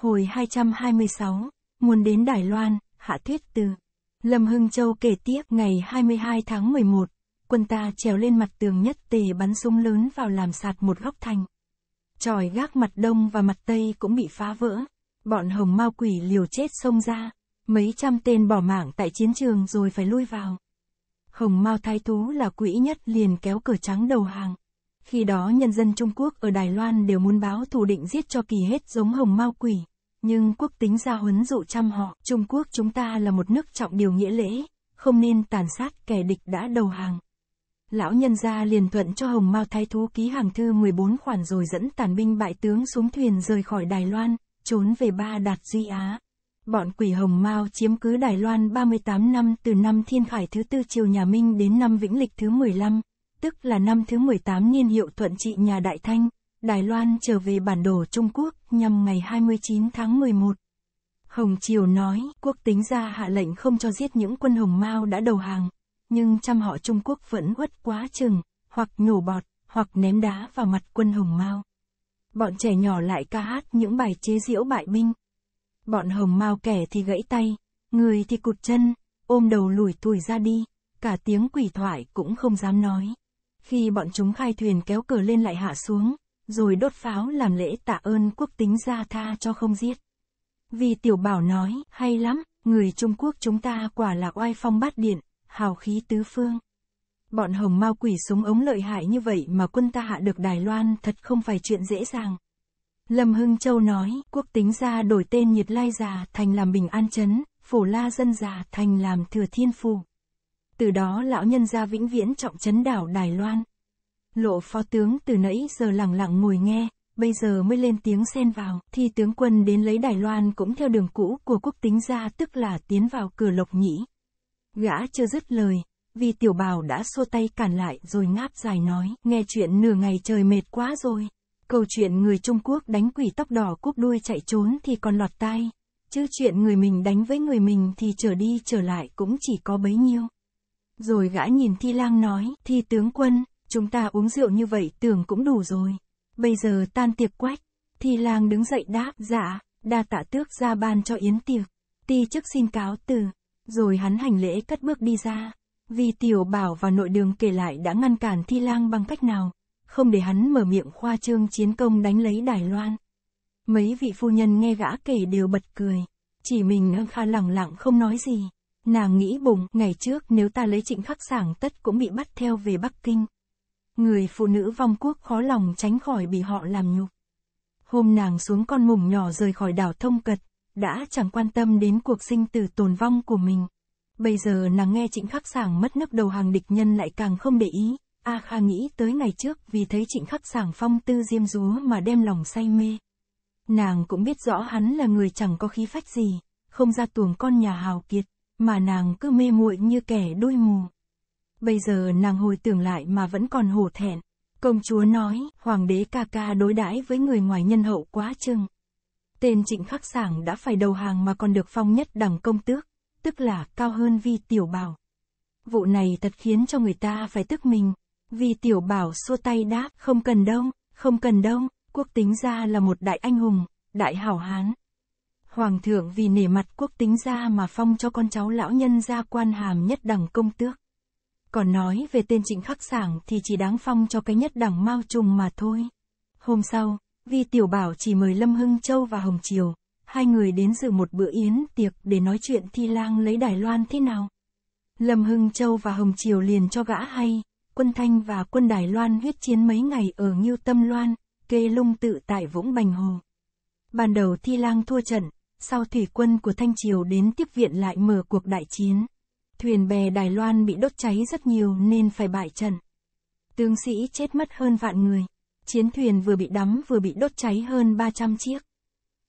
Hồi 226, muốn đến Đài Loan, Hạ Tuyết Từ. Lâm Hưng Châu kể tiếp ngày 22 tháng 11, quân ta trèo lên mặt tường nhất tề bắn súng lớn vào làm sạt một góc thành. Tròi gác mặt đông và mặt tây cũng bị phá vỡ. Bọn hồng mao quỷ liều chết xông ra, mấy trăm tên bỏ mạng tại chiến trường rồi phải lui vào. Hồng Mao Thái Tú là quỹ nhất liền kéo cửa trắng đầu hàng. Khi đó nhân dân Trung Quốc ở Đài Loan đều muốn báo thù định giết cho kỳ hết giống hồng mao quỷ nhưng quốc tính gia huấn dụ chăm họ, Trung Quốc chúng ta là một nước trọng điều nghĩa lễ, không nên tàn sát kẻ địch đã đầu hàng. Lão nhân gia liền thuận cho Hồng Mao Thái Thú ký hàng thư 14 khoản rồi dẫn tàn binh bại tướng xuống thuyền rời khỏi Đài Loan, trốn về Ba Đạt Duy Á. Bọn quỷ Hồng Mao chiếm cứ Đài Loan 38 năm từ năm Thiên Khải thứ tư triều nhà Minh đến năm Vĩnh Lịch thứ 15, tức là năm thứ 18 niên hiệu thuận trị nhà Đại Thanh, Đài Loan trở về bản đồ Trung Quốc nhằm ngày 29 tháng 11. Hồng Triều nói, quốc tính ra hạ lệnh không cho giết những quân Hồng Mao đã đầu hàng, nhưng trăm họ Trung Quốc vẫn uất quá chừng, hoặc nhổ bọt, hoặc ném đá vào mặt quân Hồng Mao. Bọn trẻ nhỏ lại ca hát những bài chế diễu bại binh. Bọn Hồng Mao kẻ thì gãy tay, người thì cụt chân, ôm đầu lùi thủi ra đi, cả tiếng quỷ thoại cũng không dám nói. Khi bọn chúng khai thuyền kéo cờ lên lại hạ xuống, rồi đốt pháo làm lễ tạ ơn quốc tính ra tha cho không giết. Vì tiểu bảo nói, hay lắm, người Trung Quốc chúng ta quả là oai phong bát điện, hào khí tứ phương. Bọn hồng mao quỷ súng ống lợi hại như vậy mà quân ta hạ được Đài Loan thật không phải chuyện dễ dàng. Lâm Hưng Châu nói, quốc tính ra đổi tên nhiệt lai già thành làm bình an chấn, phổ la dân già thành làm thừa thiên phù. Từ đó lão nhân gia vĩnh viễn trọng chấn đảo Đài Loan. Lộ phó tướng từ nãy giờ lặng lặng ngồi nghe, bây giờ mới lên tiếng xen vào, thì tướng quân đến lấy Đài Loan cũng theo đường cũ của quốc tính ra tức là tiến vào cửa lộc nhĩ. Gã chưa dứt lời, vì tiểu bào đã xua tay cản lại rồi ngáp dài nói, nghe chuyện nửa ngày trời mệt quá rồi. Câu chuyện người Trung Quốc đánh quỷ tóc đỏ cúp đuôi chạy trốn thì còn lọt tai, chứ chuyện người mình đánh với người mình thì trở đi trở lại cũng chỉ có bấy nhiêu. Rồi gã nhìn Thi Lang nói, Thi tướng quân, chúng ta uống rượu như vậy tưởng cũng đủ rồi. Bây giờ tan tiệc quách, thì làng đứng dậy đáp, dạ, đa tạ tước ra ban cho yến tiệc. Ti chức xin cáo từ, rồi hắn hành lễ cất bước đi ra. Vì tiểu bảo vào nội đường kể lại đã ngăn cản thi lang bằng cách nào, không để hắn mở miệng khoa trương chiến công đánh lấy Đài Loan. Mấy vị phu nhân nghe gã kể đều bật cười, chỉ mình ưng kha lẳng lặng không nói gì. Nàng nghĩ bụng, ngày trước nếu ta lấy trịnh khắc sảng tất cũng bị bắt theo về Bắc Kinh người phụ nữ vong quốc khó lòng tránh khỏi bị họ làm nhục. Hôm nàng xuống con mùng nhỏ rời khỏi đảo Thông Cật, đã chẳng quan tâm đến cuộc sinh tử tồn vong của mình. Bây giờ nàng nghe trịnh khắc sảng mất nước đầu hàng địch nhân lại càng không để ý, A Kha nghĩ tới ngày trước vì thấy trịnh khắc sảng phong tư diêm rúa mà đem lòng say mê. Nàng cũng biết rõ hắn là người chẳng có khí phách gì, không ra tuồng con nhà hào kiệt, mà nàng cứ mê muội như kẻ đôi mù. Bây giờ nàng hồi tưởng lại mà vẫn còn hổ thẹn. Công chúa nói, hoàng đế ca ca đối đãi với người ngoài nhân hậu quá chừng. Tên trịnh khắc sảng đã phải đầu hàng mà còn được phong nhất đẳng công tước, tức là cao hơn vi tiểu bảo. Vụ này thật khiến cho người ta phải tức mình. Vi tiểu bảo xua tay đáp, không cần đông, không cần đông, quốc tính gia là một đại anh hùng, đại hảo hán. Hoàng thượng vì nể mặt quốc tính gia mà phong cho con cháu lão nhân gia quan hàm nhất đẳng công tước. Còn nói về tên trịnh khắc sảng thì chỉ đáng phong cho cái nhất đẳng mao trùng mà thôi. Hôm sau, Vi Tiểu Bảo chỉ mời Lâm Hưng Châu và Hồng Triều, hai người đến dự một bữa yến tiệc để nói chuyện thi lang lấy Đài Loan thế nào. Lâm Hưng Châu và Hồng Triều liền cho gã hay, quân Thanh và quân Đài Loan huyết chiến mấy ngày ở Ngưu Tâm Loan, kê lung tự tại Vũng Bành Hồ. Ban đầu thi lang thua trận, sau thủy quân của Thanh Triều đến tiếp viện lại mở cuộc đại chiến. Thuyền bè Đài Loan bị đốt cháy rất nhiều nên phải bại trận. Tướng sĩ chết mất hơn vạn người. Chiến thuyền vừa bị đắm vừa bị đốt cháy hơn 300 chiếc.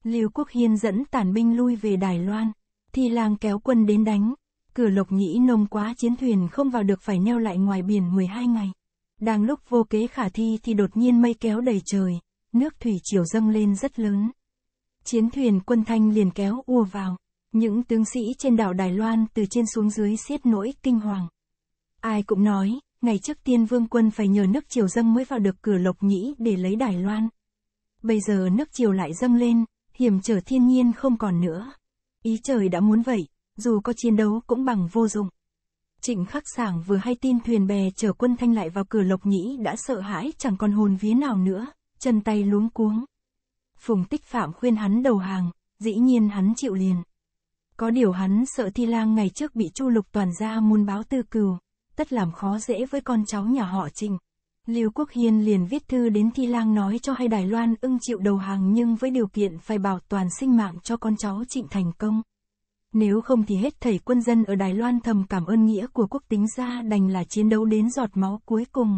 Lưu Quốc Hiên dẫn tản binh lui về Đài Loan. thì lang kéo quân đến đánh. Cửa lộc nhĩ nông quá chiến thuyền không vào được phải neo lại ngoài biển 12 ngày. Đang lúc vô kế khả thi thì đột nhiên mây kéo đầy trời, nước thủy triều dâng lên rất lớn. Chiến thuyền quân thanh liền kéo ua vào. Những tướng sĩ trên đảo Đài Loan từ trên xuống dưới xiết nỗi kinh hoàng. Ai cũng nói, ngày trước tiên vương quân phải nhờ nước triều dâng mới vào được cửa lộc nhĩ để lấy Đài Loan. Bây giờ nước triều lại dâng lên, hiểm trở thiên nhiên không còn nữa. Ý trời đã muốn vậy, dù có chiến đấu cũng bằng vô dụng. Trịnh Khắc Sảng vừa hay tin thuyền bè chở quân Thanh lại vào cửa Lộc Nhĩ đã sợ hãi chẳng còn hồn vía nào nữa, chân tay luống cuống. Phùng Tích Phạm khuyên hắn đầu hàng, dĩ nhiên hắn chịu liền. Có điều hắn sợ Thi Lang ngày trước bị Chu Lục toàn ra muôn báo tư cừu, tất làm khó dễ với con cháu nhà họ Trình. Lưu Quốc Hiên liền viết thư đến Thi Lang nói cho hay Đài Loan ưng chịu đầu hàng nhưng với điều kiện phải bảo toàn sinh mạng cho con cháu Trịnh Thành Công. Nếu không thì hết thầy quân dân ở Đài Loan thầm cảm ơn nghĩa của quốc tính ra đành là chiến đấu đến giọt máu cuối cùng.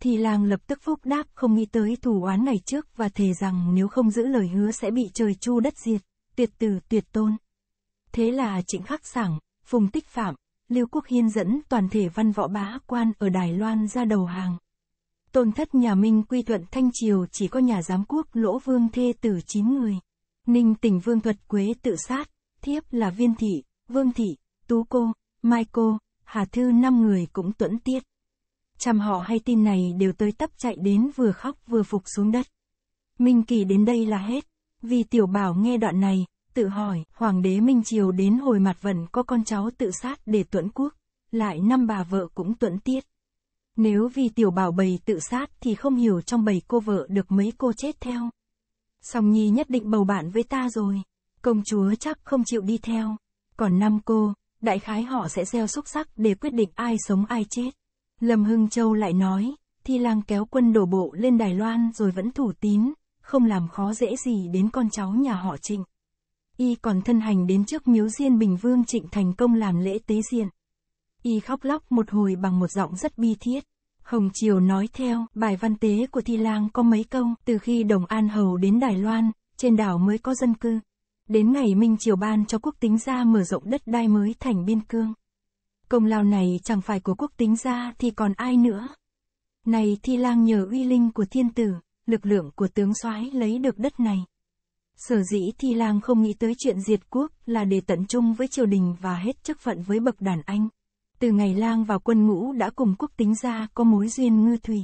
Thi Lang lập tức phúc đáp không nghĩ tới thủ oán này trước và thề rằng nếu không giữ lời hứa sẽ bị trời chu đất diệt, tuyệt tử tuyệt tôn. Thế là Trịnh Khắc Sảng, Phùng Tích Phạm, Lưu Quốc Hiên dẫn toàn thể văn võ bá quan ở Đài Loan ra đầu hàng. Tôn thất nhà Minh quy thuận Thanh Triều chỉ có nhà giám quốc Lỗ Vương Thê Tử 9 người. Ninh tỉnh Vương Thuật Quế tự sát, thiếp là Viên Thị, Vương Thị, Tú Cô, Mai Cô, Hà Thư 5 người cũng tuẫn tiết. Chăm họ hay tin này đều tới tấp chạy đến vừa khóc vừa phục xuống đất. Minh Kỳ đến đây là hết. Vì tiểu bảo nghe đoạn này, tự hỏi, Hoàng đế Minh Triều đến hồi mặt vần có con cháu tự sát để tuẫn quốc, lại năm bà vợ cũng tuẫn tiết. Nếu vì tiểu bảo bầy tự sát thì không hiểu trong bầy cô vợ được mấy cô chết theo. Song Nhi nhất định bầu bạn với ta rồi, công chúa chắc không chịu đi theo. Còn năm cô, đại khái họ sẽ gieo xúc sắc để quyết định ai sống ai chết. Lâm Hưng Châu lại nói, thi lang kéo quân đổ bộ lên Đài Loan rồi vẫn thủ tín, không làm khó dễ gì đến con cháu nhà họ trịnh. Y còn thân hành đến trước miếu diên Bình Vương Trịnh thành công làm lễ tế diên. Y khóc lóc một hồi bằng một giọng rất bi thiết. Hồng Triều nói theo, bài văn tế của Thi Lang có mấy câu, từ khi Đồng An Hầu đến Đài Loan, trên đảo mới có dân cư. Đến ngày Minh Triều ban cho quốc tính gia mở rộng đất đai mới thành biên cương. Công lao này chẳng phải của quốc tính gia thì còn ai nữa. Này Thi Lang nhờ uy linh của thiên tử, lực lượng của tướng soái lấy được đất này. Sở dĩ Thi Lang không nghĩ tới chuyện diệt quốc là để tận trung với triều đình và hết chức phận với bậc đàn anh. Từ ngày Lang vào quân ngũ đã cùng quốc tính ra có mối duyên ngư thủy.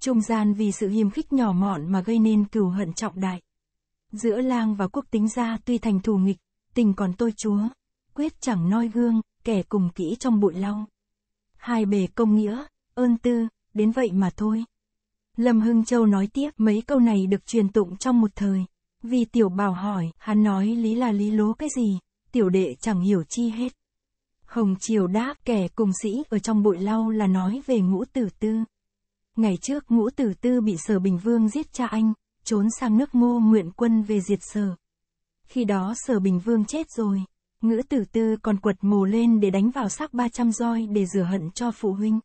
Trung gian vì sự hiềm khích nhỏ mọn mà gây nên cừu hận trọng đại. Giữa Lang và quốc tính ra tuy thành thù nghịch, tình còn tôi chúa. Quyết chẳng noi gương, kẻ cùng kỹ trong bụi lau. Hai bề công nghĩa, ơn tư, đến vậy mà thôi. Lâm Hưng Châu nói tiếp mấy câu này được truyền tụng trong một thời. Vì tiểu bảo hỏi, hắn nói lý là lý lố cái gì, tiểu đệ chẳng hiểu chi hết. Hồng Triều đáp kẻ cùng sĩ ở trong bụi lau là nói về ngũ tử tư. Ngày trước ngũ tử tư bị sở Bình Vương giết cha anh, trốn sang nước ngô nguyện quân về diệt sở. Khi đó sở Bình Vương chết rồi, ngũ tử tư còn quật mồ lên để đánh vào xác 300 roi để rửa hận cho phụ huynh.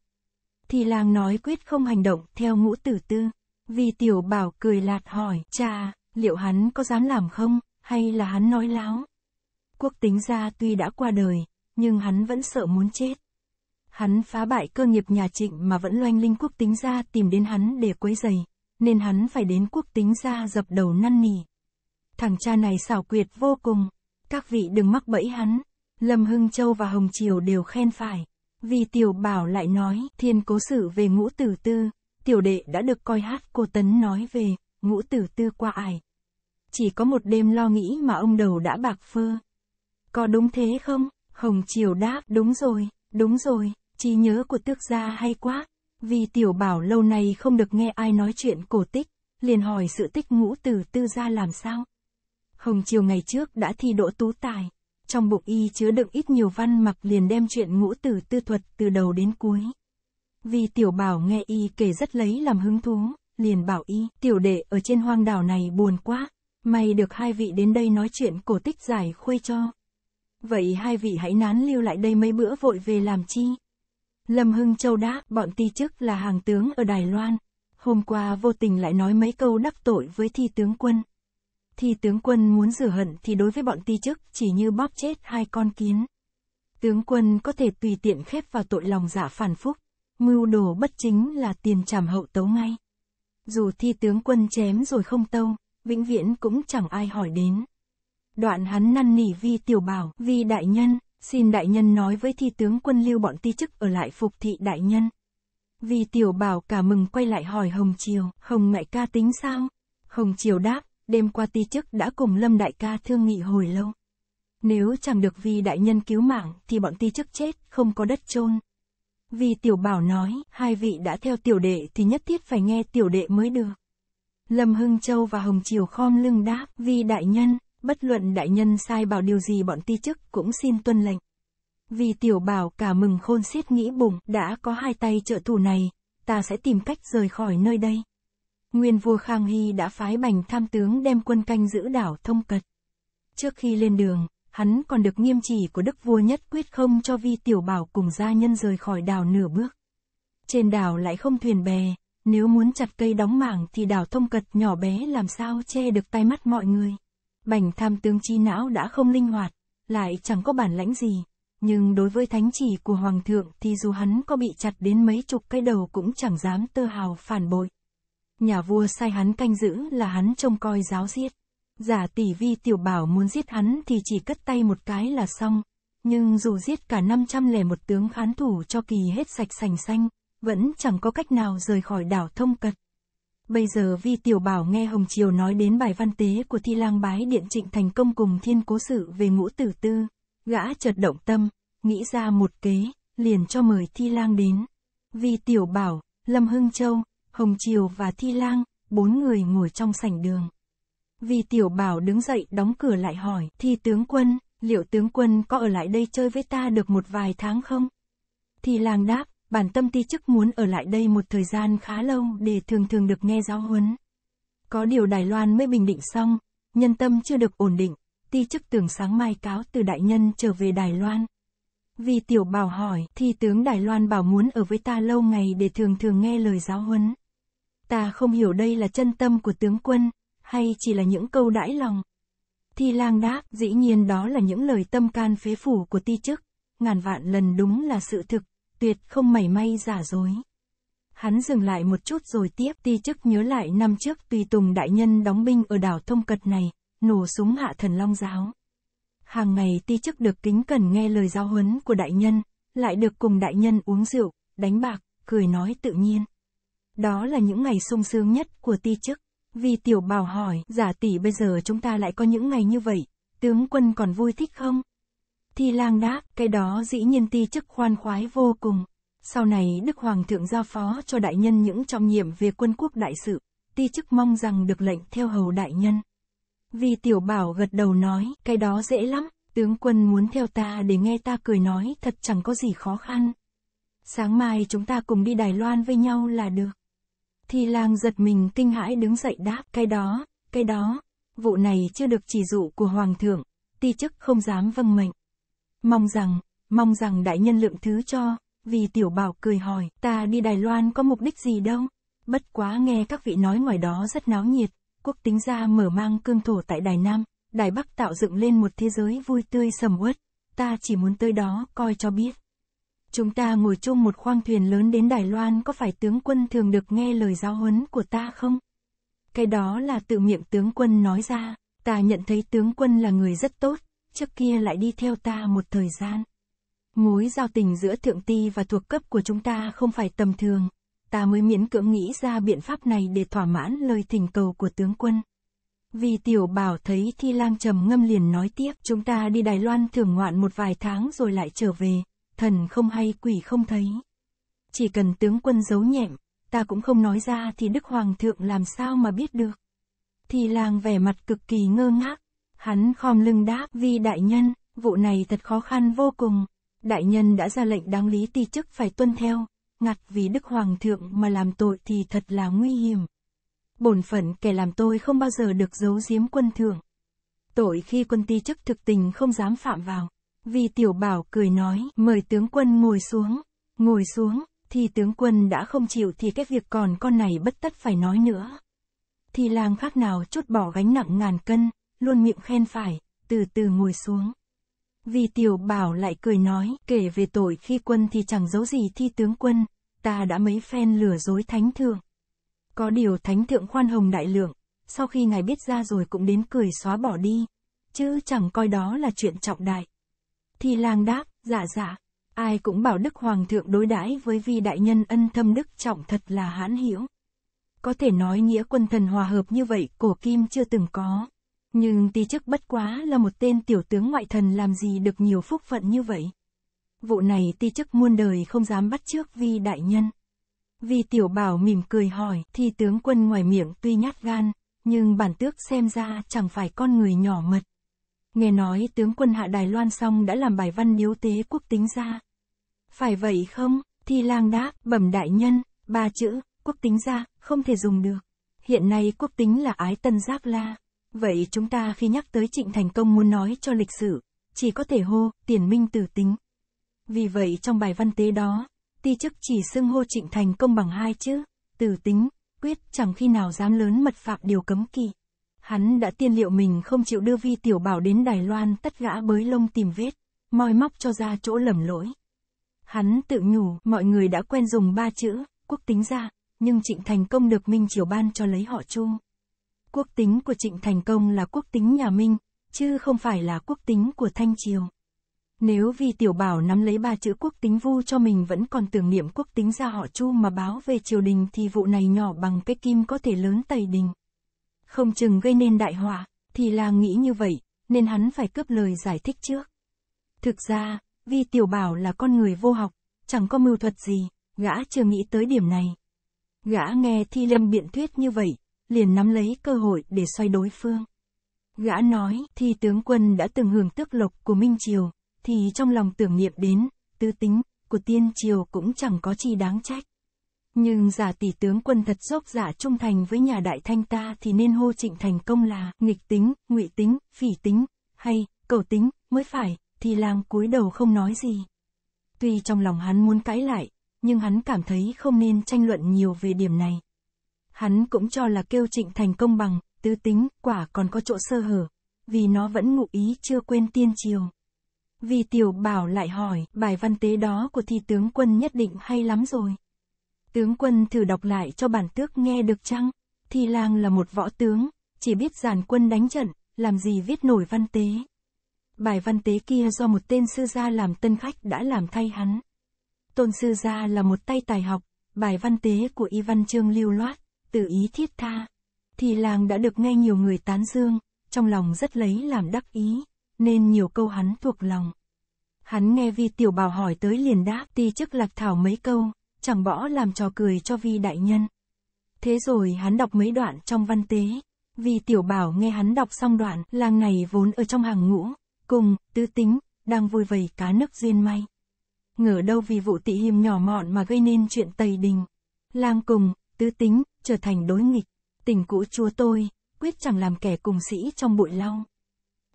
Thì làng nói quyết không hành động theo ngũ tử tư, vì tiểu bảo cười lạt hỏi, cha, liệu hắn có dám làm không, hay là hắn nói láo. Quốc tính gia tuy đã qua đời, nhưng hắn vẫn sợ muốn chết. Hắn phá bại cơ nghiệp nhà trịnh mà vẫn loanh linh quốc tính gia tìm đến hắn để quấy giày, nên hắn phải đến quốc tính gia dập đầu năn nỉ. Thằng cha này xảo quyệt vô cùng, các vị đừng mắc bẫy hắn. Lâm Hưng Châu và Hồng Triều đều khen phải. Vì tiểu bảo lại nói thiên cố sự về ngũ tử tư, tiểu đệ đã được coi hát cô Tấn nói về, ngũ tử tư qua ải, chỉ có một đêm lo nghĩ mà ông đầu đã bạc phơ. Có đúng thế không? Hồng Triều đáp, đúng rồi, đúng rồi, trí nhớ của tước gia hay quá. Vì tiểu bảo lâu nay không được nghe ai nói chuyện cổ tích, liền hỏi sự tích ngũ tử tư gia làm sao. Hồng Triều ngày trước đã thi đỗ tú tài, trong bụng y chứa đựng ít nhiều văn mặc liền đem chuyện ngũ tử tư thuật từ đầu đến cuối. Vì tiểu bảo nghe y kể rất lấy làm hứng thú, liền bảo y, tiểu đệ ở trên hoang đảo này buồn quá, May được hai vị đến đây nói chuyện cổ tích giải khuây cho. Vậy hai vị hãy nán lưu lại đây mấy bữa vội về làm chi? Lâm Hưng Châu đáp, bọn ti chức là hàng tướng ở Đài Loan. Hôm qua vô tình lại nói mấy câu đắc tội với thi tướng quân. Thi tướng quân muốn rửa hận thì đối với bọn ti chức chỉ như bóp chết hai con kiến. Tướng quân có thể tùy tiện khép vào tội lòng giả dạ phản phúc. Mưu đồ bất chính là tiền trảm hậu tấu ngay. Dù thi tướng quân chém rồi không tâu, vĩnh viễn cũng chẳng ai hỏi đến. Đoạn hắn năn nỉ vi tiểu bảo, vi đại nhân, xin đại nhân nói với thi tướng quân lưu bọn ti chức ở lại phục thị đại nhân. Vi tiểu bảo cả mừng quay lại hỏi Hồng Triều, Hồng ngại ca tính sao? Hồng Triều đáp, đêm qua ti chức đã cùng Lâm đại ca thương nghị hồi lâu. Nếu chẳng được vi đại nhân cứu mạng thì bọn ti chức chết, không có đất chôn. vi tiểu bảo nói, hai vị đã theo tiểu đệ thì nhất thiết phải nghe tiểu đệ mới được. Lâm Hưng Châu và Hồng Triều khom lưng đáp, "Vì đại nhân, bất luận đại nhân sai bảo điều gì bọn ti chức cũng xin tuân lệnh. Vì tiểu bảo cả mừng khôn xiết nghĩ bụng, đã có hai tay trợ thủ này, ta sẽ tìm cách rời khỏi nơi đây. Nguyên vua Khang Hy đã phái bành tham tướng đem quân canh giữ đảo thông cật. Trước khi lên đường, hắn còn được nghiêm chỉ của đức vua nhất quyết không cho vi tiểu bảo cùng gia nhân rời khỏi đảo nửa bước. Trên đảo lại không thuyền bè, nếu muốn chặt cây đóng mảng thì đào thông cật nhỏ bé làm sao che được tay mắt mọi người. Bành tham tướng chi não đã không linh hoạt, lại chẳng có bản lãnh gì. Nhưng đối với thánh chỉ của Hoàng thượng thì dù hắn có bị chặt đến mấy chục cây đầu cũng chẳng dám tơ hào phản bội. Nhà vua sai hắn canh giữ là hắn trông coi giáo giết. Giả tỷ vi tiểu bảo muốn giết hắn thì chỉ cất tay một cái là xong. Nhưng dù giết cả 501 tướng khán thủ cho kỳ hết sạch sành xanh, vẫn chẳng có cách nào rời khỏi đảo thông cật. Bây giờ Vi Tiểu Bảo nghe Hồng Triều nói đến bài văn tế của Thi Lang Bái Điện Trịnh thành công cùng thiên cố sự về ngũ tử tư, gã chợt động tâm, nghĩ ra một kế, liền cho mời Thi Lang đến. Vi Tiểu Bảo, Lâm Hưng Châu, Hồng Triều và Thi Lang, bốn người ngồi trong sảnh đường. Vi Tiểu Bảo đứng dậy đóng cửa lại hỏi, Thi tướng quân, liệu tướng quân có ở lại đây chơi với ta được một vài tháng không? Thi Lang đáp, bản tâm ti chức muốn ở lại đây một thời gian khá lâu để thường thường được nghe giáo huấn. Có điều Đài Loan mới bình định xong, nhân tâm chưa được ổn định, ti chức tưởng sáng mai cáo từ đại nhân trở về Đài Loan. Vì tiểu bảo hỏi thì tướng Đài Loan bảo muốn ở với ta lâu ngày để thường thường nghe lời giáo huấn. Ta không hiểu đây là chân tâm của tướng quân, hay chỉ là những câu đãi lòng. Thi lang đáp, dĩ nhiên đó là những lời tâm can phế phủ của ti chức, ngàn vạn lần đúng là sự thực, tuyệt không mảy may giả dối. Hắn dừng lại một chút rồi tiếp ti chức nhớ lại năm trước tùy tùng đại nhân đóng binh ở đảo thông cật này, nổ súng hạ thần long giáo. Hàng ngày ti chức được kính cần nghe lời giao huấn của đại nhân, lại được cùng đại nhân uống rượu, đánh bạc, cười nói tự nhiên. Đó là những ngày sung sướng nhất của ti chức. Vì tiểu bảo hỏi, giả tỷ bây giờ chúng ta lại có những ngày như vậy, tướng quân còn vui thích không? Thi lang đáp, cái đó dĩ nhiên ti chức khoan khoái vô cùng. Sau này Đức Hoàng thượng giao phó cho đại nhân những trọng nhiệm về quân quốc đại sự, ti chức mong rằng được lệnh theo hầu đại nhân. Vì tiểu bảo gật đầu nói, cái đó dễ lắm, tướng quân muốn theo ta để nghe ta cười nói thật chẳng có gì khó khăn. Sáng mai chúng ta cùng đi Đài Loan với nhau là được. Thi lang giật mình kinh hãi đứng dậy đáp, cái đó, cái đó, vụ này chưa được chỉ dụ của Hoàng thượng, ti chức không dám vâng mệnh. Mong rằng, mong rằng đại nhân lượng thứ cho, vì tiểu bảo cười hỏi, ta đi Đài Loan có mục đích gì đâu? Bất quá nghe các vị nói ngoài đó rất náo nhiệt, quốc tính gia mở mang cương thổ tại Đài Nam, Đài Bắc tạo dựng lên một thế giới vui tươi sầm uất, ta chỉ muốn tới đó coi cho biết. Chúng ta ngồi chung một khoang thuyền lớn đến Đài Loan có phải tướng quân thường được nghe lời giáo huấn của ta không? Cái đó là tự miệng tướng quân nói ra, ta nhận thấy tướng quân là người rất tốt, trước kia lại đi theo ta một thời gian. Mối giao tình giữa thượng ti và thuộc cấp của chúng ta không phải tầm thường, ta mới miễn cưỡng nghĩ ra biện pháp này để thỏa mãn lời thỉnh cầu của tướng quân. Vì tiểu bảo thấy thi lang trầm ngâm liền nói tiếp chúng ta đi Đài Loan thưởng ngoạn một vài tháng rồi lại trở về, thần không hay quỷ không thấy. Chỉ cần tướng quân giấu nhẹm, ta cũng không nói ra thì Đức Hoàng thượng làm sao mà biết được. Thi lang vẻ mặt cực kỳ ngơ ngác, Hắn khom lưng đáp vi đại nhân, vụ này thật khó khăn vô cùng. Đại nhân đã ra lệnh đáng lý ti chức phải tuân theo, ngặt vì Đức Hoàng thượng mà làm tội thì thật là nguy hiểm. Bổn phận kẻ làm tôi không bao giờ được giấu giếm quân thượng. Tội khi quân ti chức thực tình không dám phạm vào. Vì tiểu bảo cười nói, mời tướng quân ngồi xuống, ngồi xuống, thì tướng quân đã không chịu thì cái việc còn con này bất tất phải nói nữa. Thì lang khác nào chút bỏ gánh nặng ngàn cân, luôn miệng khen phải, từ từ ngồi xuống. Vì tiểu bảo lại cười nói, kể về tội khi quân thì chẳng giấu gì thi tướng quân, ta đã mấy phen lừa dối thánh thượng. Có điều thánh thượng khoan hồng đại lượng, sau khi ngài biết ra rồi cũng đến cười xóa bỏ đi, chứ chẳng coi đó là chuyện trọng đại. Thì lang đáp, dạ dạ, ai cũng bảo đức hoàng thượng đối đãi với vi đại nhân ân thâm đức trọng thật là hãn hiểu. Có thể nói nghĩa quân thần hòa hợp như vậy cổ kim chưa từng có. Nhưng ti chức bất quá là một tên tiểu tướng ngoại thần làm gì được nhiều phúc phận như vậy. Vụ này ti chức muôn đời không dám bắt trước vi đại nhân. Vi tiểu bảo mỉm cười hỏi, thì tướng quân ngoài miệng tuy nhát gan, nhưng bản tước xem ra chẳng phải con người nhỏ mật. Nghe nói tướng quân hạ Đài Loan xong đã làm bài văn điếu tế quốc tính ra. Phải vậy không? Thi lang đáp, bẩm đại nhân, ba chữ, quốc tính ra, không thể dùng được. Hiện nay quốc tính là ái tân giác la. Vậy chúng ta khi nhắc tới trịnh thành công muốn nói cho lịch sử, chỉ có thể hô, tiền minh tử tính. Vì vậy trong bài văn tế đó, ti chức chỉ xưng hô trịnh thành công bằng hai chữ, tử tính, quyết chẳng khi nào dám lớn mật phạm điều cấm kỵ. Hắn đã tiên liệu mình không chịu đưa vi tiểu bảo đến Đài Loan tất gã bới lông tìm vết, moi móc cho ra chỗ lầm lỗi. Hắn tự nhủ, mọi người đã quen dùng ba chữ, quốc tính ra, nhưng trịnh thành công được Minh Triều ban cho lấy họ chu. Quốc tính của Trịnh Thành Công là quốc tính nhà Minh, chứ không phải là quốc tính của Thanh Triều. Nếu vì tiểu bảo nắm lấy ba chữ quốc tính vu cho mình vẫn còn tưởng niệm quốc tính ra họ chu mà báo về triều đình thì vụ này nhỏ bằng cái kim có thể lớn tây đình. Không chừng gây nên đại họa, thì là nghĩ như vậy, nên hắn phải cướp lời giải thích trước. Thực ra, vì tiểu bảo là con người vô học, chẳng có mưu thuật gì, gã chưa nghĩ tới điểm này. Gã nghe thi lâm biện thuyết như vậy, liền nắm lấy cơ hội để xoay đối phương. Gã nói, thì tướng quân đã từng hưởng tước lộc của Minh Triều, thì trong lòng tưởng niệm đến, tư tính, của tiên triều cũng chẳng có chi đáng trách. Nhưng giả tỷ tướng quân thật dốc giả trung thành với nhà đại thanh ta thì nên hô trịnh thành công là nghịch tính, ngụy tính, phỉ tính, hay, cầu tính, mới phải, thì làng cúi đầu không nói gì. Tuy trong lòng hắn muốn cãi lại, nhưng hắn cảm thấy không nên tranh luận nhiều về điểm này. Hắn cũng cho là kêu trịnh thành công bằng, tứ tính, quả còn có chỗ sơ hở. Vì nó vẫn ngụ ý chưa quên tiên triều. Vì tiểu bảo lại hỏi, bài văn tế đó của thi tướng quân nhất định hay lắm rồi. Tướng quân thử đọc lại cho bản tước nghe được chăng? Thi lang là một võ tướng, chỉ biết giàn quân đánh trận, làm gì viết nổi văn tế. Bài văn tế kia do một tên sư gia làm tân khách đã làm thay hắn. Tôn sư gia là một tay tài học, bài văn tế của Y Văn trương lưu loát tự ý thiết tha, thì làng đã được nghe nhiều người tán dương, trong lòng rất lấy làm đắc ý, nên nhiều câu hắn thuộc lòng. Hắn nghe Vi Tiểu Bảo hỏi tới liền đáp ti chức lạc thảo mấy câu, chẳng bỏ làm trò cười cho Vi Đại Nhân. Thế rồi hắn đọc mấy đoạn trong văn tế, Vi Tiểu Bảo nghe hắn đọc xong đoạn, làng này vốn ở trong hàng ngũ, cùng, tứ tính, đang vui vầy cá nước duyên may. Ngờ đâu vì vụ tị hiềm nhỏ mọn mà gây nên chuyện tây đình. làng cùng, tứ tính, trở thành đối nghịch. Tình cũ chúa tôi, quyết chẳng làm kẻ cùng sĩ trong bụi lau.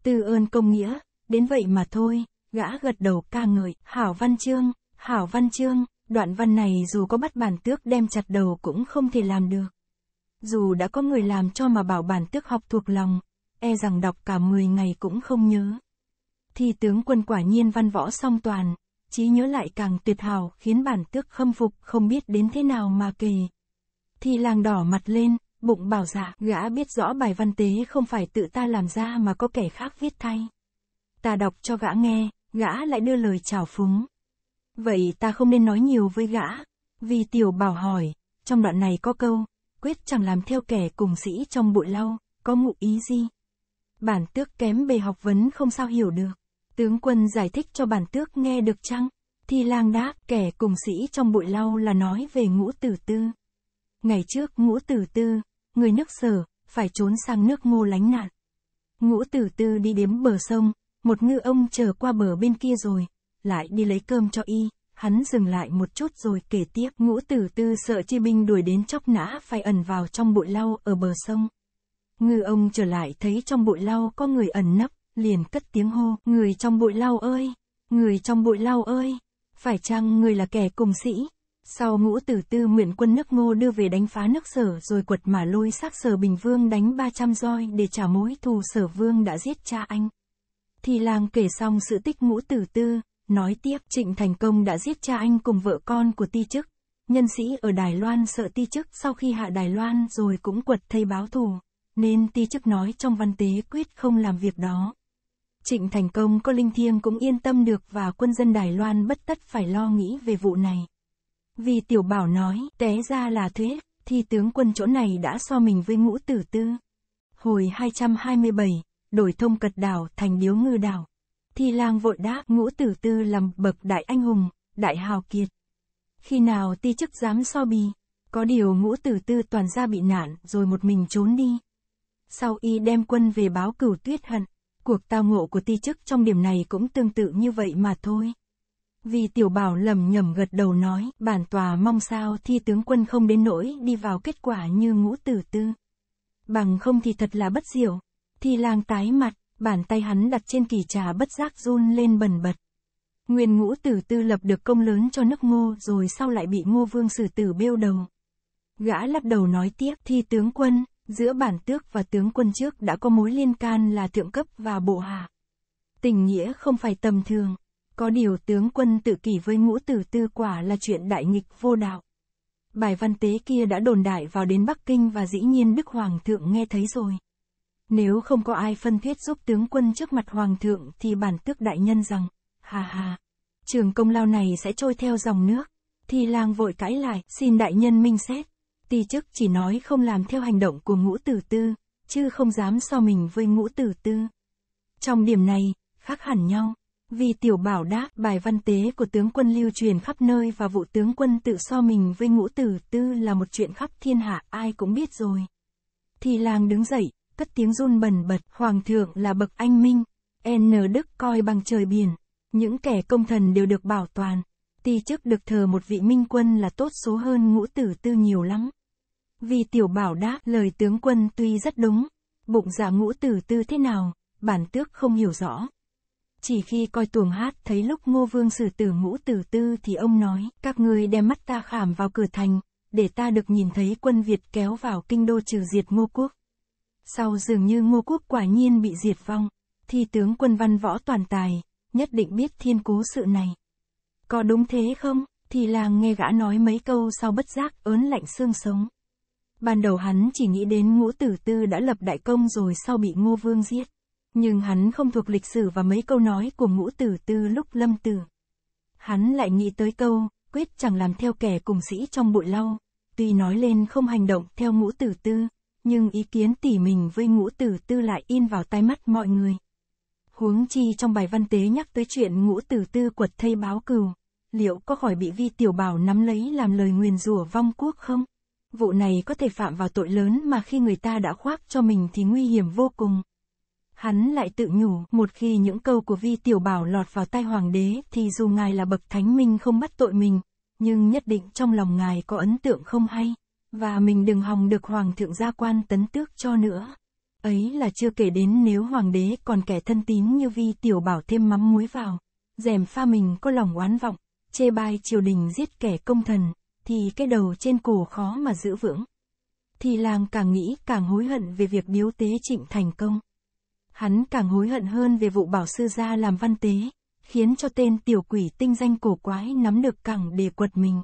tư ơn công nghĩa, đến vậy mà thôi, gã gật đầu ca ngợi, hảo văn chương, hảo văn chương, đoạn văn này dù có bắt bản tước đem chặt đầu cũng không thể làm được. Dù đã có người làm cho mà bảo bản tước học thuộc lòng, e rằng đọc cả 10 ngày cũng không nhớ. Thì tướng quân quả nhiên văn võ song toàn, trí nhớ lại càng tuyệt hào khiến bản tước khâm phục không biết đến thế nào mà kỳ. Thi lang đỏ mặt lên, bụng bảo dạ, gã biết rõ bài văn tế không phải tự ta làm ra mà có kẻ khác viết thay. Ta đọc cho gã nghe, gã lại đưa lời chào phúng. Vậy ta không nên nói nhiều với gã, vì tiểu bảo hỏi, trong đoạn này có câu, quyết chẳng làm theo kẻ cùng sĩ trong bụi lau, có ngụ ý gì? Bản tước kém bề học vấn không sao hiểu được. Tướng quân giải thích cho bản tước nghe được chăng? Thi lang đáp, kẻ cùng sĩ trong bụi lau là nói về ngũ tử tư. Ngày trước ngũ tử tư, người nước sở, phải trốn sang nước ngô lánh nạn. Ngũ tử tư đi đếm bờ sông, một ngư ông chờ qua bờ bên kia rồi, lại đi lấy cơm cho y, hắn dừng lại một chút rồi kể tiếp ngũ tử tư sợ chi binh đuổi đến chóc nã phải ẩn vào trong bụi lau ở bờ sông. Ngư ông trở lại thấy trong bụi lau có người ẩn nấp, liền cất tiếng hô, người trong bụi lau ơi, người trong bụi lau ơi, phải chăng người là kẻ cùng sĩ? Sau ngũ tử tư nguyện quân nước ngô đưa về đánh phá nước sở rồi quật mà lôi xác sở bình vương đánh 300 roi để trả mối thù sở vương đã giết cha anh. Thì làng kể xong sự tích ngũ tử tư, nói tiếp trịnh thành công đã giết cha anh cùng vợ con của ti chức. Nhân sĩ ở Đài Loan sợ ti chức sau khi hạ Đài Loan rồi cũng quật thây báo thù, nên ti chức nói trong văn tế quyết không làm việc đó. Trịnh Thành Công có Linh Thiêng cũng yên tâm được và quân dân Đài Loan bất tất phải lo nghĩ về vụ này. Vì tiểu bảo nói, té ra là thế, thì tướng quân chỗ này đã so mình với ngũ tử tư. Hồi 227, đổi thông cật đảo thành điếu ngư đảo. Thi lang vội đáp ngũ tử tư làm bậc đại anh hùng, đại hào kiệt. Khi nào ti chức dám so bì, có điều ngũ tử tư toàn gia bị nạn rồi một mình trốn đi. Sau y đem quân về báo cửu tuyết hận, cuộc tao ngộ của ti chức trong điểm này cũng tương tự như vậy mà thôi. Vì tiểu bảo lầm nhầm gật đầu nói, bản tòa mong sao thi tướng quân không đến nỗi đi vào kết quả như ngũ tử tư. Bằng không thì thật là bất diệu. Thi lang tái mặt, bàn tay hắn đặt trên kỳ trà bất giác run lên bần bật. Nguyên ngũ tử tư lập được công lớn cho nước ngô rồi sau lại bị ngô vương xử tử bêu đầu. Gã lắc đầu nói tiếp thi tướng quân, giữa bản tước và tướng quân trước đã có mối liên can là thượng cấp và bộ hạ. Tình nghĩa không phải tầm thường, có điều tướng quân tự kỷ với ngũ tử tư quả là chuyện đại nghịch vô đạo. Bài văn tế kia đã đồn đại vào đến Bắc Kinh và dĩ nhiên Đức Hoàng thượng nghe thấy rồi. Nếu không có ai phân thuyết giúp tướng quân trước mặt Hoàng thượng thì bản tước đại nhân rằng, hà hà, trường công lao này sẽ trôi theo dòng nước. Thì lang vội cãi lại, xin đại nhân minh xét. Ti chức chỉ nói không làm theo hành động của ngũ tử tư, chứ không dám so mình với ngũ tử tư. Trong điểm này, khác hẳn nhau. Vì tiểu bảo đã, bài văn tế của tướng quân lưu truyền khắp nơi và vụ tướng quân tự so mình với ngũ tử tư là một chuyện khắp thiên hạ, ai cũng biết rồi. Thì làng đứng dậy, cất tiếng run bần bật, hoàng thượng là bậc anh minh, N đức coi bằng trời biển, những kẻ công thần đều được bảo toàn, ti chức được thờ một vị minh quân là tốt số hơn ngũ tử tư nhiều lắm. Vì tiểu bảo đã, lời tướng quân tuy rất đúng, bụng dạ ngũ tử tư thế nào, bản tước không hiểu rõ. Chỉ khi coi tuồng hát thấy lúc ngô vương xử tử ngũ tử tư thì ông nói, các ngươi đem mắt ta khảm vào cửa thành, để ta được nhìn thấy quân Việt kéo vào kinh đô trừ diệt ngô quốc. Sau dường như ngô quốc quả nhiên bị diệt vong, thì tướng quân văn võ toàn tài, nhất định biết thiên cố sự này. Có đúng thế không? Thì làng nghe gã nói mấy câu sau bất giác ớn lạnh xương sống. Ban đầu hắn chỉ nghĩ đến ngũ tử tư đã lập đại công rồi sau bị ngô vương giết. Nhưng hắn không thuộc lịch sử và mấy câu nói của ngũ tử tư lúc lâm tử. Hắn lại nghĩ tới câu, quyết chẳng làm theo kẻ cùng sĩ trong bụi lau. Tuy nói lên không hành động theo ngũ tử tư, nhưng ý kiến tỉ mình với ngũ tử tư lại in vào tai mắt mọi người. Huống chi trong bài văn tế nhắc tới chuyện ngũ tử tư quật thây báo cừu, liệu có khỏi bị vi tiểu bảo nắm lấy làm lời nguyền rủa vong quốc không? Vụ này có thể phạm vào tội lớn mà khi người ta đã khoác cho mình thì nguy hiểm vô cùng. Hắn lại tự nhủ, một khi những câu của Vi Tiểu Bảo lọt vào tai hoàng đế, thì dù ngài là bậc thánh minh không bắt tội mình, nhưng nhất định trong lòng ngài có ấn tượng không hay, và mình đừng hòng được hoàng thượng gia quan tấn tước cho nữa. Ấy là chưa kể đến nếu hoàng đế còn kẻ thân tín như Vi Tiểu Bảo thêm mắm muối vào, dèm pha mình có lòng oán vọng, chê bai triều đình giết kẻ công thần, thì cái đầu trên cổ khó mà giữ vững. Thì làng càng nghĩ càng hối hận về việc điếu tế trịnh thành công hắn càng hối hận hơn về vụ bảo sư gia làm văn tế, khiến cho tên tiểu quỷ tinh danh cổ quái nắm được cẳng để quật mình.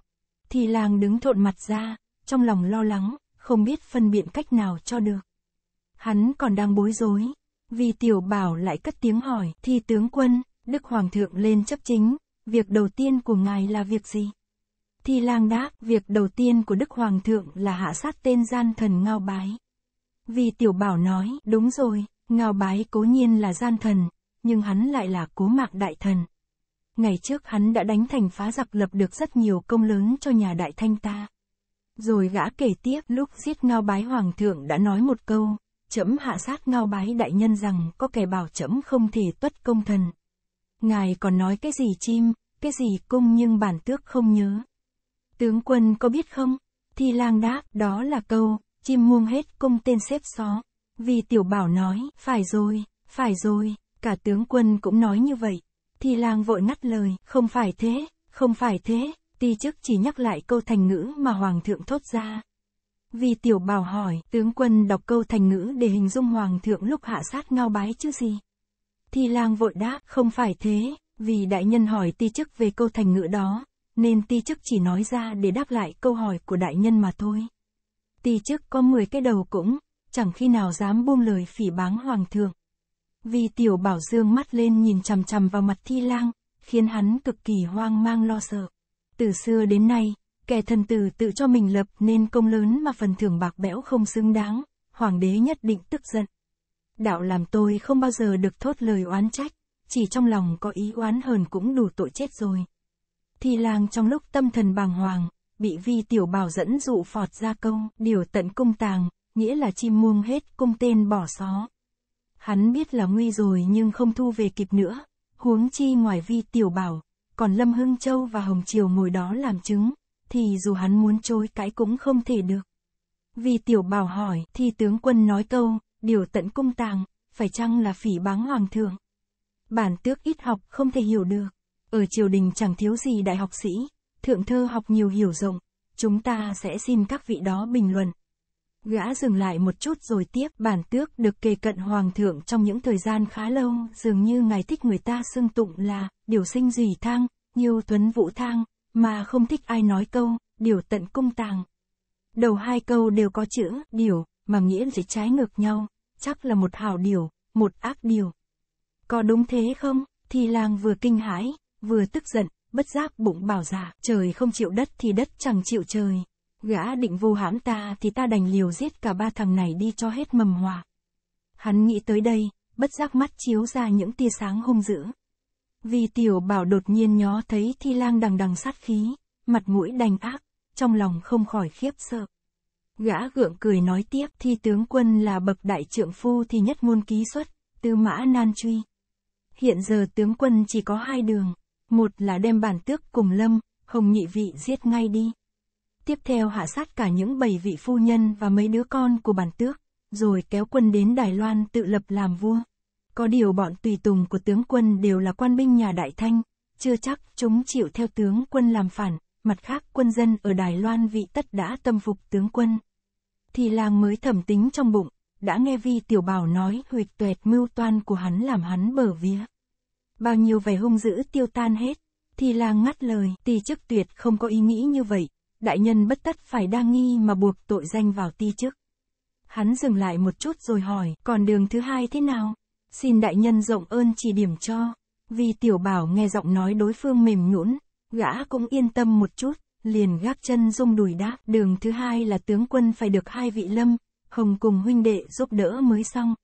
Thì làng đứng thộn mặt ra, trong lòng lo lắng, không biết phân biện cách nào cho được. Hắn còn đang bối rối, vì tiểu bảo lại cất tiếng hỏi, thì tướng quân, đức hoàng thượng lên chấp chính, việc đầu tiên của ngài là việc gì? Thì lang đáp, việc đầu tiên của đức hoàng thượng là hạ sát tên gian thần ngao bái. Vì tiểu bảo nói, đúng rồi, Ngao bái cố nhiên là gian thần, nhưng hắn lại là cố mạc đại thần. Ngày trước hắn đã đánh thành phá giặc lập được rất nhiều công lớn cho nhà đại thanh ta. Rồi gã kể tiếp lúc giết ngao bái hoàng thượng đã nói một câu, trẫm hạ sát ngao bái đại nhân rằng có kẻ bảo trẫm không thể tuất công thần. Ngài còn nói cái gì chim, cái gì cung nhưng bản tước không nhớ. Tướng quân có biết không? Thi lang đáp, đó là câu, chim muông hết cung tên xếp xó. Vì tiểu bảo nói, phải rồi, phải rồi, cả tướng quân cũng nói như vậy. Thì lang vội ngắt lời, không phải thế, không phải thế, ti chức chỉ nhắc lại câu thành ngữ mà hoàng thượng thốt ra. Vì tiểu bảo hỏi, tướng quân đọc câu thành ngữ để hình dung hoàng thượng lúc hạ sát ngao bái chứ gì? Thì lang vội đáp, không phải thế, vì đại nhân hỏi ti chức về câu thành ngữ đó, nên ti chức chỉ nói ra để đáp lại câu hỏi của đại nhân mà thôi. Ti chức có 10 cái đầu cũng, chẳng khi nào dám buông lời phỉ báng hoàng thượng. Vì tiểu bảo dương mắt lên nhìn chằm chằm vào mặt thi lang, khiến hắn cực kỳ hoang mang lo sợ. Từ xưa đến nay, kẻ thần tử tự cho mình lập nên công lớn mà phần thưởng bạc bẽo không xứng đáng, hoàng đế nhất định tức giận. Đạo làm tôi không bao giờ được thốt lời oán trách, chỉ trong lòng có ý oán hờn cũng đủ tội chết rồi. Thi lang trong lúc tâm thần bàng hoàng, bị vi tiểu bảo dẫn dụ phọt ra công, điều tận cung tàng, nghĩa là chim muông hết cung tên bỏ xó. Hắn biết là nguy rồi nhưng không thu về kịp nữa, huống chi ngoài vi tiểu bảo, còn Lâm Hưng Châu và Hồng Triều ngồi đó làm chứng, thì dù hắn muốn chối cãi cũng không thể được. Vì tiểu bảo hỏi thì tướng quân nói câu, điều tận cung tàng, phải chăng là phỉ báng hoàng thượng? Bản tước ít học không thể hiểu được, ở triều đình chẳng thiếu gì đại học sĩ, thượng thơ học nhiều hiểu rộng, chúng ta sẽ xin các vị đó bình luận, Gã dừng lại một chút rồi tiếp, bản tước được kề cận hoàng thượng trong những thời gian khá lâu, dường như ngài thích người ta xưng tụng là, điều sinh dì thang, nhiều tuấn vũ thang, mà không thích ai nói câu, điều tận cung tàng. Đầu hai câu đều có chữ, điều, mà nghĩa chỉ trái ngược nhau, chắc là một hảo điều, một ác điều. Có đúng thế không? Thì làng vừa kinh hãi, vừa tức giận, bất giác bụng bảo giả, dạ. trời không chịu đất thì đất chẳng chịu trời. Gã định vô hãm ta thì ta đành liều giết cả ba thằng này đi cho hết mầm hòa. Hắn nghĩ tới đây, bất giác mắt chiếu ra những tia sáng hung dữ. Vì tiểu bảo đột nhiên nhó thấy thi lang đằng đằng sát khí, mặt mũi đành ác, trong lòng không khỏi khiếp sợ. Gã gượng cười nói tiếp thi tướng quân là bậc đại trượng phu thì nhất ngôn ký xuất, tư mã nan truy. Hiện giờ tướng quân chỉ có hai đường, một là đem bản tước cùng lâm, hồng nhị vị giết ngay đi tiếp theo hạ sát cả những bảy vị phu nhân và mấy đứa con của bản tước, rồi kéo quân đến Đài Loan tự lập làm vua. Có điều bọn tùy tùng của tướng quân đều là quan binh nhà Đại Thanh, chưa chắc chúng chịu theo tướng quân làm phản, mặt khác quân dân ở Đài Loan vị tất đã tâm phục tướng quân. Thì làng mới thẩm tính trong bụng, đã nghe vi tiểu bảo nói huyệt tuệt mưu toan của hắn làm hắn bở vía. Bao nhiêu vẻ hung dữ tiêu tan hết, thì làng ngắt lời, tỷ chức tuyệt không có ý nghĩ như vậy, đại nhân bất tất phải đa nghi mà buộc tội danh vào ti chức. Hắn dừng lại một chút rồi hỏi, còn đường thứ hai thế nào? Xin đại nhân rộng ơn chỉ điểm cho. Vì tiểu bảo nghe giọng nói đối phương mềm nhũn, gã cũng yên tâm một chút, liền gác chân rung đùi đáp. Đường thứ hai là tướng quân phải được hai vị lâm, hồng cùng huynh đệ giúp đỡ mới xong.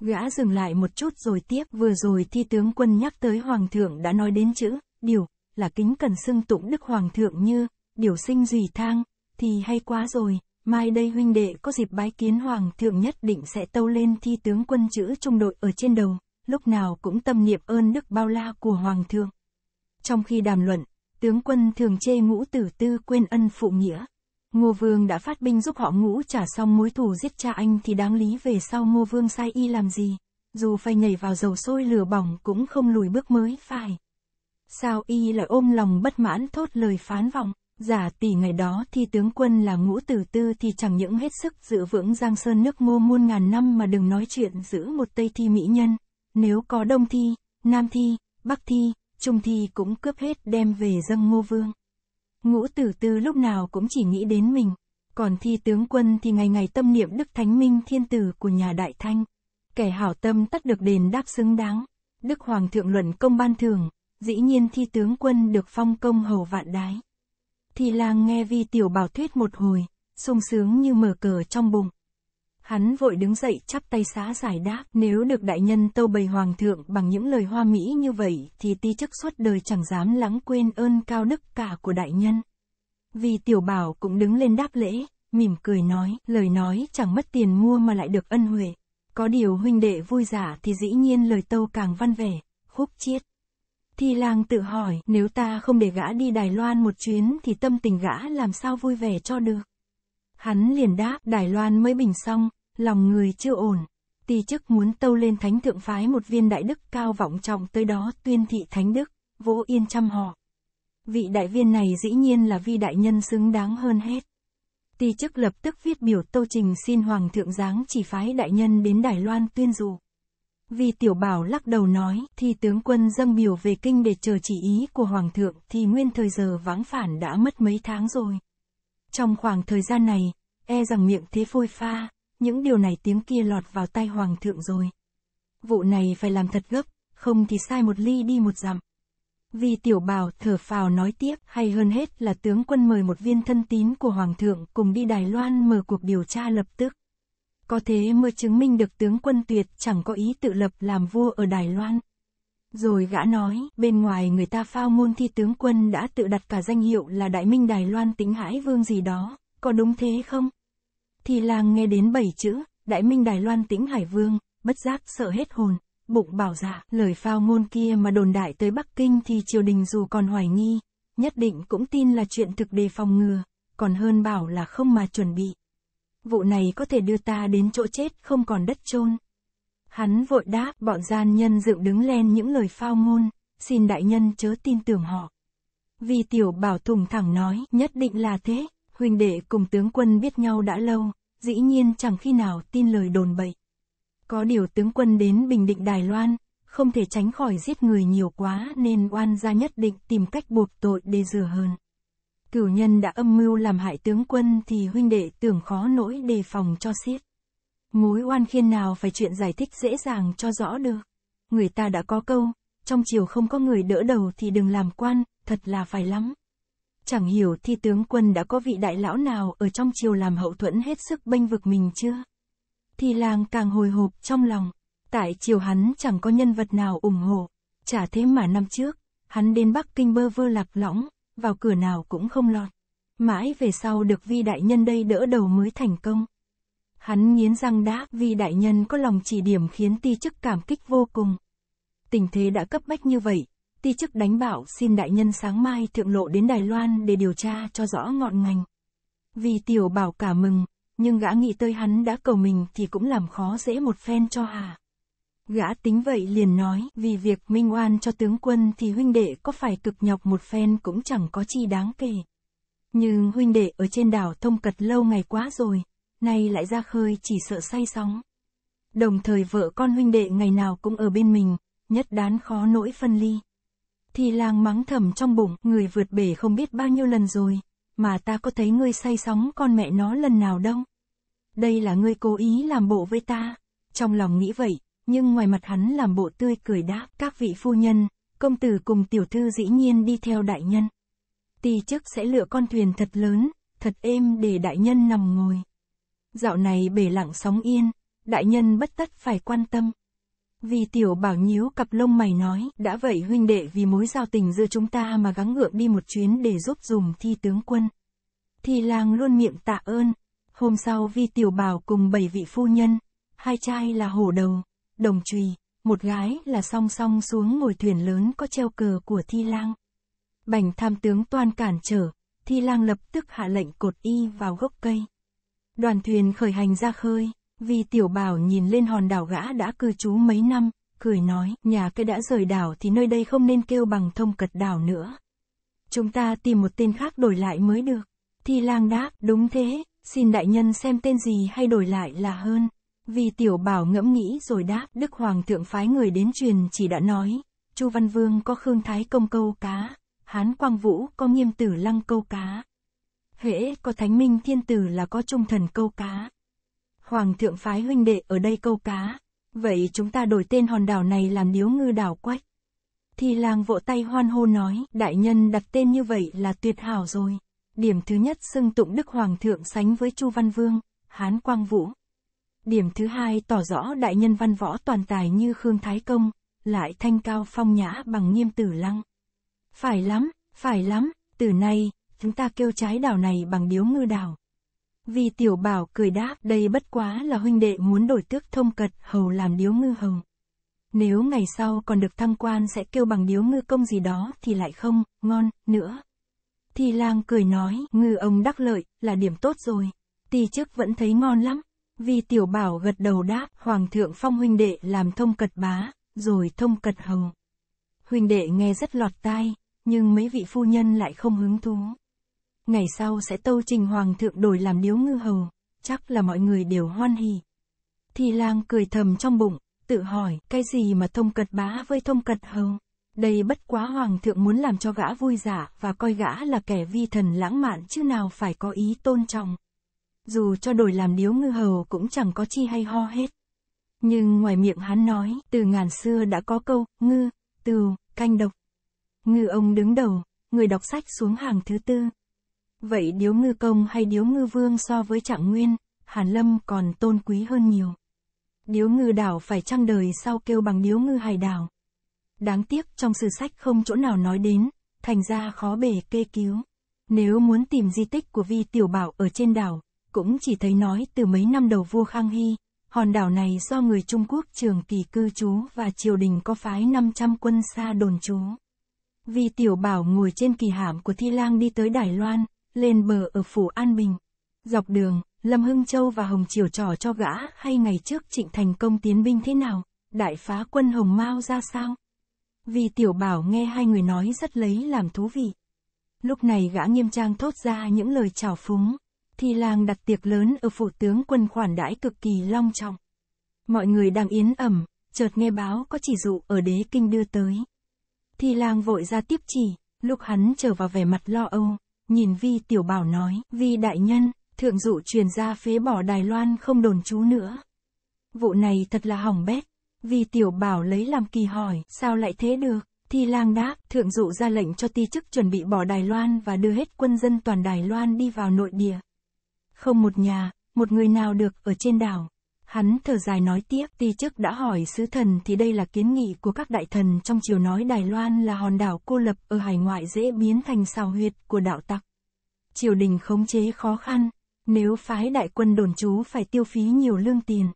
Gã dừng lại một chút rồi tiếp, vừa rồi thi tướng quân nhắc tới hoàng thượng đã nói đến chữ, điều, là kính cần xưng tụng đức hoàng thượng như, điều sinh dùy thang, thì hay quá rồi, mai đây huynh đệ có dịp bái kiến hoàng thượng nhất định sẽ tâu lên thi tướng quân chữ trung đội ở trên đầu, lúc nào cũng tâm niệm ơn đức bao la của hoàng thượng. Trong khi đàm luận, tướng quân thường chê ngũ tử tư quên ân phụ nghĩa. Ngô Vương đã phát binh giúp họ ngũ trả xong mối thù giết cha anh thì đáng lý về sau Ngô Vương sai y làm gì, dù phải nhảy vào dầu sôi lửa bỏng cũng không lùi bước mới phải. Sao y lại ôm lòng bất mãn thốt lời phán vọng? Giả tỷ ngày đó thì tướng quân là ngũ tử tư thì chẳng những hết sức giữ vững giang sơn nước ngô muôn ngàn năm mà đừng nói chuyện giữ một tây thi mỹ nhân. Nếu có đông thi, nam thi, bắc thi, trung thi cũng cướp hết đem về dâng ngô vương. Ngũ tử tư lúc nào cũng chỉ nghĩ đến mình. Còn thi tướng quân thì ngày ngày tâm niệm đức thánh minh thiên tử của nhà đại thanh. Kẻ hảo tâm tất được đền đáp xứng đáng. Đức Hoàng thượng luận công ban thưởng, dĩ nhiên thi tướng quân được phong công hầu vạn đái. Thì lang nghe vi tiểu bảo thuyết một hồi, sung sướng như mở cờ trong bụng. Hắn vội đứng dậy chắp tay xá giải đáp, nếu được đại nhân tâu bày hoàng thượng bằng những lời hoa mỹ như vậy thì ti chức suốt đời chẳng dám lắng quên ơn cao đức cả của đại nhân. Vì tiểu bảo cũng đứng lên đáp lễ, mỉm cười nói, lời nói chẳng mất tiền mua mà lại được ân huệ. Có điều huynh đệ vui giả thì dĩ nhiên lời tâu càng văn vẻ, khúc chiết. Thi lang tự hỏi, nếu ta không để gã đi Đài Loan một chuyến thì tâm tình gã làm sao vui vẻ cho được. Hắn liền đáp, Đài Loan mới bình xong, lòng người chưa ổn. Tỳ chức muốn tâu lên thánh thượng phái một viên đại đức cao vọng trọng tới đó tuyên thị thánh đức, vỗ yên chăm họ. Vị đại viên này dĩ nhiên là vi đại nhân xứng đáng hơn hết. Tỳ chức lập tức viết biểu tâu trình xin hoàng thượng giáng chỉ phái đại nhân đến Đài Loan tuyên dụ. Vì tiểu bảo lắc đầu nói, thì tướng quân dâng biểu về kinh để chờ chỉ ý của hoàng thượng thì nguyên thời giờ vắng phản đã mất mấy tháng rồi. Trong khoảng thời gian này, e rằng miệng thế phôi pha, những điều này tiếng kia lọt vào tay hoàng thượng rồi. Vụ này phải làm thật gấp, không thì sai một ly đi một dặm. Vì tiểu bảo thở phào nói tiếp, hay hơn hết là tướng quân mời một viên thân tín của hoàng thượng cùng đi Đài Loan mở cuộc điều tra lập tức. Có thế mới chứng minh được tướng quân tuyệt chẳng có ý tự lập làm vua ở Đài Loan. Rồi gã nói, bên ngoài người ta phao môn thi tướng quân đã tự đặt cả danh hiệu là Đại Minh Đài Loan tính hãi vương gì đó, có đúng thế không? Thì làng nghe đến bảy chữ, Đại Minh Đài Loan tính hải vương, bất giác sợ hết hồn, bụng bảo dạ, lời phao ngôn kia mà đồn đại tới Bắc Kinh thì triều đình dù còn hoài nghi, nhất định cũng tin là chuyện thực đề phòng ngừa, còn hơn bảo là không mà chuẩn bị vụ này có thể đưa ta đến chỗ chết không còn đất chôn. Hắn vội đáp, bọn gian nhân dựng đứng lên những lời phao ngôn, xin đại nhân chớ tin tưởng họ. Vì tiểu bảo thùng thẳng nói, nhất định là thế, huynh đệ cùng tướng quân biết nhau đã lâu, dĩ nhiên chẳng khi nào tin lời đồn bậy. Có điều tướng quân đến Bình Định Đài Loan, không thể tránh khỏi giết người nhiều quá nên oan gia nhất định tìm cách buộc tội để rửa hờn cửu nhân đã âm mưu làm hại tướng quân thì huynh đệ tưởng khó nỗi đề phòng cho xiết. Mối oan khiên nào phải chuyện giải thích dễ dàng cho rõ được. Người ta đã có câu, trong chiều không có người đỡ đầu thì đừng làm quan, thật là phải lắm. Chẳng hiểu thì tướng quân đã có vị đại lão nào ở trong chiều làm hậu thuẫn hết sức bênh vực mình chưa? Thì làng càng hồi hộp trong lòng, tại chiều hắn chẳng có nhân vật nào ủng hộ, chả thế mà năm trước, hắn đến Bắc Kinh bơ vơ lạc lõng, vào cửa nào cũng không lọt. Mãi về sau được vi đại nhân đây đỡ đầu mới thành công. Hắn nghiến răng đáp vi đại nhân có lòng chỉ điểm khiến ti chức cảm kích vô cùng. Tình thế đã cấp bách như vậy, ti chức đánh bảo xin đại nhân sáng mai thượng lộ đến Đài Loan để điều tra cho rõ ngọn ngành. Vì tiểu bảo cả mừng, nhưng gã nghĩ tới hắn đã cầu mình thì cũng làm khó dễ một phen cho hà. Gã tính vậy liền nói, vì việc minh oan cho tướng quân thì huynh đệ có phải cực nhọc một phen cũng chẳng có chi đáng kể. Nhưng huynh đệ ở trên đảo thông cật lâu ngày quá rồi, nay lại ra khơi chỉ sợ say sóng. Đồng thời vợ con huynh đệ ngày nào cũng ở bên mình, nhất đán khó nỗi phân ly. Thì làng mắng thầm trong bụng, người vượt bể không biết bao nhiêu lần rồi, mà ta có thấy ngươi say sóng con mẹ nó lần nào đâu. Đây là ngươi cố ý làm bộ với ta. Trong lòng nghĩ vậy, nhưng ngoài mặt hắn làm bộ tươi cười đáp các vị phu nhân, công tử cùng tiểu thư dĩ nhiên đi theo đại nhân. Tỳ chức sẽ lựa con thuyền thật lớn, thật êm để đại nhân nằm ngồi. Dạo này bể lặng sóng yên, đại nhân bất tất phải quan tâm. Vì tiểu bảo nhíu cặp lông mày nói, đã vậy huynh đệ vì mối giao tình giữa chúng ta mà gắng gượng đi một chuyến để giúp dùng thi tướng quân. Thi lang luôn miệng tạ ơn, hôm sau vi tiểu bảo cùng bảy vị phu nhân, hai trai là hổ đầu, đồng chùy, một gái là song song xuống ngồi thuyền lớn có treo cờ của Thi Lang. Bành tham tướng toàn cản trở, Thi Lang lập tức hạ lệnh cột y vào gốc cây. Đoàn thuyền khởi hành ra khơi, vì tiểu bảo nhìn lên hòn đảo gã đã cư trú mấy năm, cười nói, nhà cây đã rời đảo thì nơi đây không nên kêu bằng thông cật đảo nữa. Chúng ta tìm một tên khác đổi lại mới được. Thi lang đáp, đúng thế, xin đại nhân xem tên gì hay đổi lại là hơn. Vì tiểu bảo ngẫm nghĩ rồi đáp, Đức Hoàng thượng phái người đến truyền chỉ đã nói, Chu Văn Vương có Khương Thái Công câu cá, Hán Quang Vũ có Nghiêm Tử Lăng câu cá. Huệ có Thánh Minh Thiên Tử là có Trung Thần câu cá. Hoàng thượng phái huynh đệ ở đây câu cá, vậy chúng ta đổi tên hòn đảo này làm điếu ngư đảo quách. Thì làng vỗ tay hoan hô nói, đại nhân đặt tên như vậy là tuyệt hảo rồi. Điểm thứ nhất xưng tụng Đức Hoàng thượng sánh với Chu Văn Vương, Hán Quang Vũ. Điểm thứ hai tỏ rõ đại nhân văn võ toàn tài như Khương Thái Công, lại thanh cao phong nhã bằng nghiêm tử lăng. Phải lắm, phải lắm, từ nay, chúng ta kêu trái đảo này bằng điếu ngư đảo. Vì tiểu bảo cười đáp đây bất quá là huynh đệ muốn đổi tước thông cật hầu làm điếu ngư hồng Nếu ngày sau còn được thăng quan sẽ kêu bằng điếu ngư công gì đó thì lại không, ngon, nữa. Thì lang cười nói, ngư ông đắc lợi, là điểm tốt rồi. Tì trước vẫn thấy ngon lắm. Vi tiểu bảo gật đầu đáp, Hoàng thượng phong huynh đệ làm thông cật bá, rồi thông cật hầu. Huynh đệ nghe rất lọt tai, nhưng mấy vị phu nhân lại không hứng thú. Ngày sau sẽ tâu trình Hoàng thượng đổi làm điếu ngư hầu, chắc là mọi người đều hoan hỉ. thì lang cười thầm trong bụng, tự hỏi, cái gì mà thông cật bá với thông cật hầu? Đây bất quá hoàng thượng muốn làm cho gã vui giả và coi gã là kẻ vi thần lãng mạn chứ nào phải có ý tôn trọng dù cho đổi làm điếu ngư hầu cũng chẳng có chi hay ho hết. Nhưng ngoài miệng hắn nói, từ ngàn xưa đã có câu, ngư, từ canh độc. Ngư ông đứng đầu, người đọc sách xuống hàng thứ tư. Vậy điếu ngư công hay điếu ngư vương so với trạng nguyên, Hàn Lâm còn tôn quý hơn nhiều. Điếu ngư đảo phải trăng đời sau kêu bằng điếu ngư hải đảo. Đáng tiếc trong sử sách không chỗ nào nói đến, thành ra khó bể kê cứu. Nếu muốn tìm di tích của vi tiểu bảo ở trên đảo, cũng chỉ thấy nói từ mấy năm đầu vua Khang Hy, hòn đảo này do người Trung Quốc trường kỳ cư trú và triều đình có phái 500 quân xa đồn trú. Vì tiểu bảo ngồi trên kỳ hạm của Thi Lang đi tới Đài Loan, lên bờ ở Phủ An Bình. Dọc đường, Lâm Hưng Châu và Hồng Triều trò cho gã hay ngày trước trịnh thành công tiến binh thế nào, đại phá quân Hồng Mao ra sao? Vì tiểu bảo nghe hai người nói rất lấy làm thú vị. Lúc này gã nghiêm trang thốt ra những lời chào phúng thi lang đặt tiệc lớn ở phủ tướng quân khoản đãi cực kỳ long trọng. Mọi người đang yến ẩm, chợt nghe báo có chỉ dụ ở đế kinh đưa tới. Thi lang vội ra tiếp chỉ, lúc hắn trở vào vẻ mặt lo âu, nhìn vi tiểu bảo nói, vi đại nhân, thượng dụ truyền ra phế bỏ Đài Loan không đồn trú nữa. Vụ này thật là hỏng bét, vi tiểu bảo lấy làm kỳ hỏi, sao lại thế được? Thi lang đáp, thượng dụ ra lệnh cho ti chức chuẩn bị bỏ Đài Loan và đưa hết quân dân toàn Đài Loan đi vào nội địa. Không một nhà, một người nào được ở trên đảo. Hắn thở dài nói tiếp, ti chức đã hỏi sứ thần thì đây là kiến nghị của các đại thần trong chiều nói Đài Loan là hòn đảo cô lập ở hải ngoại dễ biến thành xào huyệt của đạo tặc. Triều đình khống chế khó khăn, nếu phái đại quân đồn trú phải tiêu phí nhiều lương tiền.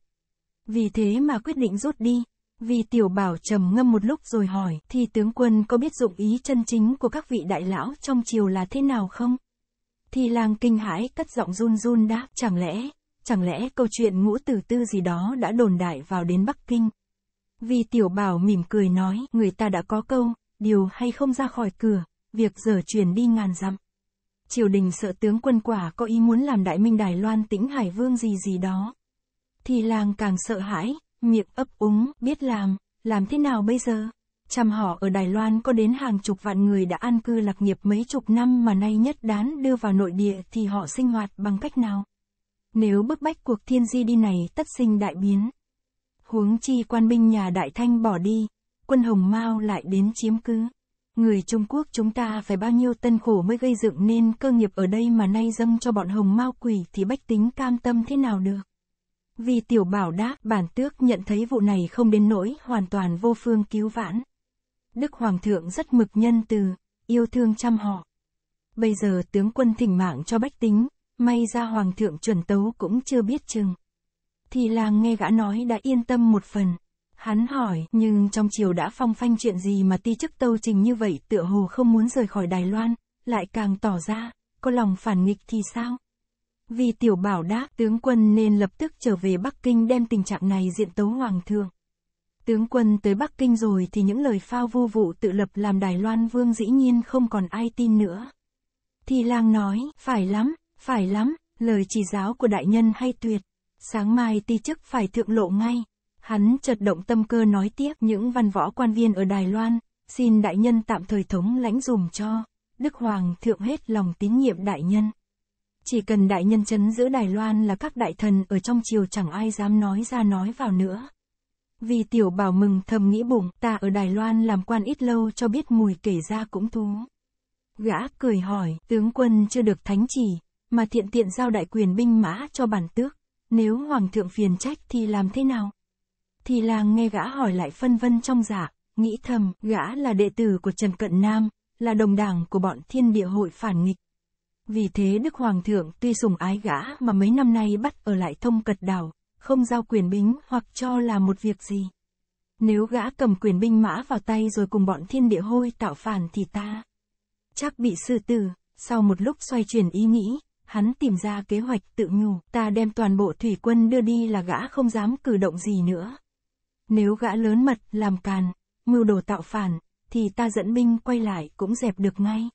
Vì thế mà quyết định rút đi. Vì tiểu bảo trầm ngâm một lúc rồi hỏi, thì tướng quân có biết dụng ý chân chính của các vị đại lão trong triều là thế nào không? Thi lang kinh hãi cất giọng run run đáp, chẳng lẽ, chẳng lẽ câu chuyện ngũ tử tư gì đó đã đồn đại vào đến Bắc Kinh. Vì tiểu bảo mỉm cười nói, người ta đã có câu, điều hay không ra khỏi cửa, việc giờ truyền đi ngàn dặm. Triều đình sợ tướng quân quả có ý muốn làm đại minh Đài Loan tĩnh Hải Vương gì gì đó. Thì làng càng sợ hãi, miệng ấp úng, biết làm, làm thế nào bây giờ? Chăm họ ở Đài Loan có đến hàng chục vạn người đã an cư lạc nghiệp mấy chục năm mà nay nhất đán đưa vào nội địa thì họ sinh hoạt bằng cách nào? Nếu bức bách cuộc thiên di đi này tất sinh đại biến. Huống chi quan binh nhà Đại Thanh bỏ đi, quân Hồng Mao lại đến chiếm cứ. Người Trung Quốc chúng ta phải bao nhiêu tân khổ mới gây dựng nên cơ nghiệp ở đây mà nay dâng cho bọn Hồng Mao quỷ thì bách tính cam tâm thế nào được? Vì tiểu bảo đáp bản tước nhận thấy vụ này không đến nỗi hoàn toàn vô phương cứu vãn. Đức Hoàng thượng rất mực nhân từ, yêu thương chăm họ. Bây giờ tướng quân thỉnh mạng cho bách tính, may ra Hoàng thượng chuẩn tấu cũng chưa biết chừng. Thì làng nghe gã nói đã yên tâm một phần. Hắn hỏi, nhưng trong chiều đã phong phanh chuyện gì mà ti chức tâu trình như vậy tựa hồ không muốn rời khỏi Đài Loan, lại càng tỏ ra, có lòng phản nghịch thì sao? Vì tiểu bảo đáp, tướng quân nên lập tức trở về Bắc Kinh đem tình trạng này diện tấu hoàng thượng. Tướng quân tới Bắc Kinh rồi thì những lời phao vu vụ tự lập làm Đài Loan Vương dĩ nhiên không còn ai tin nữa. Thì lang nói, phải lắm, phải lắm, lời chỉ giáo của đại nhân hay tuyệt. Sáng mai ti chức phải thượng lộ ngay. Hắn chợt động tâm cơ nói tiếp những văn võ quan viên ở Đài Loan, xin đại nhân tạm thời thống lãnh dùm cho. Đức Hoàng thượng hết lòng tín nhiệm đại nhân. Chỉ cần đại nhân chấn giữ Đài Loan là các đại thần ở trong triều chẳng ai dám nói ra nói vào nữa. Vì tiểu bảo mừng thầm nghĩ bụng, ta ở Đài Loan làm quan ít lâu cho biết mùi kể ra cũng thú. Gã cười hỏi, tướng quân chưa được thánh chỉ, mà thiện tiện giao đại quyền binh mã cho bản tước. Nếu hoàng thượng phiền trách thì làm thế nào? Thì làng nghe gã hỏi lại phân vân trong dạ, nghĩ thầm, gã là đệ tử của Trần Cận Nam, là đồng đảng của bọn thiên địa hội phản nghịch. Vì thế Đức Hoàng thượng tuy sủng ái gã mà mấy năm nay bắt ở lại thông cật đảo, không giao quyền bính hoặc cho là một việc gì. Nếu gã cầm quyền binh mã vào tay rồi cùng bọn thiên địa hôi tạo phản thì ta chắc bị xử tử. Sau một lúc xoay chuyển ý nghĩ, hắn tìm ra kế hoạch tự nhủ, ta đem toàn bộ thủy quân đưa đi là gã không dám cử động gì nữa. Nếu gã lớn mật, làm càn, mưu đồ tạo phản, thì ta dẫn binh quay lại cũng dẹp được ngay.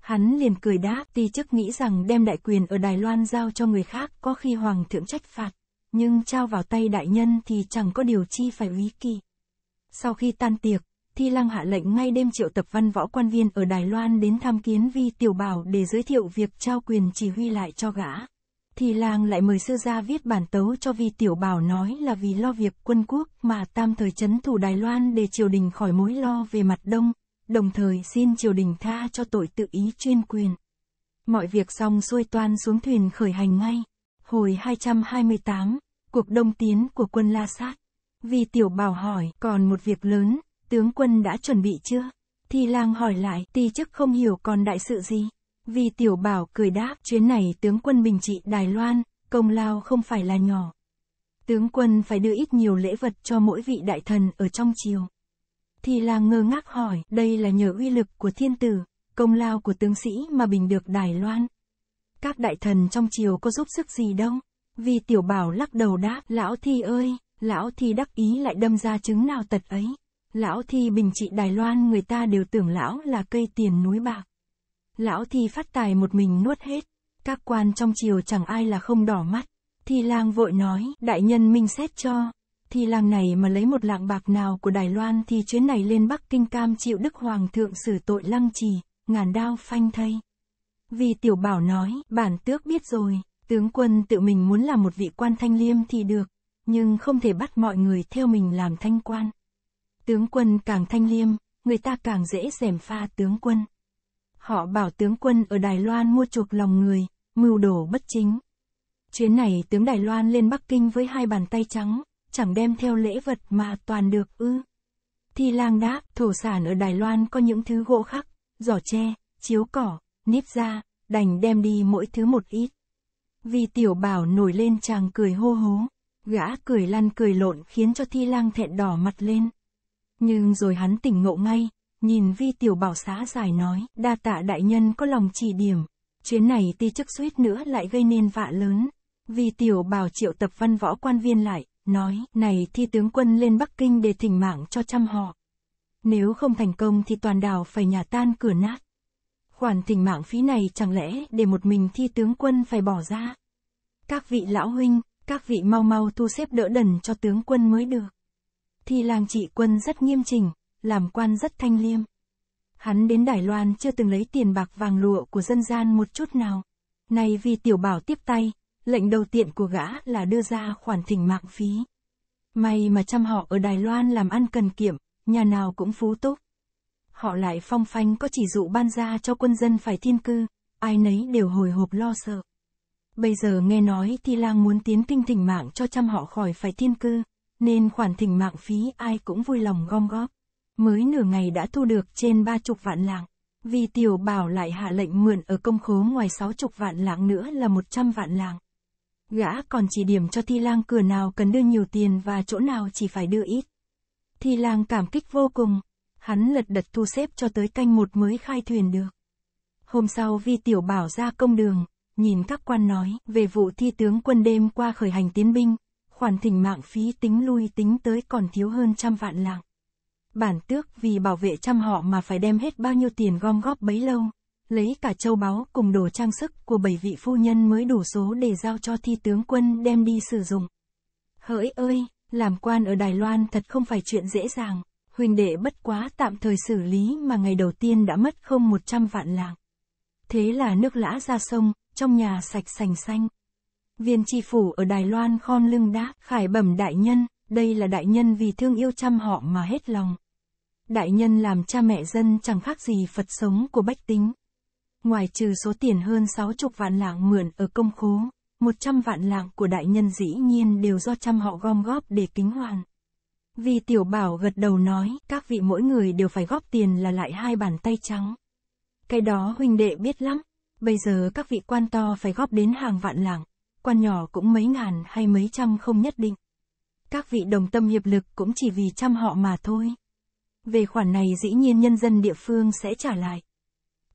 Hắn liền cười đáp, ti chức nghĩ rằng đem đại quyền ở Đài Loan giao cho người khác có khi hoàng thượng trách phạt nhưng trao vào tay đại nhân thì chẳng có điều chi phải úy kỳ. Sau khi tan tiệc, Thi Lăng hạ lệnh ngay đêm triệu tập văn võ quan viên ở Đài Loan đến tham kiến Vi Tiểu Bảo để giới thiệu việc trao quyền chỉ huy lại cho gã. Thi Lang lại mời sư gia viết bản tấu cho Vi Tiểu Bảo nói là vì lo việc quân quốc mà tam thời chấn thủ Đài Loan để triều đình khỏi mối lo về mặt đông, đồng thời xin triều đình tha cho tội tự ý chuyên quyền. Mọi việc xong xuôi toan xuống thuyền khởi hành ngay. Hồi 228, cuộc đông tiến của quân La Sát. Vì tiểu bảo hỏi, còn một việc lớn, tướng quân đã chuẩn bị chưa? Thi lang hỏi lại, ti chức không hiểu còn đại sự gì. Vì tiểu bảo cười đáp, chuyến này tướng quân bình trị Đài Loan, công lao không phải là nhỏ. Tướng quân phải đưa ít nhiều lễ vật cho mỗi vị đại thần ở trong triều. Thi lang ngơ ngác hỏi, đây là nhờ uy lực của thiên tử, công lao của tướng sĩ mà bình được Đài Loan các đại thần trong triều có giúp sức gì đâu. Vì tiểu bảo lắc đầu đáp, lão thi ơi, lão thi đắc ý lại đâm ra chứng nào tật ấy. Lão thi bình trị Đài Loan người ta đều tưởng lão là cây tiền núi bạc. Lão thi phát tài một mình nuốt hết, các quan trong triều chẳng ai là không đỏ mắt. Thi lang vội nói, đại nhân minh xét cho. Thi lang này mà lấy một lạng bạc nào của Đài Loan thì chuyến này lên Bắc Kinh cam chịu Đức Hoàng thượng xử tội lăng trì, ngàn đao phanh thây. Vì tiểu bảo nói, bản tước biết rồi, tướng quân tự mình muốn làm một vị quan thanh liêm thì được, nhưng không thể bắt mọi người theo mình làm thanh quan. Tướng quân càng thanh liêm, người ta càng dễ xèm pha tướng quân. Họ bảo tướng quân ở Đài Loan mua chuộc lòng người, mưu đồ bất chính. Chuyến này tướng Đài Loan lên Bắc Kinh với hai bàn tay trắng, chẳng đem theo lễ vật mà toàn được ư. Thi lang đáp, thổ sản ở Đài Loan có những thứ gỗ khắc, giỏ tre, chiếu cỏ, níp ra, đành đem đi mỗi thứ một ít. Vì tiểu bảo nổi lên chàng cười hô hố, gã cười lăn cười lộn khiến cho thi lang thẹn đỏ mặt lên. Nhưng rồi hắn tỉnh ngộ ngay, nhìn vi tiểu bảo xá giải nói, đa tạ đại nhân có lòng chỉ điểm, chuyến này ti chức suýt nữa lại gây nên vạ lớn. Vi tiểu bảo triệu tập văn võ quan viên lại, nói, này thi tướng quân lên Bắc Kinh để thỉnh mạng cho trăm họ. Nếu không thành công thì toàn đảo phải nhà tan cửa nát. Khoản thỉnh mạng phí này chẳng lẽ để một mình thi tướng quân phải bỏ ra? Các vị lão huynh, các vị mau mau thu xếp đỡ đần cho tướng quân mới được. Thi lang trị quân rất nghiêm chỉnh, làm quan rất thanh liêm. Hắn đến Đài Loan chưa từng lấy tiền bạc vàng lụa của dân gian một chút nào. Nay vì tiểu bảo tiếp tay, lệnh đầu tiện của gã là đưa ra khoản thỉnh mạng phí. May mà chăm họ ở Đài Loan làm ăn cần kiệm, nhà nào cũng phú túc họ lại phong phanh có chỉ dụ ban ra cho quân dân phải thiên cư, ai nấy đều hồi hộp lo sợ. Bây giờ nghe nói thi Lang muốn tiến kinh thỉnh mạng cho trăm họ khỏi phải thiên cư, nên khoản thỉnh mạng phí ai cũng vui lòng gom góp. Mới nửa ngày đã thu được trên ba chục vạn lạng, vì tiểu bảo lại hạ lệnh mượn ở công khố ngoài sáu chục vạn lạng nữa là một trăm vạn lạng. Gã còn chỉ điểm cho thi Lang cửa nào cần đưa nhiều tiền và chỗ nào chỉ phải đưa ít. Thi lang cảm kích vô cùng, hắn lật đật thu xếp cho tới canh một mới khai thuyền được. Hôm sau vi tiểu bảo ra công đường, nhìn các quan nói về vụ thi tướng quân đêm qua khởi hành tiến binh, khoản thỉnh mạng phí tính lui tính tới còn thiếu hơn trăm vạn lạng. Bản tước vì bảo vệ trăm họ mà phải đem hết bao nhiêu tiền gom góp bấy lâu, lấy cả châu báu cùng đồ trang sức của bảy vị phu nhân mới đủ số để giao cho thi tướng quân đem đi sử dụng. Hỡi ơi, làm quan ở Đài Loan thật không phải chuyện dễ dàng huynh đệ bất quá tạm thời xử lý mà ngày đầu tiên đã mất không 100 vạn lạng. Thế là nước lã ra sông, trong nhà sạch sành xanh. Viên tri phủ ở Đài Loan khom lưng đáp, khải bẩm đại nhân, đây là đại nhân vì thương yêu chăm họ mà hết lòng. Đại nhân làm cha mẹ dân chẳng khác gì Phật sống của bách tính. Ngoài trừ số tiền hơn 60 vạn lạng mượn ở công khố, 100 vạn lạng của đại nhân dĩ nhiên đều do chăm họ gom góp để kính hoàn. Vì tiểu bảo gật đầu nói, các vị mỗi người đều phải góp tiền là lại hai bàn tay trắng. Cái đó huynh đệ biết lắm, bây giờ các vị quan to phải góp đến hàng vạn lạng, quan nhỏ cũng mấy ngàn hay mấy trăm không nhất định. Các vị đồng tâm hiệp lực cũng chỉ vì chăm họ mà thôi. Về khoản này dĩ nhiên nhân dân địa phương sẽ trả lại.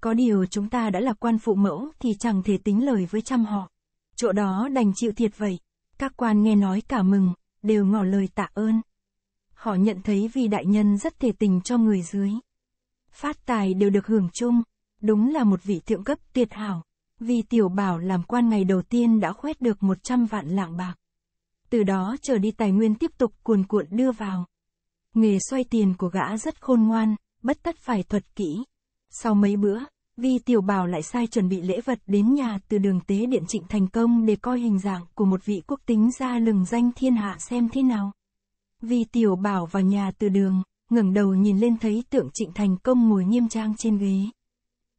Có điều chúng ta đã là quan phụ mẫu thì chẳng thể tính lời với trăm họ. Chỗ đó đành chịu thiệt vậy. Các quan nghe nói cả mừng, đều ngỏ lời tạ ơn họ nhận thấy vì đại nhân rất thể tình cho người dưới. Phát tài đều được hưởng chung, đúng là một vị thượng cấp tuyệt hảo, vì tiểu bảo làm quan ngày đầu tiên đã khoét được 100 vạn lạng bạc. Từ đó trở đi tài nguyên tiếp tục cuồn cuộn đưa vào. Nghề xoay tiền của gã rất khôn ngoan, bất tất phải thuật kỹ. Sau mấy bữa, vì tiểu bảo lại sai chuẩn bị lễ vật đến nhà từ đường tế điện trịnh thành công để coi hình dạng của một vị quốc tính ra lừng danh thiên hạ xem thế nào. Vi Tiểu Bảo vào nhà từ đường, ngẩng đầu nhìn lên thấy tượng Trịnh Thành Công ngồi nghiêm trang trên ghế.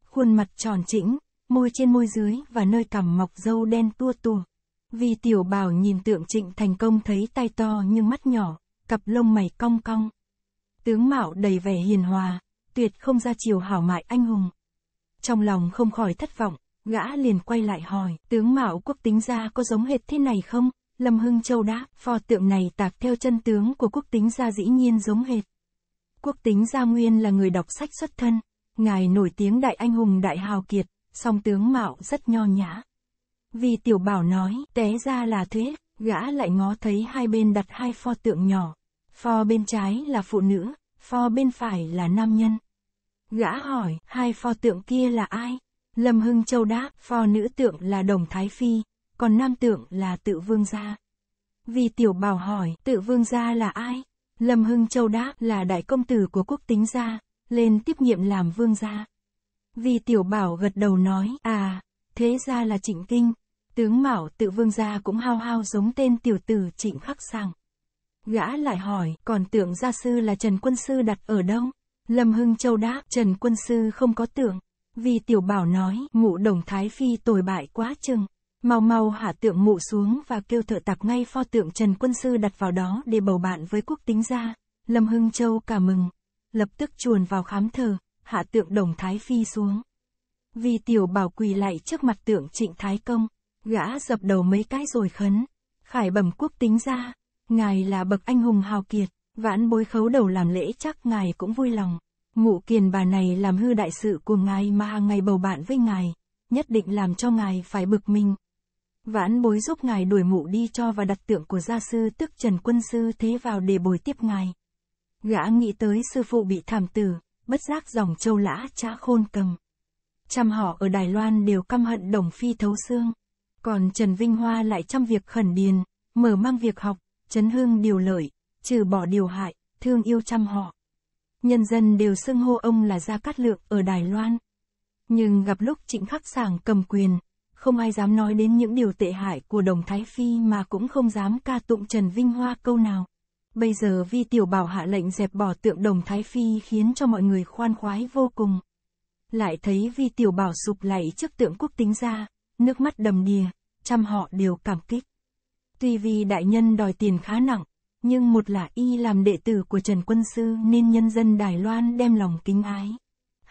Khuôn mặt tròn chỉnh, môi trên môi dưới và nơi cằm mọc râu đen tua tua Vi Tiểu Bảo nhìn tượng Trịnh Thành Công thấy tai to nhưng mắt nhỏ, cặp lông mày cong cong. Tướng mạo đầy vẻ hiền hòa, tuyệt không ra chiều hảo mại anh hùng. Trong lòng không khỏi thất vọng, gã liền quay lại hỏi, tướng mạo quốc tính ra có giống hệt thế này không? Lâm Hưng Châu đã, pho tượng này tạc theo chân tướng của quốc tính gia dĩ nhiên giống hệt. Quốc tính gia nguyên là người đọc sách xuất thân, ngài nổi tiếng đại anh hùng đại hào kiệt, song tướng mạo rất nho nhã. Vì tiểu bảo nói, té ra là thế, gã lại ngó thấy hai bên đặt hai pho tượng nhỏ. Pho bên trái là phụ nữ, pho bên phải là nam nhân. Gã hỏi, hai pho tượng kia là ai? Lâm Hưng Châu đáp, pho nữ tượng là Đồng Thái Phi, còn nam tượng là tự vương gia. Vì tiểu bảo hỏi, tự vương gia là ai? Lâm Hưng Châu đáp là đại công tử của quốc tính gia, lên tiếp nhiệm làm vương gia. Vì tiểu bảo gật đầu nói, à, thế ra là trịnh kinh. Tướng Mạo tự vương gia cũng hao hao giống tên tiểu tử trịnh khắc sàng. Gã lại hỏi, còn tượng gia sư là Trần Quân Sư đặt ở đâu? Lâm Hưng Châu đáp, Trần Quân Sư không có tượng. Vì tiểu bảo nói, ngụ đồng thái phi tồi bại quá chừng. Mau mau hạ tượng mụ xuống và kêu thợ tạp ngay pho tượng Trần Quân Sư đặt vào đó để bầu bạn với quốc tính gia. Lâm Hưng Châu cả mừng, lập tức chuồn vào khám thờ, hạ tượng Đồng Thái Phi xuống. Vì tiểu bảo quỳ lại trước mặt tượng Trịnh Thái Công, gã dập đầu mấy cái rồi khấn. Khải bẩm quốc tính ra, ngài là bậc anh hùng hào kiệt, vãn bối khấu đầu làm lễ chắc ngài cũng vui lòng. Mụ kiền bà này làm hư đại sự của ngài mà hàng ngày bầu bạn với ngài, nhất định làm cho ngài phải bực mình. Vãn bối giúp ngài đuổi mụ đi cho và đặt tượng của gia sư tức Trần Quân Sư thế vào để bồi tiếp ngài. Gã nghĩ tới sư phụ bị thảm tử, bất giác dòng châu lã trã khôn cầm. Trăm họ ở Đài Loan đều căm hận đồng phi thấu xương. Còn Trần Vinh Hoa lại trăm việc khẩn điền, mở mang việc học, chấn hương điều lợi, trừ bỏ điều hại, thương yêu trăm họ. Nhân dân đều xưng hô ông là Gia Cát Lượng ở Đài Loan. Nhưng gặp lúc trịnh khắc sảng cầm quyền, không ai dám nói đến những điều tệ hại của đồng Thái Phi mà cũng không dám ca tụng Trần Vinh Hoa câu nào. Bây giờ Vi Tiểu Bảo hạ lệnh dẹp bỏ tượng đồng Thái Phi khiến cho mọi người khoan khoái vô cùng. Lại thấy Vi Tiểu Bảo sụp lạy trước tượng quốc tính ra, nước mắt đầm đìa, trăm họ đều cảm kích. Tuy vì đại nhân đòi tiền khá nặng, nhưng một là y làm đệ tử của Trần Quân Sư nên nhân dân Đài Loan đem lòng kính ái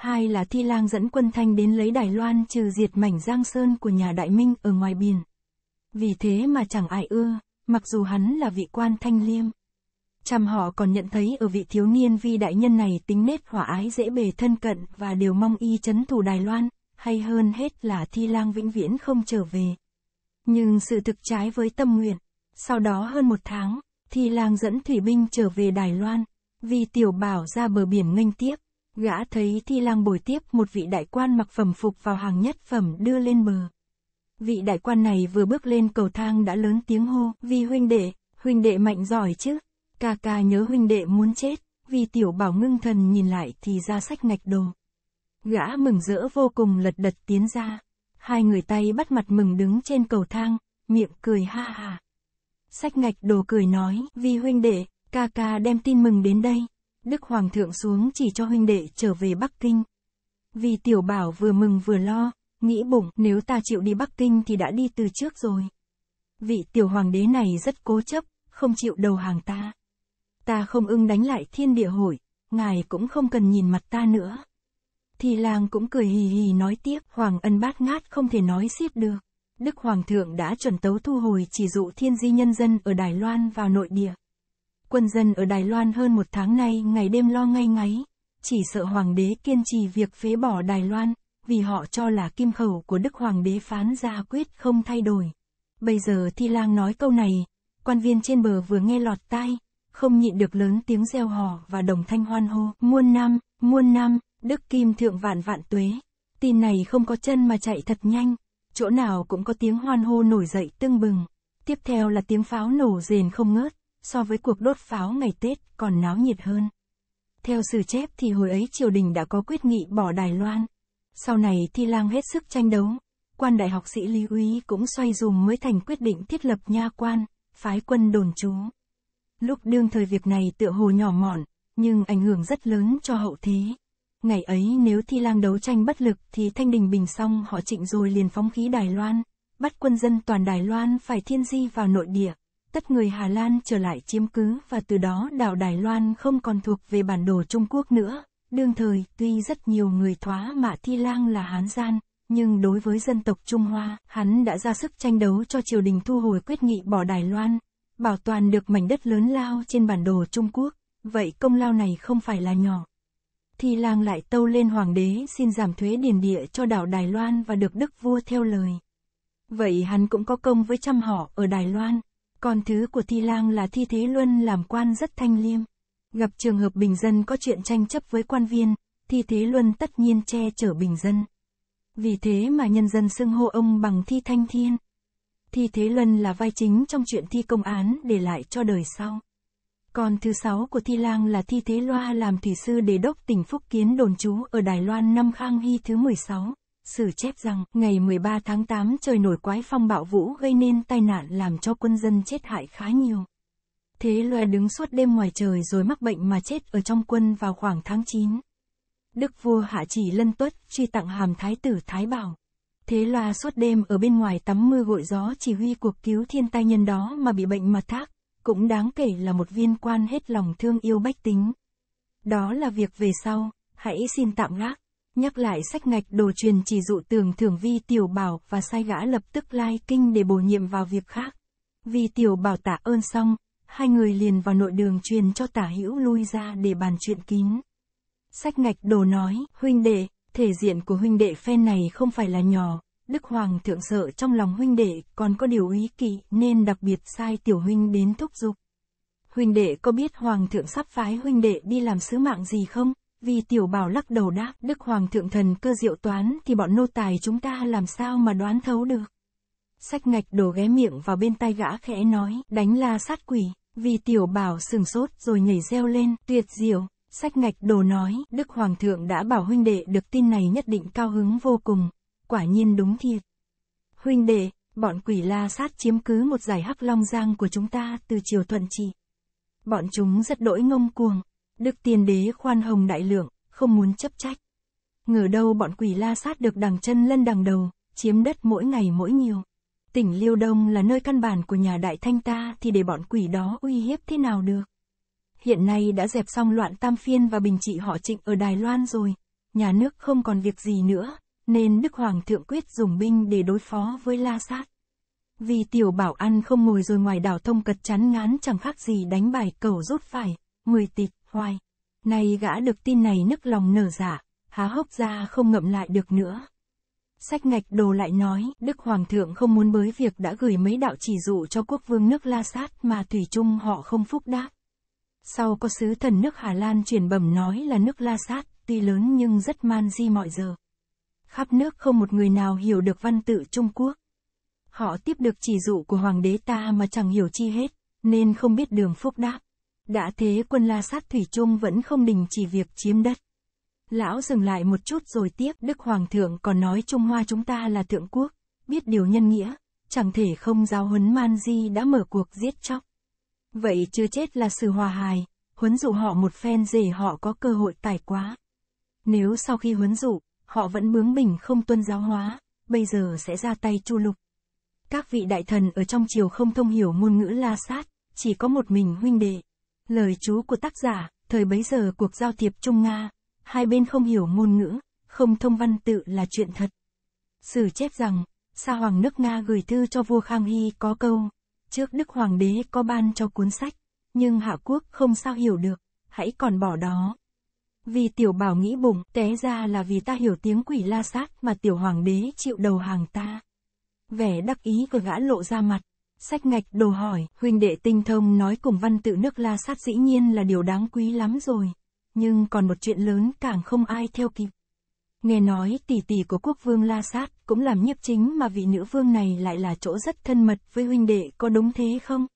hai là Thi Lang dẫn quân Thanh đến lấy Đài Loan trừ diệt mảnh giang sơn của nhà Đại Minh ở ngoài biển. Vì thế mà chẳng ai ưa, mặc dù hắn là vị quan thanh liêm. Chăm họ còn nhận thấy ở vị thiếu niên vi đại nhân này tính nết hỏa ái dễ bề thân cận và đều mong y chấn thủ Đài Loan, hay hơn hết là Thi Lang vĩnh viễn không trở về. Nhưng sự thực trái với tâm nguyện. Sau đó hơn một tháng, Thi Lang dẫn thủy binh trở về Đài Loan, vì tiểu bảo ra bờ biển nghênh tiếp. Gã thấy thi lang bồi tiếp một vị đại quan mặc phẩm phục vào hàng nhất phẩm đưa lên bờ. Vị đại quan này vừa bước lên cầu thang đã lớn tiếng hô, vì huynh đệ, huynh đệ mạnh giỏi chứ, ca ca nhớ huynh đệ muốn chết, vì tiểu bảo ngưng thần nhìn lại thì ra sách ngạch đồ. Gã mừng rỡ vô cùng lật đật tiến ra, hai người tay bắt mặt mừng đứng trên cầu thang, miệng cười ha hà. Sách ngạch đồ cười nói, vì huynh đệ, ca ca đem tin mừng đến đây, Đức Hoàng thượng xuống chỉ cho huynh đệ trở về Bắc Kinh. Vì tiểu bảo vừa mừng vừa lo, nghĩ bụng nếu ta chịu đi Bắc Kinh thì đã đi từ trước rồi. Vị tiểu hoàng đế này rất cố chấp, không chịu đầu hàng ta. Ta không ưng đánh lại thiên địa hội, ngài cũng không cần nhìn mặt ta nữa. Thì làng cũng cười hì hì nói tiếp, hoàng ân bát ngát không thể nói xiết được. Đức Hoàng thượng đã chuẩn tấu thu hồi chỉ dụ thiên di nhân dân ở Đài Loan vào nội địa quân dân ở Đài Loan hơn một tháng nay ngày đêm lo ngay ngáy, chỉ sợ hoàng đế kiên trì việc phế bỏ Đài Loan, vì họ cho là kim khẩu của Đức Hoàng đế phán ra quyết không thay đổi. Bây giờ Thi Lang nói câu này, quan viên trên bờ vừa nghe lọt tai, không nhịn được lớn tiếng reo hò và đồng thanh hoan hô, muôn năm, muôn năm, Đức Kim Thượng vạn vạn tuế. Tin này không có chân mà chạy thật nhanh, chỗ nào cũng có tiếng hoan hô nổi dậy tưng bừng. Tiếp theo là tiếng pháo nổ rền không ngớt so với cuộc đốt pháo ngày Tết còn náo nhiệt hơn. Theo sử chép thì hồi ấy triều đình đã có quyết nghị bỏ Đài Loan. Sau này Thi Lang hết sức tranh đấu, quan đại học sĩ Lý Uy cũng xoay dùm mới thành quyết định thiết lập nha quan, phái quân đồn trú. Lúc đương thời việc này tựa hồ nhỏ mọn, nhưng ảnh hưởng rất lớn cho hậu thế. Ngày ấy nếu Thi Lang đấu tranh bất lực thì Thanh Đình Bình xong họ trịnh rồi liền phóng khí Đài Loan, bắt quân dân toàn Đài Loan phải thiên di vào nội địa tất người Hà Lan trở lại chiếm cứ và từ đó đảo Đài Loan không còn thuộc về bản đồ Trung Quốc nữa. Đương thời, tuy rất nhiều người thoá mạ Thi Lang là Hán gian, nhưng đối với dân tộc Trung Hoa, hắn đã ra sức tranh đấu cho triều đình thu hồi quyết nghị bỏ Đài Loan, bảo toàn được mảnh đất lớn lao trên bản đồ Trung Quốc, vậy công lao này không phải là nhỏ. Thi Lang lại tâu lên hoàng đế xin giảm thuế điền địa cho đảo Đài Loan và được đức vua theo lời. Vậy hắn cũng có công với trăm họ ở Đài Loan con thứ của Thi Lang là Thi Thế Luân làm quan rất thanh liêm. Gặp trường hợp bình dân có chuyện tranh chấp với quan viên, Thi Thế Luân tất nhiên che chở bình dân. Vì thế mà nhân dân xưng hô ông bằng Thi Thanh Thiên. Thi Thế Luân là vai chính trong chuyện thi công án để lại cho đời sau. Còn thứ sáu của Thi Lang là Thi Thế Loa làm thủy sư đề đốc tỉnh Phúc Kiến đồn trú ở Đài Loan năm Khang Hy thứ 16 sử chép rằng, ngày 13 tháng 8 trời nổi quái phong bạo vũ gây nên tai nạn làm cho quân dân chết hại khá nhiều. Thế loài đứng suốt đêm ngoài trời rồi mắc bệnh mà chết ở trong quân vào khoảng tháng 9. Đức vua hạ chỉ lân tuất, truy tặng hàm thái tử Thái Bảo. Thế loa suốt đêm ở bên ngoài tắm mưa gội gió chỉ huy cuộc cứu thiên tai nhân đó mà bị bệnh mà thác, cũng đáng kể là một viên quan hết lòng thương yêu bách tính. Đó là việc về sau, hãy xin tạm gác. Nhắc lại sách ngạch đồ truyền chỉ dụ tưởng thưởng vi tiểu bảo và sai gã lập tức lai kinh để bổ nhiệm vào việc khác. Vi tiểu bảo tạ ơn xong, hai người liền vào nội đường truyền cho tả hữu lui ra để bàn chuyện kín. Sách ngạch đồ nói, huynh đệ, thể diện của huynh đệ phen này không phải là nhỏ, Đức Hoàng thượng sợ trong lòng huynh đệ còn có điều ý kỵ nên đặc biệt sai tiểu huynh đến thúc giục. Huynh đệ có biết Hoàng thượng sắp phái huynh đệ đi làm sứ mạng gì không? vì tiểu bảo lắc đầu đáp, Đức Hoàng thượng thần cơ diệu toán thì bọn nô tài chúng ta làm sao mà đoán thấu được. Sách ngạch đổ ghé miệng vào bên tai gã khẽ nói, đánh la sát quỷ, vì tiểu bảo sừng sốt rồi nhảy reo lên, tuyệt diệu. Sách ngạch đồ nói, Đức Hoàng thượng đã bảo huynh đệ được tin này nhất định cao hứng vô cùng, quả nhiên đúng thiệt. Huynh đệ, bọn quỷ la sát chiếm cứ một giải hắc long giang của chúng ta từ chiều thuận trị. Bọn chúng rất đỗi ngông cuồng, Đức tiên đế khoan hồng đại lượng, không muốn chấp trách. Ngờ đâu bọn quỷ la sát được đằng chân lân đằng đầu, chiếm đất mỗi ngày mỗi nhiều. Tỉnh Liêu Đông là nơi căn bản của nhà đại thanh ta thì để bọn quỷ đó uy hiếp thế nào được. Hiện nay đã dẹp xong loạn tam phiên và bình trị họ trịnh ở Đài Loan rồi. Nhà nước không còn việc gì nữa, nên Đức Hoàng thượng quyết dùng binh để đối phó với la sát. Vì tiểu bảo ăn không ngồi rồi ngoài đảo thông cật chắn ngán chẳng khác gì đánh bài cầu rút phải, người tịch. Hoài! Này gã được tin này nức lòng nở giả, dạ, há hốc ra không ngậm lại được nữa. Sách ngạch đồ lại nói, Đức Hoàng thượng không muốn bới việc đã gửi mấy đạo chỉ dụ cho quốc vương nước La Sát mà Thủy chung họ không phúc đáp. Sau có sứ thần nước Hà Lan truyền bẩm nói là nước La Sát, tuy lớn nhưng rất man di mọi giờ. Khắp nước không một người nào hiểu được văn tự Trung Quốc. Họ tiếp được chỉ dụ của hoàng đế ta mà chẳng hiểu chi hết, nên không biết đường phúc đáp. Đã thế quân La Sát Thủy Trung vẫn không đình chỉ việc chiếm đất. Lão dừng lại một chút rồi tiếp, Đức Hoàng thượng còn nói Trung Hoa chúng ta là thượng quốc, biết điều nhân nghĩa, chẳng thể không giáo huấn Man Di đã mở cuộc giết chóc. Vậy chưa chết là sự hòa hài, huấn dụ họ một phen để họ có cơ hội tài quá. Nếu sau khi huấn dụ, họ vẫn bướng bỉnh không tuân giáo hóa, bây giờ sẽ ra tay chu lục. Các vị đại thần ở trong triều không thông hiểu ngôn ngữ la sát, chỉ có một mình huynh đệ. Lời chú của tác giả, thời bấy giờ cuộc giao thiệp Trung Nga, hai bên không hiểu ngôn ngữ, không thông văn tự là chuyện thật. Sử chép rằng, Sa Hoàng nước Nga gửi thư cho vua Khang Hy có câu, trước Đức Hoàng đế có ban cho cuốn sách, nhưng Hạ Quốc không sao hiểu được, hãy còn bỏ đó. Vì tiểu bảo nghĩ bụng, té ra là vì ta hiểu tiếng quỷ la sát mà tiểu hoàng đế chịu đầu hàng ta. Vẻ đắc ý của gã lộ ra mặt, Sách ngạch đồ hỏi, huynh đệ tinh thông nói cùng văn tự nước la sát dĩ nhiên là điều đáng quý lắm rồi. Nhưng còn một chuyện lớn càng không ai theo kịp. Nghe nói tỷ tỷ của quốc vương La Sát cũng làm nhiếp chính mà vị nữ vương này lại là chỗ rất thân mật với huynh đệ có đúng thế không?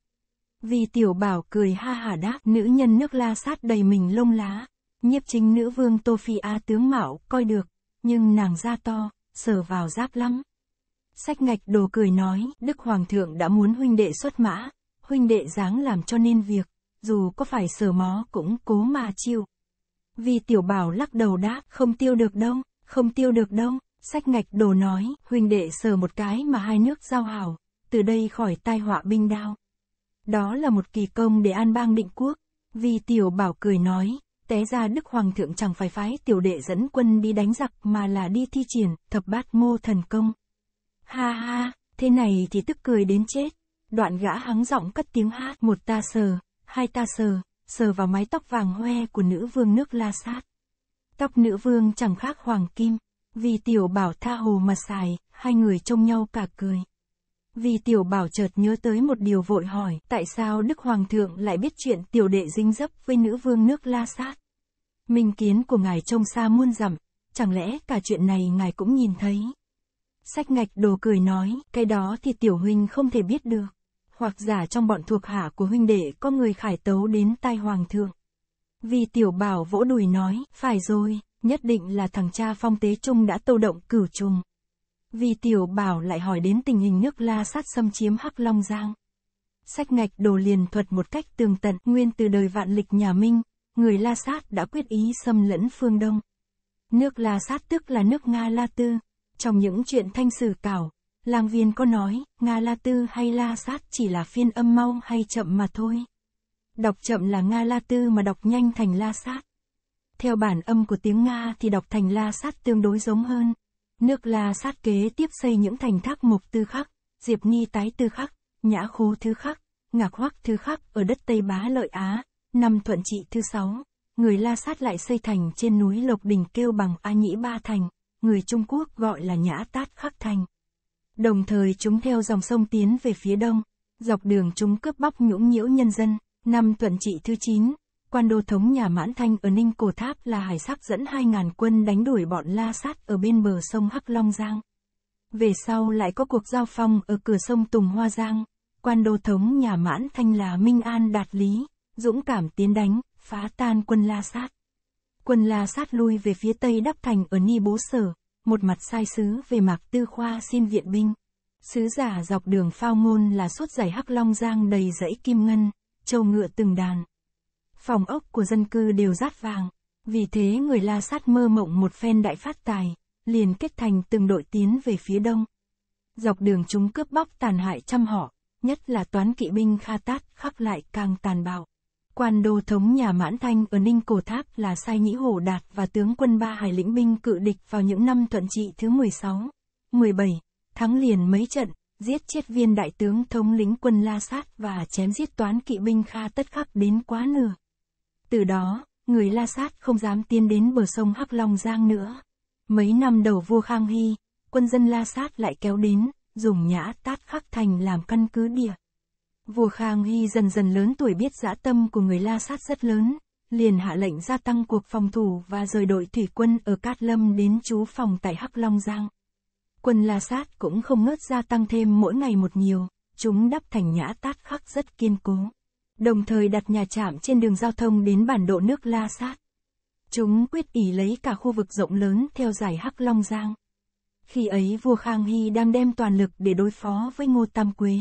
Vì tiểu bảo cười ha hả đáp nữ nhân nước La Sát đầy mình lông lá. Nhiếp chính nữ vương Tô Phi A tướng mạo coi được, nhưng nàng da to, sờ vào giáp lắm. Sách ngạch đồ cười nói, Đức Hoàng thượng đã muốn huynh đệ xuất mã, huynh đệ dáng làm cho nên việc, dù có phải sờ mó cũng cố mà chịu. Vì tiểu bảo lắc đầu đáp, không tiêu được đâu, không tiêu được đâu, sách ngạch đồ nói, huynh đệ sờ một cái mà hai nước giao hảo, từ đây khỏi tai họa binh đao. Đó là một kỳ công để an bang định quốc, vì tiểu bảo cười nói, té ra Đức Hoàng thượng chẳng phải phái tiểu đệ dẫn quân đi đánh giặc mà là đi thi triển thập bát mô thần công. Ha ha, thế này thì tức cười đến chết. Đoạn gã hắng giọng cất tiếng hát, một ta sờ, hai ta sờ, sờ vào mái tóc vàng hoe của nữ vương nước La Sát. Tóc nữ vương chẳng khác hoàng kim, vì tiểu bảo tha hồ mà xài, hai người trông nhau cả cười. Vì tiểu bảo chợt nhớ tới một điều vội hỏi, tại sao Đức Hoàng thượng lại biết chuyện tiểu đệ dính dấp với nữ vương nước La Sát? Minh kiến của ngài trông xa muôn dặm, chẳng lẽ cả chuyện này ngài cũng nhìn thấy? Sách ngạch đồ cười nói, cái đó thì tiểu huynh không thể biết được. Hoặc giả trong bọn thuộc hạ của huynh đệ có người khải tấu đến tai hoàng thượng. Vì tiểu bảo vỗ đùi nói, phải rồi, nhất định là thằng cha phong tế trung đã tô động cửu trùng. Vì tiểu bảo lại hỏi đến tình hình nước la sát xâm chiếm Hắc Long Giang. Sách ngạch đồ liền thuật một cách tường tận nguyên từ đời vạn lịch nhà Minh, người La Sát đã quyết ý xâm lẫn phương Đông. Nước La Sát tức là nước Nga La Tư, trong những chuyện thanh sử cảo, lang viên có nói, Nga La Tư hay La Sát chỉ là phiên âm mau hay chậm mà thôi. Đọc chậm là Nga La Tư mà đọc nhanh thành La Sát. Theo bản âm của tiếng Nga thì đọc thành La Sát tương đối giống hơn. Nước La Sát kế tiếp xây những thành thác mục tư khắc, diệp ni tái tư khắc, nhã khu thứ khắc, ngạc hoắc thứ khắc ở đất Tây Bá Lợi Á, năm thuận trị thứ sáu. Người La Sát lại xây thành trên núi Lộc Đình kêu bằng A Nhĩ Ba Thành người Trung Quốc gọi là Nhã Tát Khắc Thành. Đồng thời chúng theo dòng sông tiến về phía đông, dọc đường chúng cướp bóc nhũng nhiễu nhân dân. Năm tuần trị thứ 9, quan đô thống nhà Mãn Thanh ở Ninh Cổ Tháp là hải sắc dẫn 2.000 quân đánh đuổi bọn La Sát ở bên bờ sông Hắc Long Giang. Về sau lại có cuộc giao phong ở cửa sông Tùng Hoa Giang, quan đô thống nhà Mãn Thanh là Minh An Đạt Lý, dũng cảm tiến đánh, phá tan quân La Sát. Quân La sát lui về phía tây đắp thành ở Ni Bố Sở, một mặt sai sứ về Mạc Tư Khoa xin viện binh. Sứ giả dọc đường phao ngôn là suốt giải Hắc Long Giang đầy dãy kim ngân, châu ngựa từng đàn. Phòng ốc của dân cư đều rát vàng, vì thế người La Sát mơ mộng một phen đại phát tài, liền kết thành từng đội tiến về phía đông. Dọc đường chúng cướp bóc tàn hại trăm họ, nhất là toán kỵ binh Kha Tát khắp lại càng tàn bạo. Quan đô thống nhà Mãn Thanh ở Ninh Cổ Tháp là Sai Nhĩ Hổ Đạt và tướng quân Ba Hải lĩnh binh cự địch vào những năm thuận trị thứ 16, 17, thắng liền mấy trận, giết chết viên đại tướng thống lĩnh quân La Sát và chém giết toán kỵ binh Kha Tất Khắc đến quá nửa. Từ đó, người La Sát không dám tiến đến bờ sông Hắc Long Giang nữa. Mấy năm đầu vua Khang Hy, quân dân La Sát lại kéo đến, dùng nhã tát khắc thành làm căn cứ địa. Vua Khang Hy dần dần lớn tuổi biết dã tâm của người La Sát rất lớn, liền hạ lệnh gia tăng cuộc phòng thủ và rời đội thủy quân ở Cát Lâm đến trú phòng tại Hắc Long Giang. Quân La Sát cũng không ngớt gia tăng thêm mỗi ngày một nhiều, chúng đắp thành nhã tát khắc rất kiên cố. Đồng thời đặt nhà trạm trên đường giao thông đến bản độ nước La Sát. Chúng quyết ý lấy cả khu vực rộng lớn theo dải Hắc Long Giang. Khi ấy vua Khang Hy đang đem toàn lực để đối phó với Ngô Tam Quế,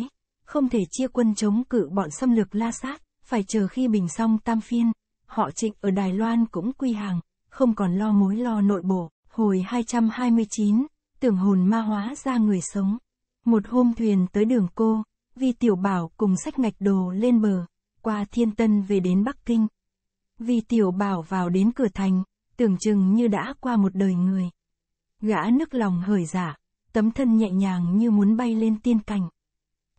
không thể chia quân chống cự bọn xâm lược La Sát, phải chờ khi bình xong tam phiên, họ trịnh ở Đài Loan cũng quy hàng, không còn lo mối lo nội bộ. Hồi 229, tưởng hồn ma hóa ra người sống. Một hôm thuyền tới đường cô, Vi Tiểu Bảo cùng sách ngạch đồ lên bờ, qua Thiên Tân về đến Bắc Kinh. Vi Tiểu Bảo vào đến cửa thành, tưởng chừng như đã qua một đời người. Gã nức lòng hởi giả, tấm thân nhẹ nhàng như muốn bay lên tiên cảnh.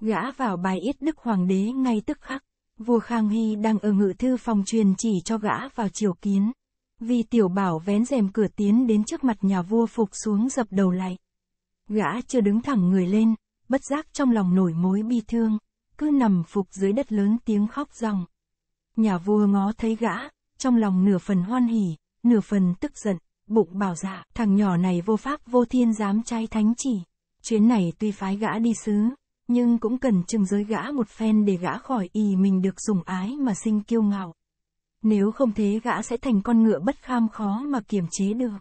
Gã vào bài yết Đức Hoàng đế ngay tức khắc. Vua Khang Hy đang ở ngự thư phòng truyền chỉ cho gã vào triều kiến. Vì tiểu bảo vén rèm cửa tiến đến trước mặt nhà vua phục xuống dập đầu lại. Gã chưa đứng thẳng người lên, bất giác trong lòng nổi mối bi thương, cứ nằm phục dưới đất lớn tiếng khóc ròng. Nhà vua ngó thấy gã, trong lòng nửa phần hoan hỉ, nửa phần tức giận, bụng bảo dạ, thằng nhỏ này vô pháp vô thiên dám trai thánh chỉ. Chuyến này tuy phái gã đi xứ, nhưng cũng cần chừng giới gã một phen để gã khỏi ý mình được dùng ái mà sinh kiêu ngạo. Nếu không thế gã sẽ thành con ngựa bất kham khó mà kiềm chế được.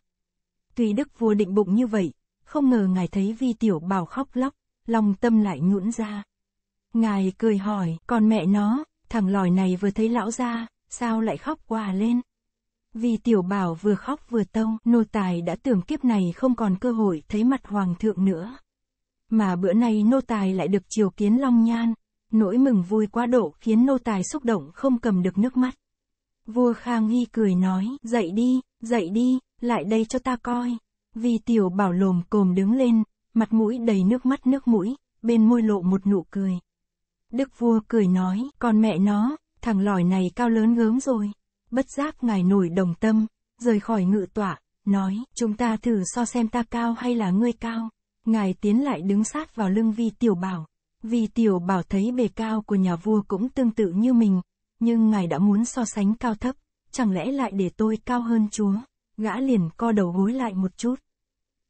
Tuy đức vua định bụng như vậy, không ngờ ngài thấy vi tiểu bảo khóc lóc, lòng tâm lại nhũn ra. Ngài cười hỏi, còn mẹ nó, thằng lòi này vừa thấy lão ra, sao lại khóc quà lên? Vì tiểu bảo vừa khóc vừa tông, nô tài đã tưởng kiếp này không còn cơ hội thấy mặt hoàng thượng nữa. Mà bữa nay nô tài lại được chiều kiến long nhan, nỗi mừng vui quá độ khiến nô tài xúc động không cầm được nước mắt. Vua Khang nghi cười nói, dậy đi, dậy đi, lại đây cho ta coi. Vì tiểu bảo lồm cồm đứng lên, mặt mũi đầy nước mắt nước mũi, bên môi lộ một nụ cười. Đức vua cười nói, còn mẹ nó, thằng lòi này cao lớn gớm rồi. Bất giác ngài nổi đồng tâm, rời khỏi ngự tọa, nói, chúng ta thử so xem ta cao hay là ngươi cao. Ngài tiến lại đứng sát vào lưng Vi Tiểu Bảo. Vi Tiểu Bảo thấy bề cao của nhà vua cũng tương tự như mình, nhưng ngài đã muốn so sánh cao thấp, chẳng lẽ lại để tôi cao hơn chúa? Gã liền co đầu gối lại một chút.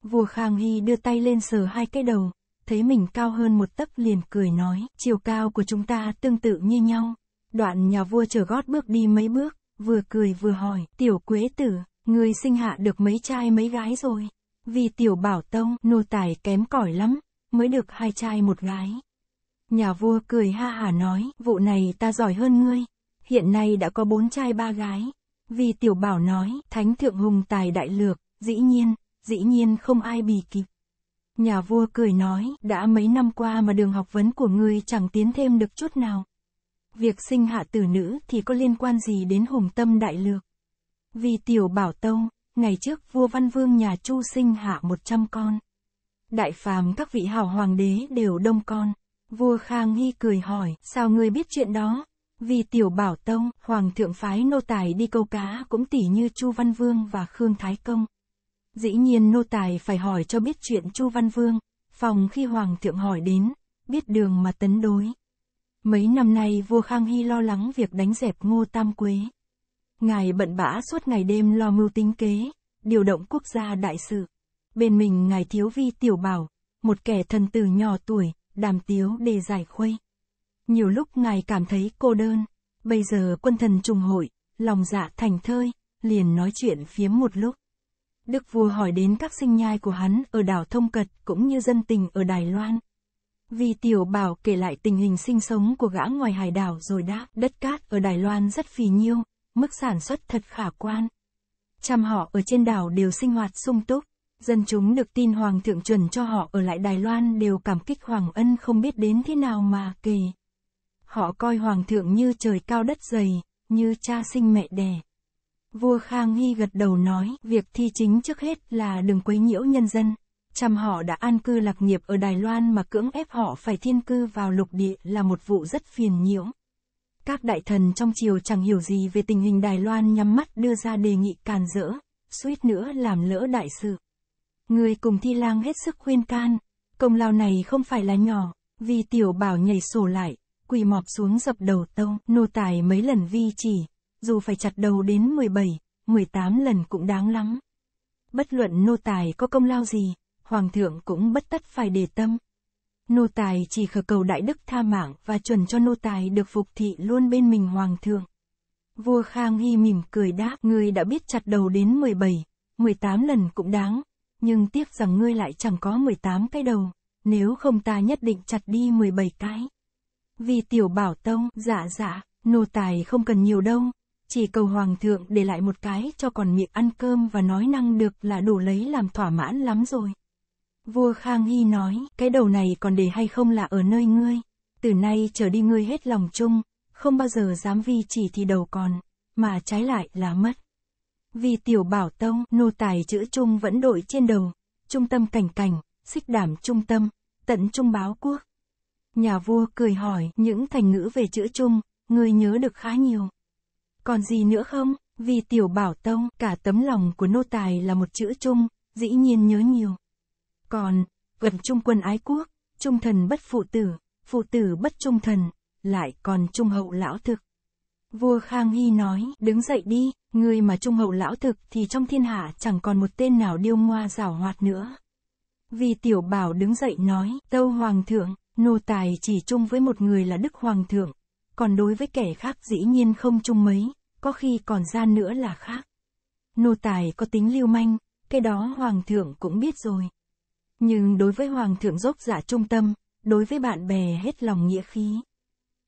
Vua Khang Hy đưa tay lên sờ hai cái đầu, thấy mình cao hơn một tấc liền cười nói, chiều cao của chúng ta tương tự như nhau. Đoạn nhà vua chờ gót bước đi mấy bước, vừa cười vừa hỏi, tiểu quế tử, người sinh hạ được mấy trai mấy gái rồi vì tiểu bảo tông nô tài kém cỏi lắm, mới được hai trai một gái. Nhà vua cười ha hà nói, vụ này ta giỏi hơn ngươi, hiện nay đã có bốn trai ba gái. Vì tiểu bảo nói, thánh thượng hùng tài đại lược, dĩ nhiên, dĩ nhiên không ai bì kịp. Nhà vua cười nói, đã mấy năm qua mà đường học vấn của ngươi chẳng tiến thêm được chút nào. Việc sinh hạ tử nữ thì có liên quan gì đến hùng tâm đại lược? Vì tiểu bảo tông, Ngày trước vua Văn Vương nhà Chu sinh hạ 100 con. Đại phàm các vị hảo hoàng đế đều đông con. Vua Khang Hy cười hỏi, sao ngươi biết chuyện đó? Vì tiểu bảo tông, hoàng thượng phái nô tài đi câu cá cũng tỉ như Chu Văn Vương và Khương Thái Công. Dĩ nhiên nô tài phải hỏi cho biết chuyện Chu Văn Vương, phòng khi hoàng thượng hỏi đến, biết đường mà tấn đối. Mấy năm nay vua Khang Hy lo lắng việc đánh dẹp Ngô Tam Quế. Ngài bận bã suốt ngày đêm lo mưu tính kế, điều động quốc gia đại sự. Bên mình Ngài Thiếu Vi Tiểu Bảo, một kẻ thần tử nhỏ tuổi, đàm tiếu đề giải khuây. Nhiều lúc Ngài cảm thấy cô đơn, bây giờ quân thần trùng hội, lòng dạ thành thơi, liền nói chuyện phiếm một lúc. Đức vua hỏi đến các sinh nhai của hắn ở đảo Thông Cật cũng như dân tình ở Đài Loan. Vì tiểu bảo kể lại tình hình sinh sống của gã ngoài hải đảo rồi đáp, đất cát ở Đài Loan rất phì nhiêu, mức sản xuất thật khả quan. Trăm họ ở trên đảo đều sinh hoạt sung túc, dân chúng được tin Hoàng thượng chuẩn cho họ ở lại Đài Loan đều cảm kích Hoàng ân không biết đến thế nào mà kỳ. Họ coi Hoàng thượng như trời cao đất dày, như cha sinh mẹ đẻ. Vua Khang Hy gật đầu nói, việc thi chính trước hết là đừng quấy nhiễu nhân dân. Trăm họ đã an cư lạc nghiệp ở Đài Loan mà cưỡng ép họ phải thiên cư vào lục địa là một vụ rất phiền nhiễu. Các đại thần trong triều chẳng hiểu gì về tình hình Đài Loan nhắm mắt đưa ra đề nghị càn rỡ, suýt nữa làm lỡ đại sự. Người cùng thi lang hết sức khuyên can, công lao này không phải là nhỏ, vì tiểu bảo nhảy sổ lại, quỳ mọp xuống dập đầu tông, nô tài mấy lần vi chỉ, dù phải chặt đầu đến 17, 18 lần cũng đáng lắm. Bất luận nô tài có công lao gì, hoàng thượng cũng bất tất phải để tâm. Nô tài chỉ khờ cầu đại đức tha mạng và chuẩn cho nô tài được phục thị luôn bên mình hoàng thượng. Vua Khang Hy mỉm cười đáp, ngươi đã biết chặt đầu đến 17, 18 lần cũng đáng, nhưng tiếc rằng ngươi lại chẳng có 18 cái đầu, nếu không ta nhất định chặt đi 17 cái. Vì tiểu bảo tông, dạ dạ, nô tài không cần nhiều đâu, chỉ cầu hoàng thượng để lại một cái cho còn miệng ăn cơm và nói năng được là đủ lấy làm thỏa mãn lắm rồi. Vua Khang Hy nói, cái đầu này còn để hay không là ở nơi ngươi. Từ nay trở đi ngươi hết lòng chung, không bao giờ dám vi chỉ thì đầu còn, mà trái lại là mất. Vì tiểu bảo tông, nô tài chữ trung vẫn đội trên đầu, trung tâm cảnh cảnh, xích đảm trung tâm, tận trung báo quốc. Nhà vua cười hỏi, những thành ngữ về chữ trung, ngươi nhớ được khá nhiều. Còn gì nữa không? Vì tiểu bảo tông, cả tấm lòng của nô tài là một chữ trung, dĩ nhiên nhớ nhiều. Còn, gần trung quân ái quốc, trung thần bất phụ tử, phụ tử bất trung thần, lại còn trung hậu lão thực. Vua Khang Hy nói, đứng dậy đi, ngươi mà trung hậu lão thực thì trong thiên hạ chẳng còn một tên nào điêu ngoa rảo hoạt nữa. Vì tiểu bảo đứng dậy nói, tâu hoàng thượng, nô tài chỉ chung với một người là đức hoàng thượng, còn đối với kẻ khác dĩ nhiên không chung mấy, có khi còn ra nữa là khác. Nô tài có tính lưu manh, cái đó hoàng thượng cũng biết rồi. Nhưng đối với Hoàng thượng dốc giả dạ trung tâm, đối với bạn bè hết lòng nghĩa khí.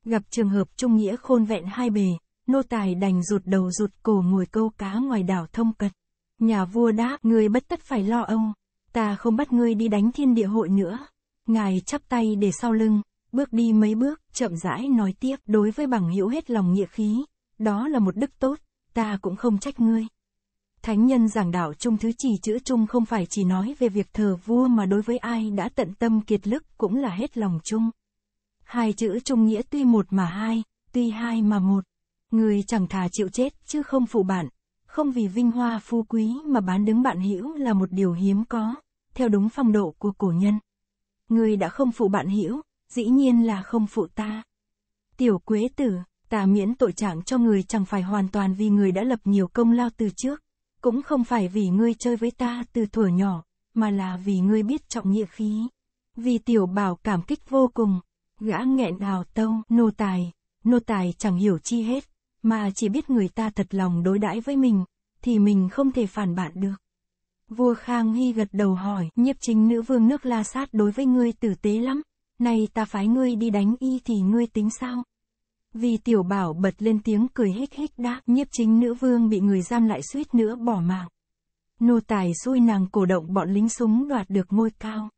Gặp trường hợp trung nghĩa khôn vẹn hai bề, nô tài đành rụt đầu rụt cổ ngồi câu cá ngoài đảo thông cật. Nhà vua đáp, ngươi bất tất phải lo âu, ta không bắt ngươi đi đánh thiên địa hội nữa. Ngài chắp tay để sau lưng, bước đi mấy bước, chậm rãi nói tiếp, đối với bằng hữu hết lòng nghĩa khí, đó là một đức tốt, ta cũng không trách ngươi. Thánh nhân giảng đạo trung thứ chỉ chữ trung không phải chỉ nói về việc thờ vua mà đối với ai đã tận tâm kiệt lực cũng là hết lòng chung. Hai chữ trung nghĩa tuy một mà hai, tuy hai mà một. Người chẳng thà chịu chết chứ không phụ bạn, không vì vinh hoa phú quý mà bán đứng bạn hữu là một điều hiếm có, theo đúng phong độ của cổ nhân. Người đã không phụ bạn hữu, dĩ nhiên là không phụ ta. Tiểu Quế Tử, ta miễn tội trạng cho người chẳng phải hoàn toàn vì người đã lập nhiều công lao từ trước, cũng không phải vì ngươi chơi với ta từ thuở nhỏ, mà là vì ngươi biết trọng nghĩa khí. Vì tiểu bảo cảm kích vô cùng, gã nghẹn hào tâu, nô tài, nô tài chẳng hiểu chi hết, mà chỉ biết người ta thật lòng đối đãi với mình, thì mình không thể phản bạn được. Vua Khang Hy gật đầu hỏi, nhiếp chính nữ vương nước La Sát đối với ngươi tử tế lắm, nay ta phái ngươi đi đánh y thì ngươi tính sao? Vì tiểu bảo bật lên tiếng cười hích hích đã, nhiếp chính nữ vương bị người giam lại suýt nữa bỏ mạng. Nô tài xui nàng cổ động bọn lính súng đoạt được ngôi cao.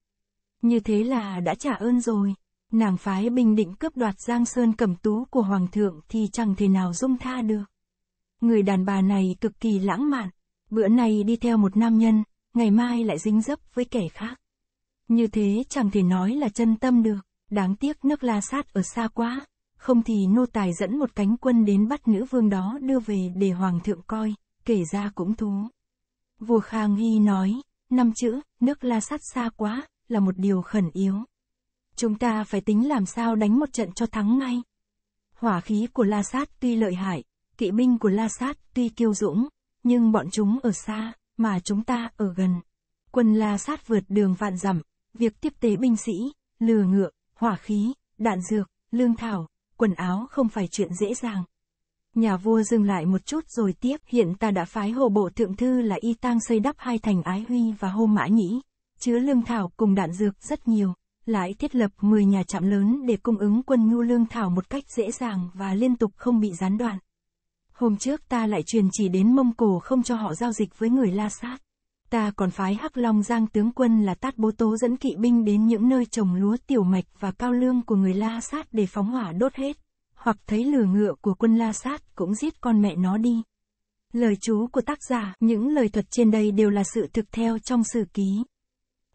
Như thế là đã trả ơn rồi. Nàng phái bình định cướp đoạt giang sơn cẩm tú của hoàng thượng thì chẳng thể nào dung tha được. Người đàn bà này cực kỳ lãng mạn. Bữa nay đi theo một nam nhân, ngày mai lại dính dấp với kẻ khác. Như thế chẳng thể nói là chân tâm được. Đáng tiếc nước la sát ở xa quá, không thì nô tài dẫn một cánh quân đến bắt nữ vương đó đưa về để hoàng thượng coi, kể ra cũng thú. Vua Khang Hy nói, năm chữ, nước la sát xa quá, là một điều khẩn yếu. Chúng ta phải tính làm sao đánh một trận cho thắng ngay. Hỏa khí của La Sát tuy lợi hại, kỵ binh của La Sát tuy kiêu dũng, nhưng bọn chúng ở xa, mà chúng ta ở gần. Quân La Sát vượt đường vạn dặm, việc tiếp tế binh sĩ, lừa ngựa, hỏa khí, đạn dược, lương thảo, quần áo không phải chuyện dễ dàng. Nhà vua dừng lại một chút rồi tiếp, hiện ta đã phái hộ bộ thượng thư là y tang xây đắp hai thành ái huy và hô mã nhĩ, chứa lương thảo cùng đạn dược rất nhiều, lại thiết lập 10 nhà trạm lớn để cung ứng quân nhu lương thảo một cách dễ dàng và liên tục không bị gián đoạn. Hôm trước ta lại truyền chỉ đến Mông Cổ không cho họ giao dịch với người La Sát. Ta còn phái Hắc Long Giang tướng quân là Tát Bố Tố dẫn kỵ binh đến những nơi trồng lúa tiểu mạch và cao lương của người La Sát để phóng hỏa đốt hết, hoặc thấy lửa ngựa của quân La Sát cũng giết con mẹ nó đi. Lời chú của tác giả, những lời thuật trên đây đều là sự thực theo trong sử ký.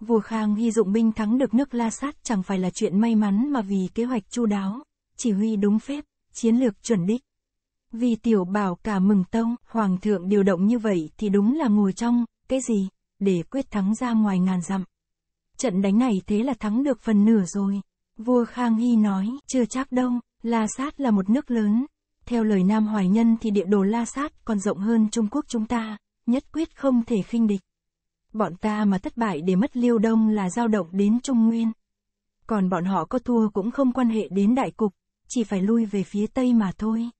Vua Khang hy dụng binh thắng được nước La Sát chẳng phải là chuyện may mắn mà vì kế hoạch chu đáo, chỉ huy đúng phép, chiến lược chuẩn đích. Vì tiểu bảo cả mừng tông, hoàng thượng điều động như vậy thì đúng là ngồi trong, cái gì, để quyết thắng ra ngoài ngàn dặm. Trận đánh này thế là thắng được phần nửa rồi. Vua Khang Hy nói, chưa chắc đâu, La Sát là một nước lớn. Theo lời Nam Hoài Nhân thì địa đồ La Sát còn rộng hơn Trung Quốc chúng ta, nhất quyết không thể khinh địch. Bọn ta mà thất bại để mất liêu đông là dao động đến Trung Nguyên. Còn bọn họ có thua cũng không quan hệ đến đại cục, chỉ phải lui về phía Tây mà thôi.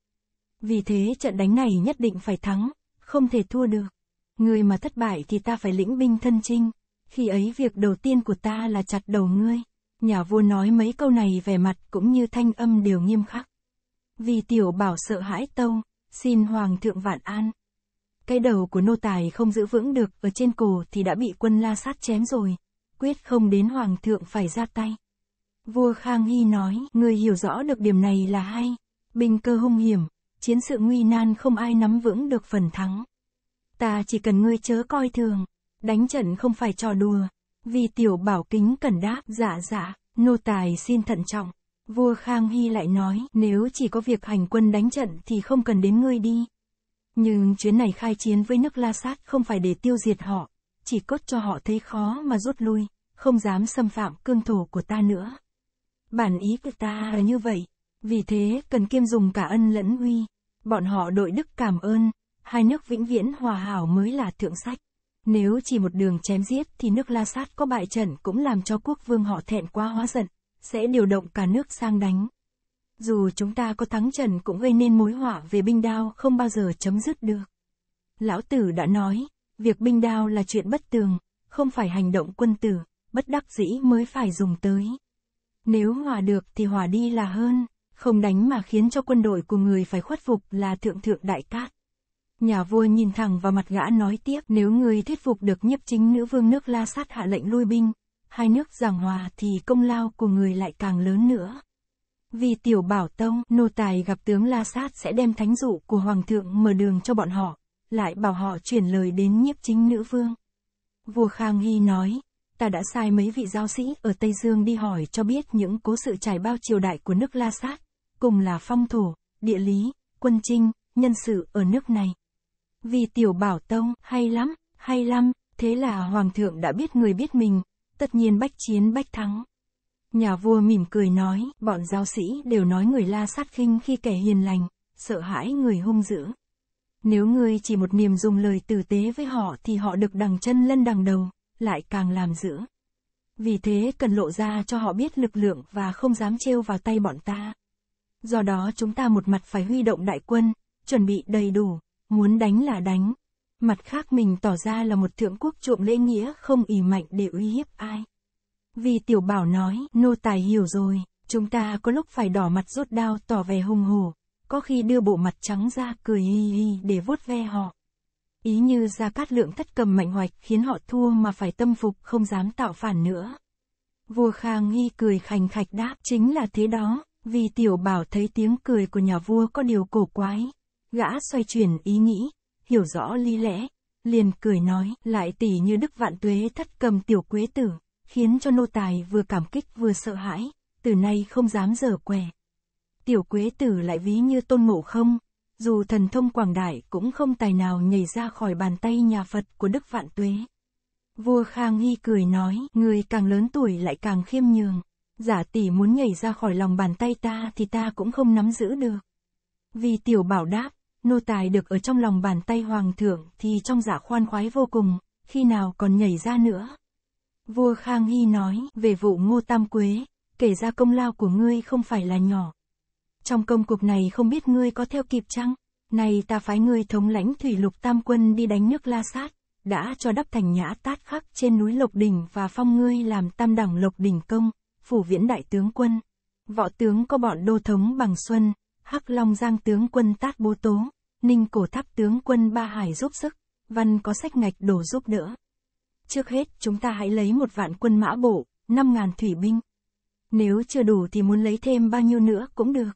Vì thế trận đánh này nhất định phải thắng, không thể thua được. Ngươi mà thất bại thì ta phải lĩnh binh thân chinh. Khi ấy việc đầu tiên của ta là chặt đầu ngươi. Nhà vua nói mấy câu này vẻ mặt cũng như thanh âm đều nghiêm khắc. Vì tiểu bảo sợ hãi tâu, xin hoàng thượng vạn an. Cái đầu của nô tài không giữ vững được, ở trên cổ thì đã bị quân la sát chém rồi. Quyết không đến hoàng thượng phải ra tay. Vua Khang Hy nói, người hiểu rõ được điểm này là hay. Binh cơ hung hiểm, chiến sự nguy nan không ai nắm vững được phần thắng. Ta chỉ cần ngươi chớ coi thường. Đánh trận không phải trò đùa. Vì tiểu bảo kính cần đáp, dạ dạ, nô tài xin thận trọng. Vua Khang Hy lại nói, nếu chỉ có việc hành quân đánh trận thì không cần đến ngươi đi. Nhưng chuyến này khai chiến với nước La Sát không phải để tiêu diệt họ, chỉ cốt cho họ thấy khó mà rút lui, không dám xâm phạm cương thổ của ta nữa. Bản ý của ta là như vậy, vì thế cần kiêm dùng cả ân lẫn uy. Bọn họ đội đức cảm ơn, hai nước vĩnh viễn hòa hảo mới là thượng sách. Nếu chỉ một đường chém giết thì nước La Sát có bại trận cũng làm cho quốc vương họ thẹn quá hóa giận, sẽ điều động cả nước sang đánh. Dù chúng ta có thắng trận cũng gây nên mối họa về binh đao không bao giờ chấm dứt được. Lão Tử đã nói, việc binh đao là chuyện bất tường, không phải hành động quân tử, bất đắc dĩ mới phải dùng tới. Nếu hòa được thì hòa đi là hơn, không đánh mà khiến cho quân đội của người phải khuất phục là thượng thượng đại cát. Nhà vua nhìn thẳng vào mặt gã nói tiếp nếu người thuyết phục được nhiếp chính nữ vương nước La Sát hạ lệnh lui binh, hai nước giảng hòa thì công lao của người lại càng lớn nữa. Vì tiểu bảo tông, nô tài gặp tướng La Sát sẽ đem thánh dụ của hoàng thượng mở đường cho bọn họ, lại bảo họ chuyển lời đến nhiếp chính nữ vương. Vua Khang Hy nói, ta đã sai mấy vị giáo sĩ ở Tây Dương đi hỏi cho biết những cố sự trải bao triều đại của nước La Sát, cùng là phong thổ, địa lý, quân trinh, nhân sự ở nước này vì tiểu bảo tông, hay lắm, hay lắm, thế là hoàng thượng đã biết người biết mình, tất nhiên bách chiến bách thắng. Nhà vua mỉm cười nói, bọn giáo sĩ đều nói người la sát khinh khi kẻ hiền lành, sợ hãi người hung dữ. Nếu ngươi chỉ một niềm dùng lời tử tế với họ thì họ được đằng chân lân đằng đầu, lại càng làm dữ. Vì thế cần lộ ra cho họ biết lực lượng và không dám trêu vào tay bọn ta. Do đó chúng ta một mặt phải huy động đại quân, chuẩn bị đầy đủ, muốn đánh là đánh. Mặt khác mình tỏ ra là một thượng quốc trộm lễ nghĩa không ỉ mạnh để uy hiếp ai. Vì tiểu bảo nói, nô tài hiểu rồi, chúng ta có lúc phải đỏ mặt rút đao tỏ vẻ hung hổ, có khi đưa bộ mặt trắng ra cười hi hi để vuốt ve họ. Ý như ra cát lượng thất cầm mạnh hoạch khiến họ thua mà phải tâm phục không dám tạo phản nữa. Vua Khang Nghi cười khành khạch đáp chính là thế đó, vì tiểu bảo thấy tiếng cười của nhà vua có điều cổ quái, Gã xoay chuyển ý nghĩ, hiểu rõ lý lẽ, liền cười nói, lại tỷ như đức vạn tuế thất cầm tiểu quế tử, khiến cho nô tài vừa cảm kích vừa sợ hãi, từ nay không dám dở què. Tiểu quế tử lại ví như tôn ngộ không, dù thần thông quảng đại cũng không tài nào nhảy ra khỏi bàn tay nhà Phật của đức vạn tuế. Vua Khang Hy cười nói, người càng lớn tuổi lại càng khiêm nhường, giả tỷ muốn nhảy ra khỏi lòng bàn tay ta thì ta cũng không nắm giữ được. Vì tiểu bảo đáp, nô tài được ở trong lòng bàn tay hoàng thượng thì trong giả dạ khoan khoái vô cùng, khi nào còn nhảy ra nữa. Vua Khang Hy nói về vụ Ngô Tam Quế, kể ra công lao của ngươi không phải là nhỏ. Trong công cuộc này không biết ngươi có theo kịp chăng? nay ta phái ngươi thống lãnh thủy lục tam quân đi đánh nước La Sát, đã cho đắp thành nhã tát khắc trên núi Lộc Đỉnh và phong ngươi làm tam đẳng Lộc Đỉnh công, phủ viễn đại tướng quân. Võ tướng có bọn đô thống bằng xuân, hắc long giang tướng quân tát bố tố, Ninh cổ tháp tướng quân Ba Hải giúp sức, văn có sách ngạch đổ giúp đỡ. Trước hết, chúng ta hãy lấy một vạn quân mã bộ, 5.000 thủy binh. Nếu chưa đủ thì muốn lấy thêm bao nhiêu nữa cũng được.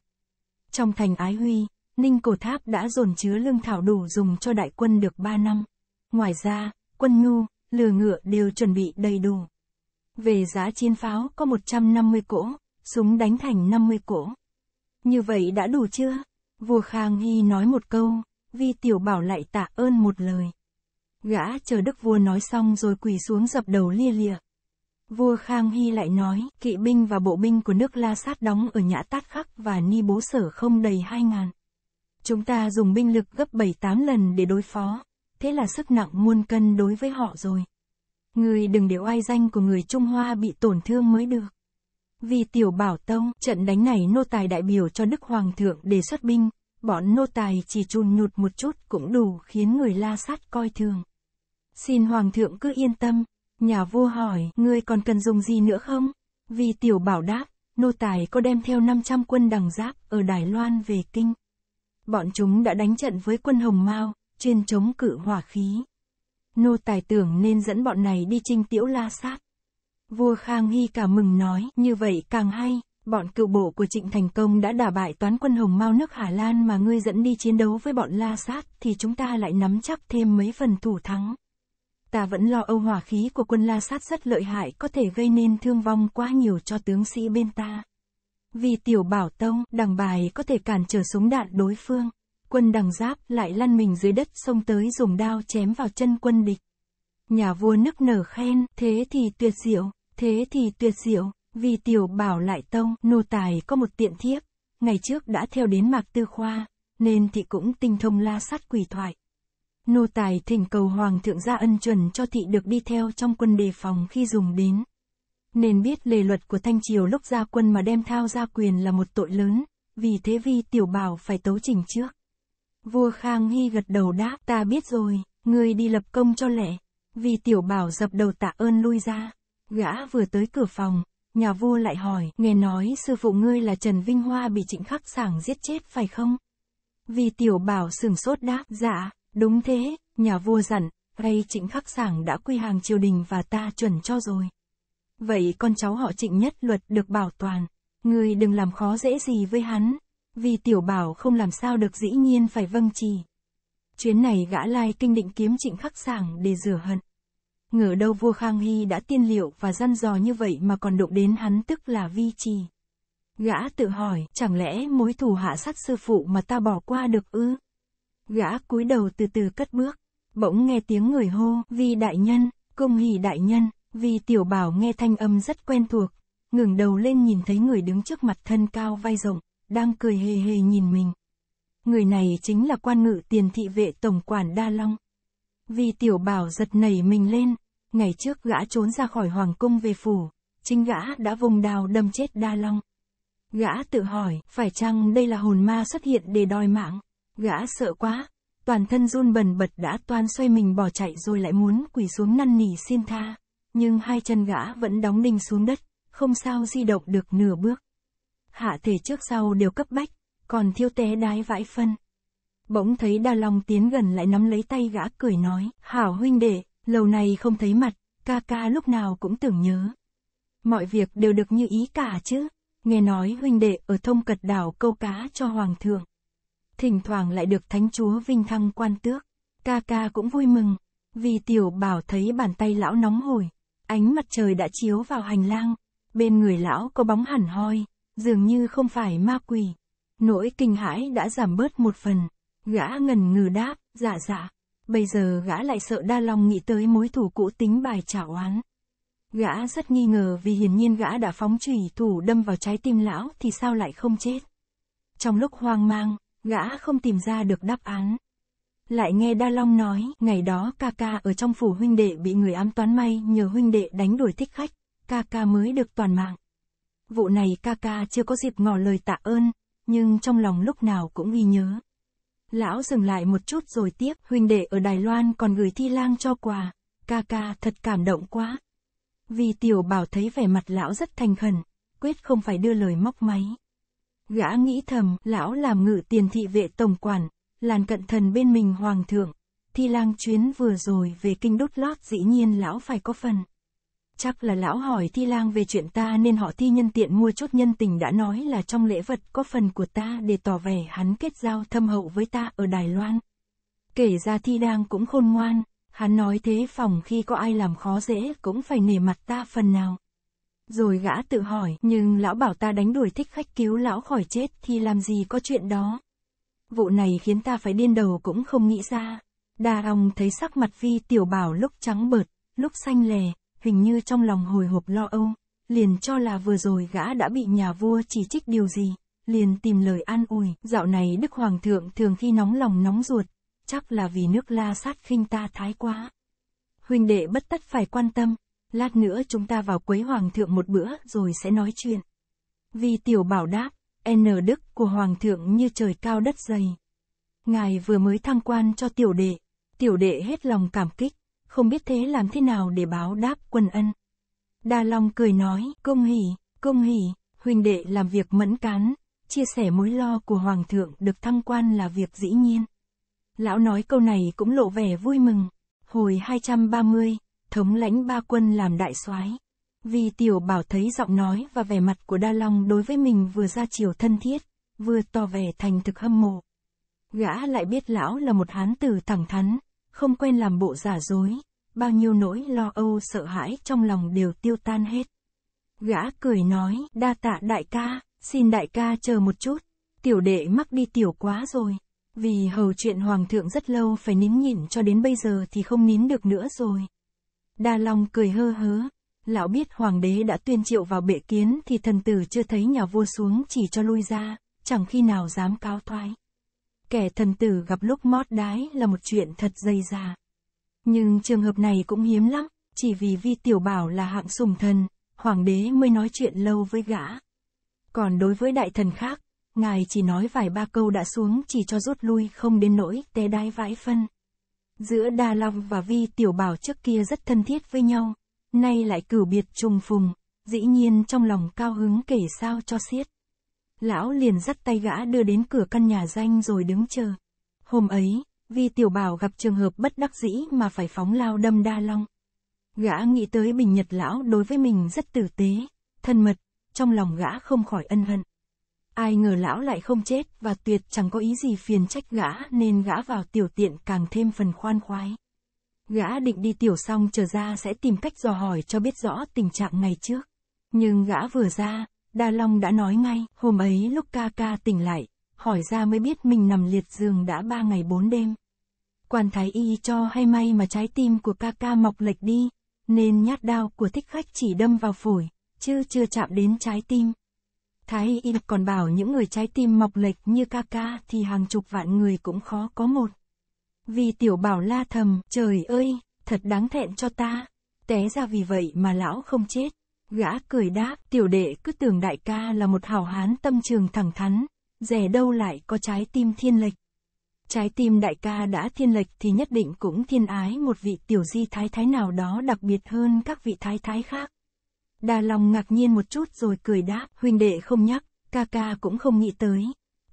Trong thành Ái Huy, Ninh Cổ Tháp đã dồn chứa lương thảo đủ dùng cho đại quân được 3 năm. Ngoài ra, quân nhu, lừa ngựa đều chuẩn bị đầy đủ. Về giá chiến pháo có 150 cỗ, súng đánh thành 50 cỗ. Như vậy đã đủ chưa? Vua Khang Hy nói một câu, vi tiểu bảo lại tạ ơn một lời. Gã chờ đức vua nói xong rồi quỳ xuống dập đầu lia lịa. Vua Khang Hy lại nói, kỵ binh và bộ binh của nước La Sát đóng ở Nhã Tát Khắc và Ni Bố Sở không đầy hai ngàn. Chúng ta dùng binh lực gấp bảy tám lần để đối phó, thế là sức nặng muôn cân đối với họ rồi. Người đừng để oai danh của người Trung Hoa bị tổn thương mới được. Vì tiểu bảo tông, trận đánh này nô tài đại biểu cho Đức Hoàng thượng đề xuất binh, bọn nô tài chỉ chùn nhụt một chút cũng đủ khiến người la sát coi thường. Xin Hoàng thượng cứ yên tâm, nhà vua hỏi, ngươi còn cần dùng gì nữa không? Vì tiểu bảo đáp, nô tài có đem theo 500 quân đằng giáp ở Đài Loan về kinh. Bọn chúng đã đánh trận với quân Hồng Mao, chuyên chống cự hỏa khí. Nô tài tưởng nên dẫn bọn này đi trinh tiễu la sát. Vua Khang Hy cả mừng nói, như vậy càng hay, bọn cựu bộ của Trịnh Thành Công đã đả bại toán quân Hồng Mao nước Hà Lan mà ngươi dẫn đi chiến đấu với bọn La Sát, thì chúng ta lại nắm chắc thêm mấy phần thủ thắng. Ta vẫn lo âu hỏa khí của quân La Sát rất lợi hại có thể gây nên thương vong quá nhiều cho tướng sĩ bên ta. Vì tiểu bảo tông, đằng bài có thể cản trở súng đạn đối phương. Quân đằng giáp lại lăn mình dưới đất xông tới dùng đao chém vào chân quân địch. Nhà vua nức nở khen, thế thì tuyệt diệu. Thế thì tuyệt diệu, vì tiểu bảo lại tông, nô tài có một tiện thiếp, ngày trước đã theo đến mạc tư khoa, nên thị cũng tinh thông la sát quỷ thoại. Nô tài thỉnh cầu hoàng thượng gia ân chuẩn cho thị được đi theo trong quân đề phòng khi dùng đến. Nên biết lề luật của thanh triều lúc ra quân mà đem thao ra quyền là một tội lớn, vì thế vi tiểu bảo phải tấu trình trước. Vua Khang Hy gật đầu đáp ta biết rồi, người đi lập công cho lệ, vì tiểu bảo dập đầu tạ ơn lui ra. Gã vừa tới cửa phòng, nhà vua lại hỏi, nghe nói sư phụ ngươi là Trần Vinh Hoa bị trịnh khắc sảng giết chết phải không? Vì tiểu bảo sừng sốt đáp, dạ, đúng thế, nhà vua dặn, đây trịnh khắc sảng đã quy hàng triều đình và ta chuẩn cho rồi. Vậy con cháu họ trịnh nhất luật được bảo toàn, ngươi đừng làm khó dễ gì với hắn, vì tiểu bảo không làm sao được dĩ nhiên phải vâng trì. Chuyến này gã lai kinh định kiếm trịnh khắc sảng để rửa hận ngờ đâu vua Khang Hy đã tiên liệu và răn dò như vậy mà còn đụng đến hắn tức là vi trì. Gã tự hỏi, chẳng lẽ mối thù hạ sát sư phụ mà ta bỏ qua được ư? Gã cúi đầu từ từ cất bước, bỗng nghe tiếng người hô, vi đại nhân, công hỷ đại nhân, vi tiểu bảo nghe thanh âm rất quen thuộc, ngừng đầu lên nhìn thấy người đứng trước mặt thân cao vai rộng, đang cười hề hề nhìn mình. Người này chính là quan ngự tiền thị vệ tổng quản Đa Long. Vì tiểu bảo giật nảy mình lên, ngày trước gã trốn ra khỏi hoàng cung về phủ, chính gã đã vùng đào đâm chết đa long. Gã tự hỏi, phải chăng đây là hồn ma xuất hiện để đòi mạng? Gã sợ quá, toàn thân run bần bật đã toan xoay mình bỏ chạy rồi lại muốn quỳ xuống năn nỉ xin tha. Nhưng hai chân gã vẫn đóng đinh xuống đất, không sao di động được nửa bước. Hạ thể trước sau đều cấp bách, còn thiêu té đái vãi phân. Bỗng thấy Đa Long tiến gần lại nắm lấy tay gã cười nói, hảo huynh đệ, lâu nay không thấy mặt, ca ca lúc nào cũng tưởng nhớ. Mọi việc đều được như ý cả chứ, nghe nói huynh đệ ở thông cật đảo câu cá cho hoàng thượng. Thỉnh thoảng lại được thánh chúa vinh thăng quan tước, ca ca cũng vui mừng, vì tiểu bảo thấy bàn tay lão nóng hổi, ánh mặt trời đã chiếu vào hành lang, bên người lão có bóng hẳn hoi, dường như không phải ma quỷ. Nỗi kinh hãi đã giảm bớt một phần. Gã ngần ngừ đáp, dạ dạ. Bây giờ gã lại sợ đa long nghĩ tới mối thủ cũ tính bài trả oán. Gã rất nghi ngờ vì hiển nhiên gã đã phóng trùy thủ đâm vào trái tim lão thì sao lại không chết. Trong lúc hoang mang, gã không tìm ra được đáp án. Lại nghe Đa Long nói, ngày đó ca ca ở trong phủ huynh đệ bị người ám toán may nhờ huynh đệ đánh đuổi thích khách, ca ca mới được toàn mạng. Vụ này ca ca chưa có dịp ngỏ lời tạ ơn, nhưng trong lòng lúc nào cũng ghi nhớ. Lão dừng lại một chút rồi tiếp, huynh đệ ở Đài Loan còn gửi thi lang cho quà. Ca ca thật cảm động quá. Vì tiểu bảo thấy vẻ mặt lão rất thành khẩn, quyết không phải đưa lời móc máy. Gã nghĩ thầm, lão làm ngự tiền thị vệ tổng quản, làn cận thần bên mình hoàng thượng. Thi lang chuyến vừa rồi về kinh đốt lót dĩ nhiên lão phải có phần. Chắc là lão hỏi thi lang về chuyện ta nên họ thi nhân tiện mua chút nhân tình đã nói là trong lễ vật có phần của ta để tỏ vẻ hắn kết giao thâm hậu với ta ở Đài Loan. Kể ra thi đang cũng khôn ngoan, hắn nói thế phòng khi có ai làm khó dễ cũng phải nể mặt ta phần nào. Rồi gã tự hỏi, nhưng lão bảo ta đánh đuổi thích khách cứu lão khỏi chết thì làm gì có chuyện đó. Vụ này khiến ta phải điên đầu cũng không nghĩ ra. Đa ông thấy sắc mặt vi tiểu bảo lúc trắng bợt, lúc xanh lè, hình như trong lòng hồi hộp lo âu, liền cho là vừa rồi gã đã bị nhà vua chỉ trích điều gì, liền tìm lời an ủi, dạo này Đức Hoàng thượng thường khi nóng lòng nóng ruột, chắc là vì nước la sát khinh ta thái quá. Huynh đệ bất tất phải quan tâm, lát nữa chúng ta vào quấy Hoàng thượng một bữa rồi sẽ nói chuyện. Vì tiểu bảo đáp, N đức của Hoàng thượng như trời cao đất dày. Ngài vừa mới thăng quan cho tiểu đệ, tiểu đệ hết lòng cảm kích không biết thế làm thế nào để báo đáp quân ân. Đa Long cười nói, công hỷ, công hỷ. huynh đệ làm việc mẫn cán, chia sẻ mối lo của Hoàng thượng được thăng quan là việc dĩ nhiên. Lão nói câu này cũng lộ vẻ vui mừng. Hồi 230, thống lãnh ba quân làm đại soái. Vì tiểu bảo thấy giọng nói và vẻ mặt của Đa Long đối với mình vừa ra chiều thân thiết, vừa tỏ vẻ thành thực hâm mộ. Gã lại biết lão là một hán tử thẳng thắn, không quen làm bộ giả dối, bao nhiêu nỗi lo âu sợ hãi trong lòng đều tiêu tan hết. Gã cười nói, đa tạ đại ca, xin đại ca chờ một chút, tiểu đệ mắc đi tiểu quá rồi. Vì hầu chuyện hoàng thượng rất lâu phải nín nhịn cho đến bây giờ thì không nín được nữa rồi. Đa Long cười hơ hớ, lão biết hoàng đế đã tuyên triệu vào bệ kiến thì thần tử chưa thấy nhà vua xuống chỉ cho lui ra, chẳng khi nào dám cáo thoái. Kẻ thần tử gặp lúc mót đái là một chuyện thật dây dà. Nhưng trường hợp này cũng hiếm lắm, chỉ vì vi tiểu bảo là hạng sùng thần, hoàng đế mới nói chuyện lâu với gã. Còn đối với đại thần khác, ngài chỉ nói vài ba câu đã xuống chỉ cho rút lui không đến nỗi té đái vãi phân. Giữa Đa Long và Vi Tiểu Bảo trước kia rất thân thiết với nhau, nay lại cử biệt trùng phùng, dĩ nhiên trong lòng cao hứng kể sao cho xiết lão liền dắt tay gã đưa đến cửa căn nhà danh rồi đứng chờ. Hôm ấy, vì tiểu bảo gặp trường hợp bất đắc dĩ mà phải phóng lao đâm đa long. Gã nghĩ tới bình nhật lão đối với mình rất tử tế, thân mật, trong lòng gã không khỏi ân hận. Ai ngờ lão lại không chết và tuyệt chẳng có ý gì phiền trách gã nên gã vào tiểu tiện càng thêm phần khoan khoái. Gã định đi tiểu xong trở ra sẽ tìm cách dò hỏi cho biết rõ tình trạng ngày trước. Nhưng gã vừa ra, Đa Long đã nói ngay, hôm ấy lúc ca ca tỉnh lại, hỏi ra mới biết mình nằm liệt giường đã ba ngày bốn đêm. Quan thái y cho hay may mà trái tim của ca ca mọc lệch đi, nên nhát đao của thích khách chỉ đâm vào phổi, chứ chưa chạm đến trái tim. Thái y còn bảo những người trái tim mọc lệch như ca ca thì hàng chục vạn người cũng khó có một. Vì tiểu bảo la thầm, trời ơi, thật đáng thẹn cho ta. Té ra vì vậy mà lão không chết. Gã cười đáp, tiểu đệ cứ tưởng đại ca là một hảo hán tâm trường thẳng thắn, rẻ đâu lại có trái tim thiên lệch. Trái tim đại ca đã thiên lệch thì nhất định cũng thiên ái một vị tiểu di thái thái nào đó đặc biệt hơn các vị thái thái khác. đa lòng ngạc nhiên một chút rồi cười đáp, huynh đệ không nhắc, ca ca cũng không nghĩ tới.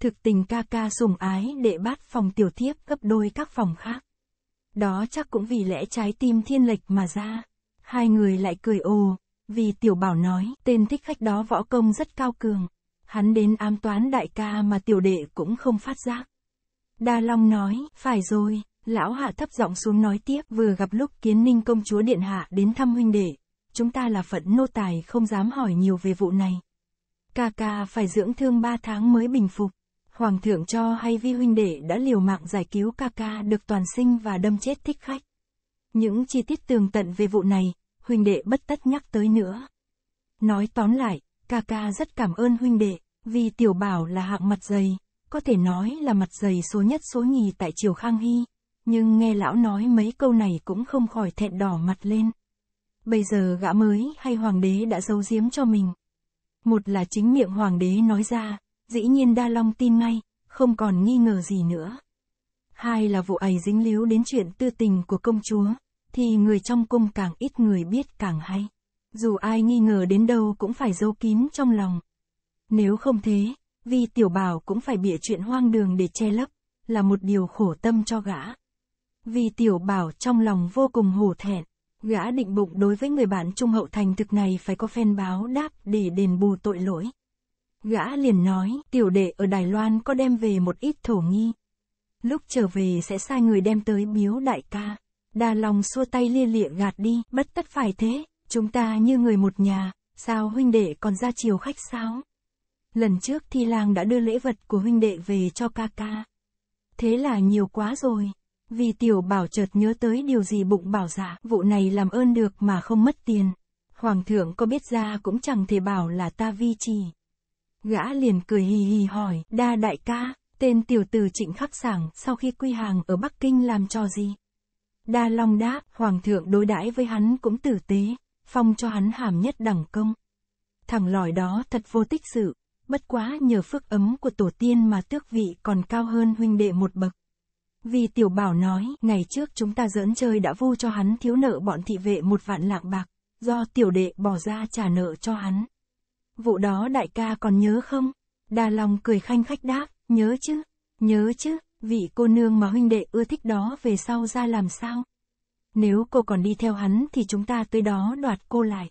Thực tình ca ca sủng ái đệ bát phòng tiểu thiếp gấp đôi các phòng khác. Đó chắc cũng vì lẽ trái tim thiên lệch mà ra. Hai người lại cười ồ, vì tiểu bảo nói, tên thích khách đó võ công rất cao cường. Hắn đến ám toán đại ca mà tiểu đệ cũng không phát giác. Đa Long nói, phải rồi, lão hạ thấp giọng xuống nói tiếp, vừa gặp lúc kiến ninh công chúa điện hạ đến thăm huynh đệ. Chúng ta là phận nô tài không dám hỏi nhiều về vụ này. Ca ca phải dưỡng thương ba tháng mới bình phục. Hoàng thượng cho hay vi huynh đệ đã liều mạng giải cứu ca ca được toàn sinh và đâm chết thích khách. Những chi tiết tường tận về vụ này, huynh đệ bất tất nhắc tới nữa. Nói tóm lại, ca ca rất cảm ơn huynh đệ, vì tiểu bảo là hạng mặt dày, có thể nói là mặt dày số nhất số nhì tại triều Khang Hy, nhưng nghe lão nói mấy câu này cũng không khỏi thẹn đỏ mặt lên. Bây giờ gã mới hay hoàng đế đã giấu giếm cho mình. Một là chính miệng hoàng đế nói ra, dĩ nhiên Đa Long tin ngay, không còn nghi ngờ gì nữa. Hai là vụ ấy dính líu đến chuyện tư tình của công chúa, thì người trong cung càng ít người biết càng hay. Dù ai nghi ngờ đến đâu cũng phải giấu kín trong lòng. Nếu không thế, vì tiểu bảo cũng phải bịa chuyện hoang đường để che lấp, là một điều khổ tâm cho gã. Vì tiểu bảo trong lòng vô cùng hổ thẹn, gã định bụng đối với người bạn trung hậu thành thực này phải có phen báo đáp để đền bù tội lỗi. Gã liền nói, tiểu đệ ở Đài Loan có đem về một ít thổ nghi. Lúc trở về sẽ sai người đem tới biếu đại ca. Đa lòng xua tay lia lịa gạt đi, bất tất phải thế, chúng ta như người một nhà, sao huynh đệ còn ra chiều khách sao? Lần trước thi lang đã đưa lễ vật của huynh đệ về cho ca ca. Thế là nhiều quá rồi. Vì tiểu bảo chợt nhớ tới điều gì bụng bảo giả, dạ, vụ này làm ơn được mà không mất tiền. Hoàng thượng có biết ra cũng chẳng thể bảo là ta vi trì. Gã liền cười hì hì hỏi, đa đại ca, tên tiểu tử trịnh khắc sảng sau khi quy hàng ở Bắc Kinh làm cho gì? Đa Long đáp, hoàng thượng đối đãi với hắn cũng tử tế, phong cho hắn hàm nhất đẳng công. Thằng lòi đó thật vô tích sự, bất quá nhờ phước ấm của tổ tiên mà tước vị còn cao hơn huynh đệ một bậc. Vì tiểu bảo nói, ngày trước chúng ta dẫn chơi đã vu cho hắn thiếu nợ bọn thị vệ một vạn lạng bạc, do tiểu đệ bỏ ra trả nợ cho hắn. Vụ đó đại ca còn nhớ không? Đa Long cười khanh khách đáp, nhớ chứ, nhớ chứ, Vị cô nương mà huynh đệ ưa thích đó về sau ra làm sao? Nếu cô còn đi theo hắn thì chúng ta tới đó đoạt cô lại.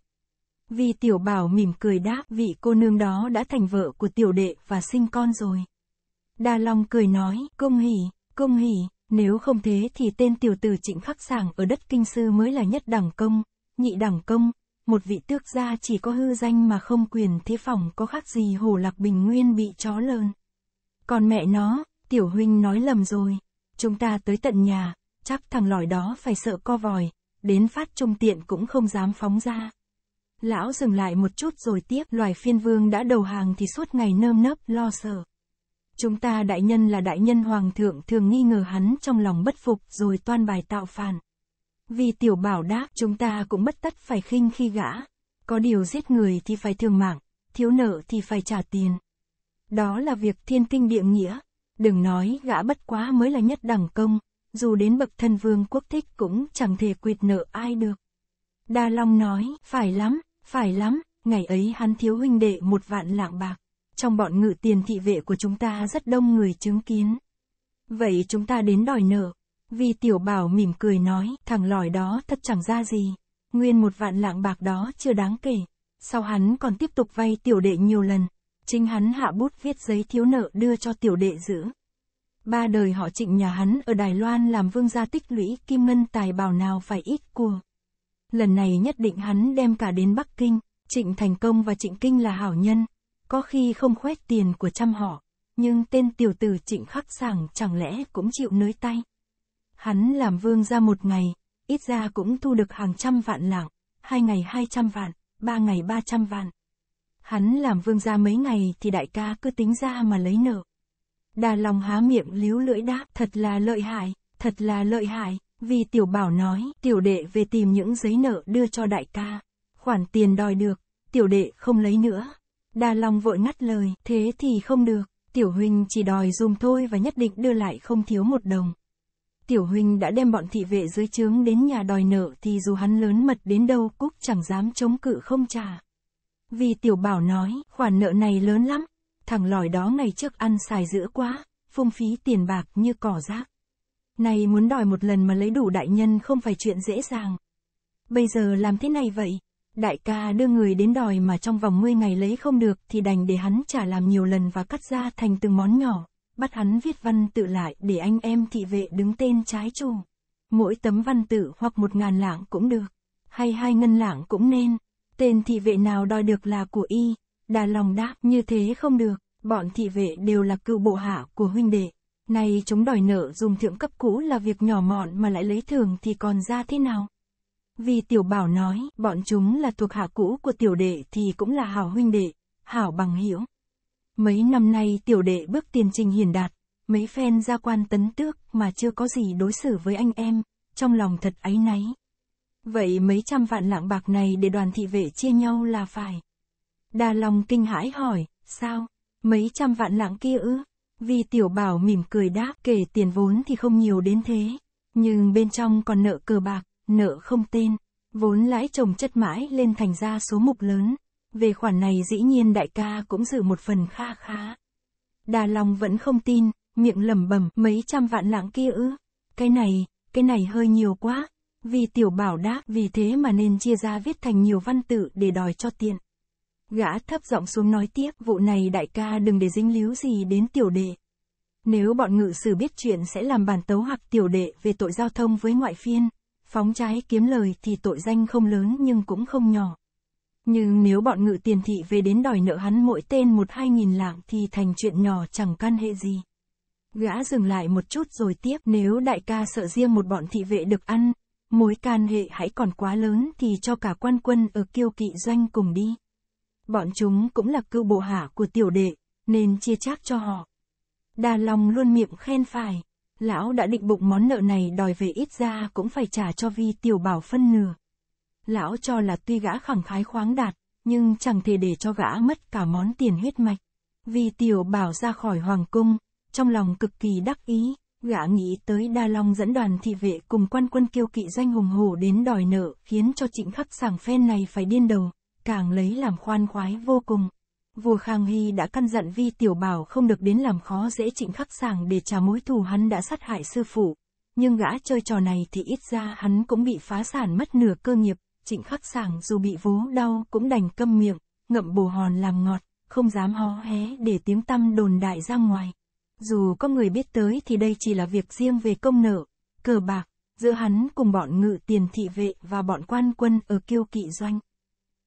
Vì tiểu bảo mỉm cười đáp vị cô nương đó đã thành vợ của tiểu đệ và sinh con rồi. Đa Long cười nói, công hỷ, công hỷ. nếu không thế thì tên tiểu tử trịnh khắc sàng ở đất kinh sư mới là nhất đẳng công, nhị đẳng công, một vị tước gia chỉ có hư danh mà không quyền thế phòng có khác gì hồ lạc bình nguyên bị chó lơn. Còn mẹ nó, tiểu huynh nói lầm rồi. Chúng ta tới tận nhà, chắc thằng lòi đó phải sợ co vòi, đến phát trung tiện cũng không dám phóng ra. Lão dừng lại một chút rồi tiếp, loài phiên vương đã đầu hàng thì suốt ngày nơm nớp lo sợ. Chúng ta đại nhân là đại nhân hoàng thượng thường nghi ngờ hắn trong lòng bất phục rồi toan bài tạo phản. Vì tiểu bảo đáp chúng ta cũng bất tất phải khinh khi gã. Có điều giết người thì phải thương mạng, thiếu nợ thì phải trả tiền. Đó là việc thiên kinh địa nghĩa, Đừng nói gã bất quá mới là nhất đẳng công, dù đến bậc thân vương quốc thích cũng chẳng thể quyệt nợ ai được. Đa Long nói, phải lắm, phải lắm, ngày ấy hắn thiếu huynh đệ một vạn lạng bạc. Trong bọn ngự tiền thị vệ của chúng ta rất đông người chứng kiến. Vậy chúng ta đến đòi nợ. Vì tiểu bảo mỉm cười nói, thằng lòi đó thật chẳng ra gì. Nguyên một vạn lạng bạc đó chưa đáng kể. Sau hắn còn tiếp tục vay tiểu đệ nhiều lần, chính hắn hạ bút viết giấy thiếu nợ đưa cho tiểu đệ giữ. Ba đời họ trịnh nhà hắn ở Đài Loan làm vương gia tích lũy kim ngân tài bảo nào phải ít cua. Lần này nhất định hắn đem cả đến Bắc Kinh, trịnh thành công và trịnh kinh là hảo nhân, có khi không khoét tiền của trăm họ, nhưng tên tiểu tử trịnh khắc sàng chẳng lẽ cũng chịu nới tay. Hắn làm vương gia một ngày, ít ra cũng thu được hàng trăm vạn lạng, hai ngày hai trăm vạn, ba ngày ba trăm vạn. Hắn làm vương gia mấy ngày thì đại ca cứ tính ra mà lấy nợ. Đà lòng há miệng líu lưỡi đáp, thật là lợi hại, thật là lợi hại, vì tiểu bảo nói, tiểu đệ về tìm những giấy nợ đưa cho đại ca. Khoản tiền đòi được, tiểu đệ không lấy nữa. Đà lòng vội ngắt lời, thế thì không được, tiểu huynh chỉ đòi dùm thôi và nhất định đưa lại không thiếu một đồng. Tiểu huynh đã đem bọn thị vệ dưới trướng đến nhà đòi nợ thì dù hắn lớn mật đến đâu cúc chẳng dám chống cự không trả. Vì tiểu bảo nói, khoản nợ này lớn lắm, thằng lòi đó ngày trước ăn xài dữ quá, phung phí tiền bạc như cỏ rác. Này muốn đòi một lần mà lấy đủ đại nhân không phải chuyện dễ dàng. Bây giờ làm thế này vậy, đại ca đưa người đến đòi mà trong vòng 10 ngày lấy không được thì đành để hắn trả làm nhiều lần và cắt ra thành từng món nhỏ, bắt hắn viết văn tự lại để anh em thị vệ đứng tên trái chủ. Mỗi tấm văn tự hoặc một ngàn lạng cũng được, hay hai ngân lạng cũng nên tên thị vệ nào đòi được là của y, đà lòng đáp như thế không được, bọn thị vệ đều là cựu bộ hạ của huynh đệ. Nay chúng đòi nợ dùng thượng cấp cũ là việc nhỏ mọn mà lại lấy thường thì còn ra thế nào? Vì tiểu bảo nói, bọn chúng là thuộc hạ cũ của tiểu đệ thì cũng là hảo huynh đệ, hảo bằng hiểu. Mấy năm nay tiểu đệ bước tiền trình hiền đạt, mấy phen gia quan tấn tước mà chưa có gì đối xử với anh em, trong lòng thật áy náy. Vậy mấy trăm vạn lạng bạc này để đoàn thị vệ chia nhau là phải. đa long kinh hãi hỏi, sao? Mấy trăm vạn lạng kia ư? Vì tiểu bảo mỉm cười đáp kể tiền vốn thì không nhiều đến thế. Nhưng bên trong còn nợ cờ bạc, nợ không tên. Vốn lãi chồng chất mãi lên thành ra số mục lớn. Về khoản này dĩ nhiên đại ca cũng giữ một phần kha khá. Đà long vẫn không tin, miệng lẩm bẩm mấy trăm vạn lạng kia ư. Cái này, cái này hơi nhiều quá, vì tiểu bảo đáp vì thế mà nên chia ra viết thành nhiều văn tự để đòi cho tiện Gã thấp giọng xuống nói tiếp, vụ này đại ca đừng để dính líu gì đến tiểu đệ. Nếu bọn ngự sử biết chuyện sẽ làm bản tấu hoặc tiểu đệ về tội giao thông với ngoại phiên, phóng trái kiếm lời thì tội danh không lớn nhưng cũng không nhỏ. Nhưng nếu bọn ngự tiền thị về đến đòi nợ hắn mỗi tên một hai nghìn lạng thì thành chuyện nhỏ chẳng căn hệ gì. Gã dừng lại một chút rồi tiếp, nếu đại ca sợ riêng một bọn thị vệ được ăn, Mối can hệ hãy còn quá lớn thì cho cả quan quân ở kiêu kỵ doanh cùng đi. Bọn chúng cũng là cựu bộ hạ của tiểu đệ, nên chia chác cho họ. Đà lòng luôn miệng khen phải, lão đã định bụng món nợ này đòi về ít ra cũng phải trả cho vi tiểu bảo phân nửa. Lão cho là tuy gã khẳng khái khoáng đạt, nhưng chẳng thể để cho gã mất cả món tiền huyết mạch. vi tiểu bảo ra khỏi hoàng cung, trong lòng cực kỳ đắc ý gã nghĩ tới Đa Long dẫn đoàn thị vệ cùng quan quân kiêu kỵ danh hùng hổ đến đòi nợ, khiến cho trịnh khắc sàng phen này phải điên đầu, càng lấy làm khoan khoái vô cùng. Vua Khang Hy đã căn dặn Vi Tiểu Bảo không được đến làm khó dễ trịnh khắc sàng để trả mối thù hắn đã sát hại sư phụ. Nhưng gã chơi trò này thì ít ra hắn cũng bị phá sản mất nửa cơ nghiệp, trịnh khắc sàng dù bị vố đau cũng đành câm miệng, ngậm bồ hòn làm ngọt, không dám hó hé để tiếng tăm đồn đại ra ngoài. Dù có người biết tới thì đây chỉ là việc riêng về công nợ, cờ bạc, giữa hắn cùng bọn ngự tiền thị vệ và bọn quan quân ở kiêu kỵ doanh.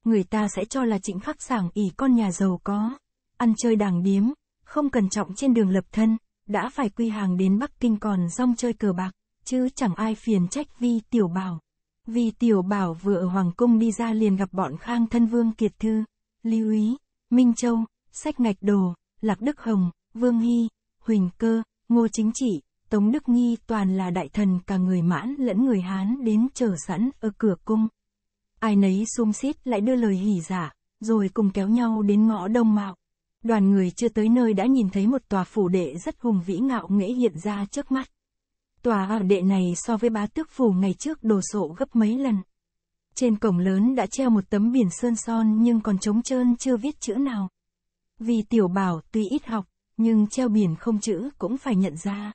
Người ta sẽ cho là trịnh khắc sảng ỉ con nhà giàu có, ăn chơi đàng điếm, không cần trọng trên đường lập thân, đã phải quy hàng đến Bắc Kinh còn rong chơi cờ bạc, chứ chẳng ai phiền trách vi tiểu bảo. Vi tiểu bảo vừa ở Hoàng Cung đi ra liền gặp bọn Khang Thân Vương Kiệt Thư, Lưu Ý, Minh Châu, Sách Ngạch Đồ, Lạc Đức Hồng, Vương Hy, Huỳnh Cơ, Ngô Chính Trị, Tống Đức Nghi toàn là đại thần cả người mãn lẫn người Hán đến chờ sẵn ở cửa cung. Ai nấy xung xít lại đưa lời hỉ giả, rồi cùng kéo nhau đến ngõ đông mạo. Đoàn người chưa tới nơi đã nhìn thấy một tòa phủ đệ rất hùng vĩ ngạo nghễ hiện ra trước mắt. Tòa ở đệ này so với bá tước phủ ngày trước đồ sộ gấp mấy lần. Trên cổng lớn đã treo một tấm biển sơn son nhưng còn trống trơn chưa viết chữ nào. Vì tiểu bảo tuy ít học nhưng treo biển không chữ cũng phải nhận ra.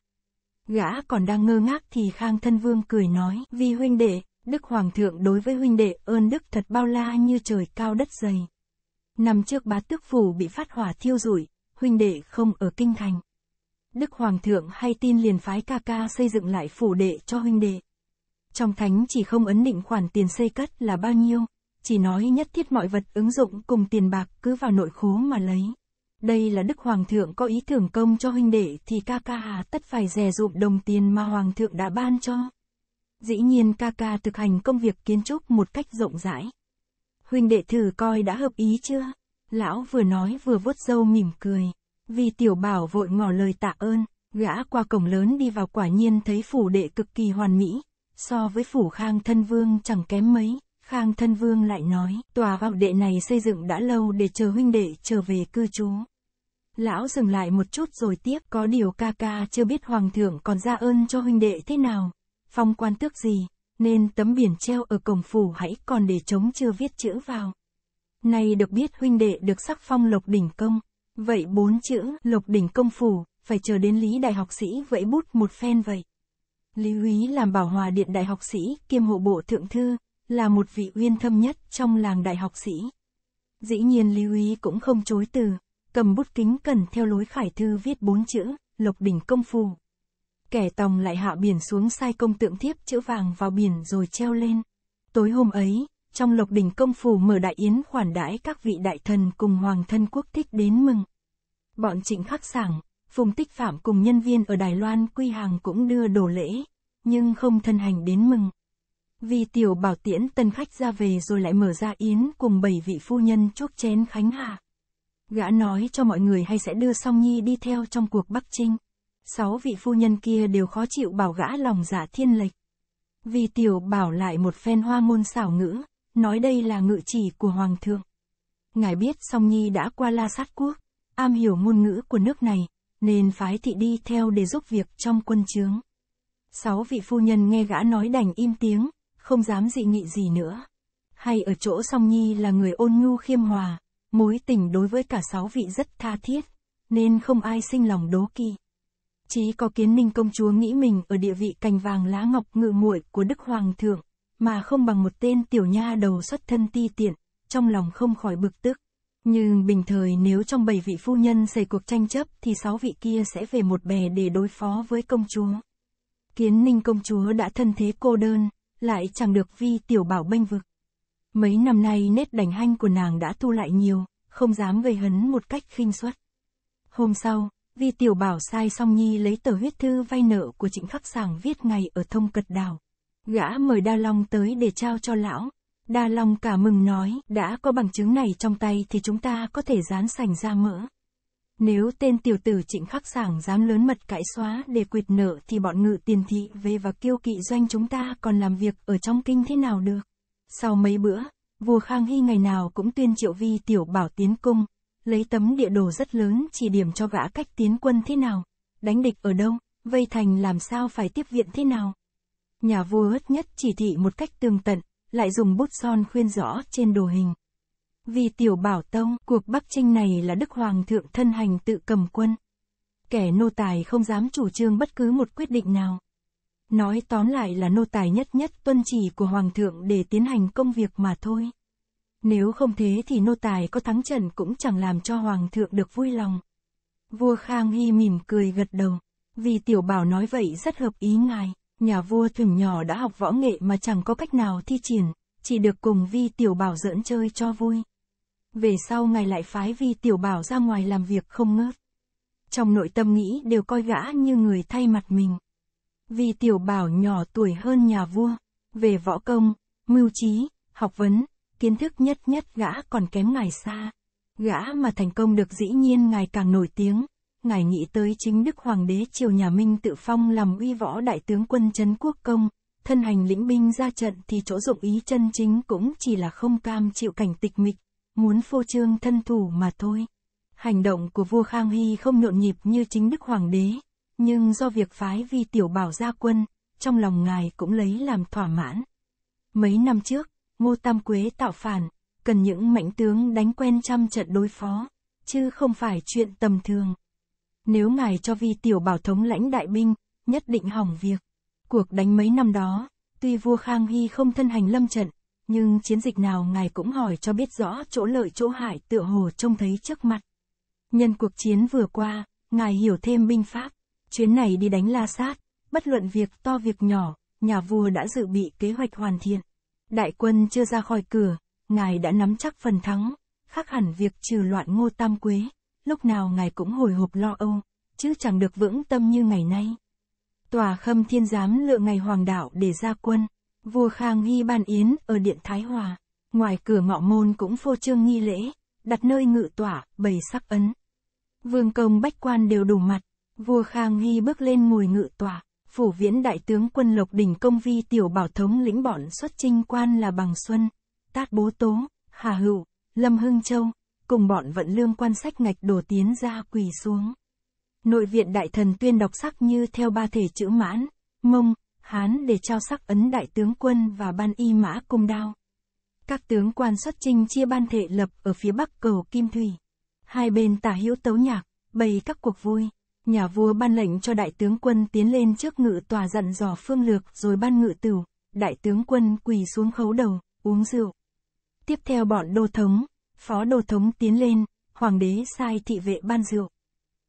Gã còn đang ngơ ngác thì Khang Thân Vương cười nói, vì huynh đệ, Đức Hoàng thượng đối với huynh đệ ơn đức thật bao la như trời cao đất dày. Nằm trước bá tước phủ bị phát hỏa thiêu rụi, huynh đệ không ở kinh thành. Đức Hoàng thượng hay tin liền phái ca ca xây dựng lại phủ đệ cho huynh đệ. Trong thánh chỉ không ấn định khoản tiền xây cất là bao nhiêu, chỉ nói nhất thiết mọi vật ứng dụng cùng tiền bạc cứ vào nội khố mà lấy đây là Đức Hoàng thượng có ý thưởng công cho huynh đệ thì ca ca hà tất phải dè dụm đồng tiền mà Hoàng thượng đã ban cho. Dĩ nhiên ca ca thực hành công việc kiến trúc một cách rộng rãi. Huynh đệ thử coi đã hợp ý chưa? Lão vừa nói vừa vuốt râu mỉm cười. Vì tiểu bảo vội ngỏ lời tạ ơn, gã qua cổng lớn đi vào quả nhiên thấy phủ đệ cực kỳ hoàn mỹ. So với phủ khang thân vương chẳng kém mấy, khang thân vương lại nói, tòa vọng đệ này xây dựng đã lâu để chờ huynh đệ trở về cư trú. Lão dừng lại một chút rồi tiếp, có điều ca ca chưa biết hoàng thượng còn ra ơn cho huynh đệ thế nào, phong quan tước gì, nên tấm biển treo ở cổng phủ hãy còn để chống chưa viết chữ vào. Nay được biết huynh đệ được sắc phong lộc đỉnh công, vậy bốn chữ lộc đỉnh công phủ, phải chờ đến lý đại học sĩ vẫy bút một phen vậy. Lý Húy làm bảo hòa điện đại học sĩ kiêm hộ bộ thượng thư, là một vị uyên thâm nhất trong làng đại học sĩ. Dĩ nhiên Lý Húy cũng không chối từ, cầm bút kính cần theo lối khải thư viết bốn chữ, lộc đỉnh công phu. Kẻ tòng lại hạ biển xuống sai công tượng thiếp chữ vàng vào biển rồi treo lên. Tối hôm ấy, trong lộc đỉnh công phủ mở đại yến khoản đãi các vị đại thần cùng hoàng thân quốc thích đến mừng. Bọn trịnh khắc sảng, phùng tích phạm cùng nhân viên ở Đài Loan quy hàng cũng đưa đồ lễ, nhưng không thân hành đến mừng. Vì tiểu bảo tiễn tân khách ra về rồi lại mở ra yến cùng bảy vị phu nhân chúc chén khánh hạ. Gã nói cho mọi người hay sẽ đưa Song Nhi đi theo trong cuộc Bắc Trinh. Sáu vị phu nhân kia đều khó chịu bảo gã lòng giả dạ thiên lệch. Vì tiểu bảo lại một phen hoa ngôn xảo ngữ, nói đây là ngự chỉ của Hoàng thượng. Ngài biết Song Nhi đã qua la sát quốc, am hiểu ngôn ngữ của nước này, nên phái thị đi theo để giúp việc trong quân chướng. Sáu vị phu nhân nghe gã nói đành im tiếng, không dám dị nghị gì nữa. Hay ở chỗ Song Nhi là người ôn nhu khiêm hòa, Mối tình đối với cả sáu vị rất tha thiết, nên không ai sinh lòng đố kỵ. Chỉ có kiến ninh công chúa nghĩ mình ở địa vị cành vàng lá ngọc ngự muội của Đức Hoàng thượng, mà không bằng một tên tiểu nha đầu xuất thân ti tiện, trong lòng không khỏi bực tức. Nhưng bình thời nếu trong bảy vị phu nhân xảy cuộc tranh chấp thì sáu vị kia sẽ về một bè để đối phó với công chúa. Kiến ninh công chúa đã thân thế cô đơn, lại chẳng được vi tiểu bảo bênh vực. Mấy năm nay nét đành hanh của nàng đã tu lại nhiều, không dám gây hấn một cách khinh suất. Hôm sau, Vi Tiểu Bảo sai Song Nhi lấy tờ huyết thư vay nợ của Trịnh Khắc sàng viết ngày ở Thông Cật Đảo. Gã mời Đa Long tới để trao cho lão. Đa Long cả mừng nói, đã có bằng chứng này trong tay thì chúng ta có thể dán sành ra mỡ. Nếu tên tiểu tử Trịnh Khắc Sảng dám lớn mật cãi xóa để quyệt nợ thì bọn ngự tiền thị về và kiêu kỵ doanh chúng ta còn làm việc ở trong kinh thế nào được. Sau mấy bữa, vua Khang Hy ngày nào cũng tuyên triệu vi tiểu bảo tiến cung, lấy tấm địa đồ rất lớn chỉ điểm cho gã cách tiến quân thế nào, đánh địch ở đâu, vây thành làm sao phải tiếp viện thế nào. Nhà vua ớt nhất chỉ thị một cách tường tận, lại dùng bút son khuyên rõ trên đồ hình. Vì tiểu bảo tông, cuộc bắc tranh này là Đức Hoàng thượng thân hành tự cầm quân. Kẻ nô tài không dám chủ trương bất cứ một quyết định nào. Nói tóm lại là nô tài nhất nhất tuân chỉ của Hoàng thượng để tiến hành công việc mà thôi. Nếu không thế thì nô tài có thắng trận cũng chẳng làm cho Hoàng thượng được vui lòng. Vua Khang Hy mỉm cười gật đầu. Vì tiểu bảo nói vậy rất hợp ý ngài. Nhà vua thuyền nhỏ đã học võ nghệ mà chẳng có cách nào thi triển, chỉ được cùng vi tiểu bảo giỡn chơi cho vui. Về sau ngài lại phái vi tiểu bảo ra ngoài làm việc không ngớt. Trong nội tâm nghĩ đều coi gã như người thay mặt mình vì tiểu bảo nhỏ tuổi hơn nhà vua, về võ công, mưu trí, học vấn, kiến thức nhất nhất gã còn kém ngài xa. Gã mà thành công được dĩ nhiên ngài càng nổi tiếng, ngài nghĩ tới chính đức hoàng đế triều nhà Minh tự phong làm uy võ đại tướng quân chấn quốc công, thân hành lĩnh binh ra trận thì chỗ dụng ý chân chính cũng chỉ là không cam chịu cảnh tịch mịch, muốn phô trương thân thủ mà thôi. Hành động của vua Khang Hy không nhộn nhịp như chính đức hoàng đế, nhưng do việc phái vi tiểu bảo gia quân, trong lòng ngài cũng lấy làm thỏa mãn. Mấy năm trước, Ngô Tam Quế tạo phản, cần những mãnh tướng đánh quen trăm trận đối phó, chứ không phải chuyện tầm thường. Nếu ngài cho vi tiểu bảo thống lãnh đại binh, nhất định hỏng việc. Cuộc đánh mấy năm đó, tuy vua Khang Hy không thân hành lâm trận, nhưng chiến dịch nào ngài cũng hỏi cho biết rõ chỗ lợi chỗ hại tựa hồ trông thấy trước mặt. Nhân cuộc chiến vừa qua, ngài hiểu thêm binh pháp, Chuyến này đi đánh la sát, bất luận việc to việc nhỏ, nhà vua đã dự bị kế hoạch hoàn thiện. Đại quân chưa ra khỏi cửa, ngài đã nắm chắc phần thắng, khác hẳn việc trừ loạn ngô tam quế, lúc nào ngài cũng hồi hộp lo âu, chứ chẳng được vững tâm như ngày nay. Tòa khâm thiên giám lựa ngày hoàng đạo để ra quân, vua Khang nghi ban yến ở điện Thái Hòa, ngoài cửa ngọ môn cũng phô trương nghi lễ, đặt nơi ngự tỏa, bày sắc ấn. Vương công bách quan đều đủ mặt, Vua Khang Hy bước lên mùi ngự tòa, phủ viễn đại tướng quân Lộc Đình công vi tiểu bảo thống lĩnh bọn xuất trinh quan là Bằng Xuân, Tát Bố Tố, Hà Hữu, Lâm Hưng Châu, cùng bọn vận lương quan sách ngạch đổ tiến ra quỳ xuống. Nội viện đại thần tuyên đọc sắc như theo ba thể chữ mãn, mông, hán để trao sắc ấn đại tướng quân và ban y mã cung đao. Các tướng quan xuất trinh chia ban thể lập ở phía bắc cầu Kim Thủy. Hai bên tả hữu tấu nhạc, bày các cuộc vui nhà vua ban lệnh cho đại tướng quân tiến lên trước ngự tòa dặn dò phương lược rồi ban ngự tửu, đại tướng quân quỳ xuống khấu đầu, uống rượu. Tiếp theo bọn đô thống, phó đô thống tiến lên, hoàng đế sai thị vệ ban rượu.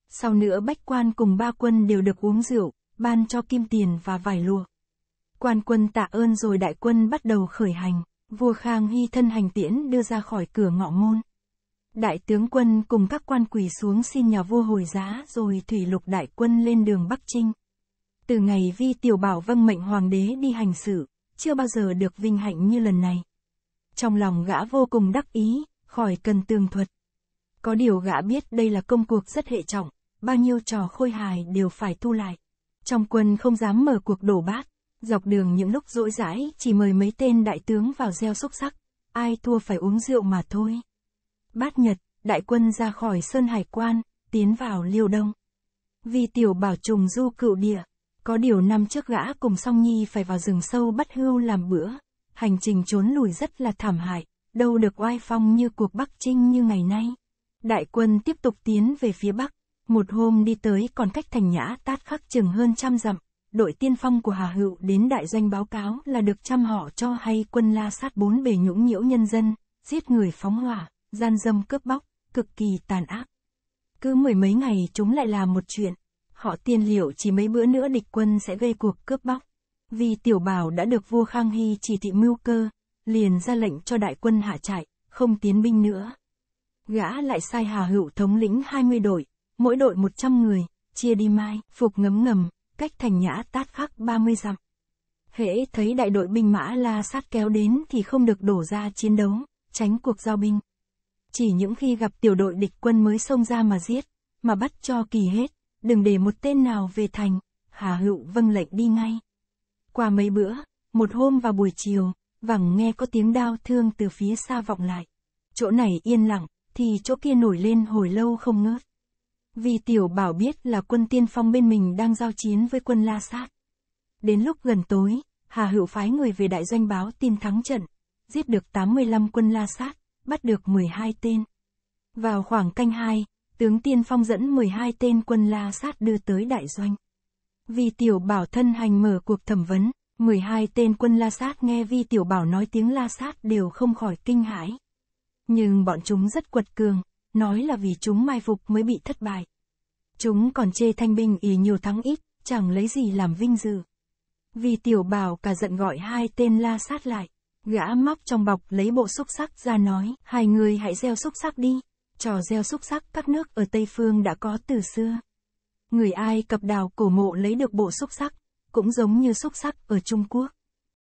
Sau nữa bách quan cùng ba quân đều được uống rượu, ban cho kim tiền và vải lụa. Quan quân tạ ơn rồi đại quân bắt đầu khởi hành, vua Khang Hy thân hành tiễn đưa ra khỏi cửa ngọ môn. Đại tướng quân cùng các quan quỳ xuống xin nhà vua hồi giá rồi thủy lục đại quân lên đường Bắc Trinh. Từ ngày Vi Tiểu Bảo vâng mệnh hoàng đế đi hành sự, chưa bao giờ được vinh hạnh như lần này. Trong lòng gã vô cùng đắc ý, khỏi cần tường thuật. Có điều gã biết đây là công cuộc rất hệ trọng, bao nhiêu trò khôi hài đều phải thu lại. Trong quân không dám mở cuộc đổ bát, dọc đường những lúc rỗi rãi chỉ mời mấy tên đại tướng vào gieo xúc sắc, ai thua phải uống rượu mà thôi. Bát Nhật, đại quân ra khỏi Sơn Hải Quan, tiến vào Liêu Đông. Vì tiểu bảo trùng du cựu địa, có điều năm trước gã cùng song nhi phải vào rừng sâu bắt hưu làm bữa, hành trình trốn lùi rất là thảm hại, đâu được oai phong như cuộc Bắc Trinh như ngày nay. Đại quân tiếp tục tiến về phía Bắc, một hôm đi tới còn cách thành nhã tát khắc chừng hơn trăm dặm, đội tiên phong của Hà Hữu đến đại doanh báo cáo là được trăm họ cho hay quân la sát bốn bề nhũng nhiễu nhân dân, giết người phóng hỏa gian dâm cướp bóc, cực kỳ tàn ác. Cứ mười mấy ngày chúng lại làm một chuyện, họ tiên liệu chỉ mấy bữa nữa địch quân sẽ gây cuộc cướp bóc. Vì tiểu bảo đã được vua Khang Hy chỉ thị mưu cơ, liền ra lệnh cho đại quân hạ trại, không tiến binh nữa. Gã lại sai Hà Hữu thống lĩnh 20 đội, mỗi đội 100 người, chia đi mai, phục ngấm ngầm, cách thành nhã tát khắc 30 dặm. Hễ thấy đại đội binh mã la sát kéo đến thì không được đổ ra chiến đấu, tránh cuộc giao binh. Chỉ những khi gặp tiểu đội địch quân mới xông ra mà giết, mà bắt cho kỳ hết, đừng để một tên nào về thành, Hà Hữu vâng lệnh đi ngay. Qua mấy bữa, một hôm vào buổi chiều, vẳng nghe có tiếng đau thương từ phía xa vọng lại. Chỗ này yên lặng, thì chỗ kia nổi lên hồi lâu không ngớt. Vì tiểu bảo biết là quân tiên phong bên mình đang giao chiến với quân la sát. Đến lúc gần tối, Hà Hữu phái người về đại doanh báo tin thắng trận, giết được 85 quân la sát, bắt được 12 tên. Vào khoảng canh 2, tướng Tiên Phong dẫn 12 tên quân La Sát đưa tới đại doanh. Vi Tiểu Bảo thân hành mở cuộc thẩm vấn, 12 tên quân La Sát nghe Vi Tiểu Bảo nói tiếng La Sát đều không khỏi kinh hãi. Nhưng bọn chúng rất quật cường, nói là vì chúng mai phục mới bị thất bại. Chúng còn chê thanh binh ý nhiều thắng ít, chẳng lấy gì làm vinh dự. Vì tiểu bảo cả giận gọi hai tên la sát lại. Gã móc trong bọc lấy bộ xúc sắc ra nói, hai người hãy gieo xúc sắc đi. Trò gieo xúc sắc các nước ở Tây Phương đã có từ xưa. Người Ai Cập đào cổ mộ lấy được bộ xúc sắc, cũng giống như xúc sắc ở Trung Quốc.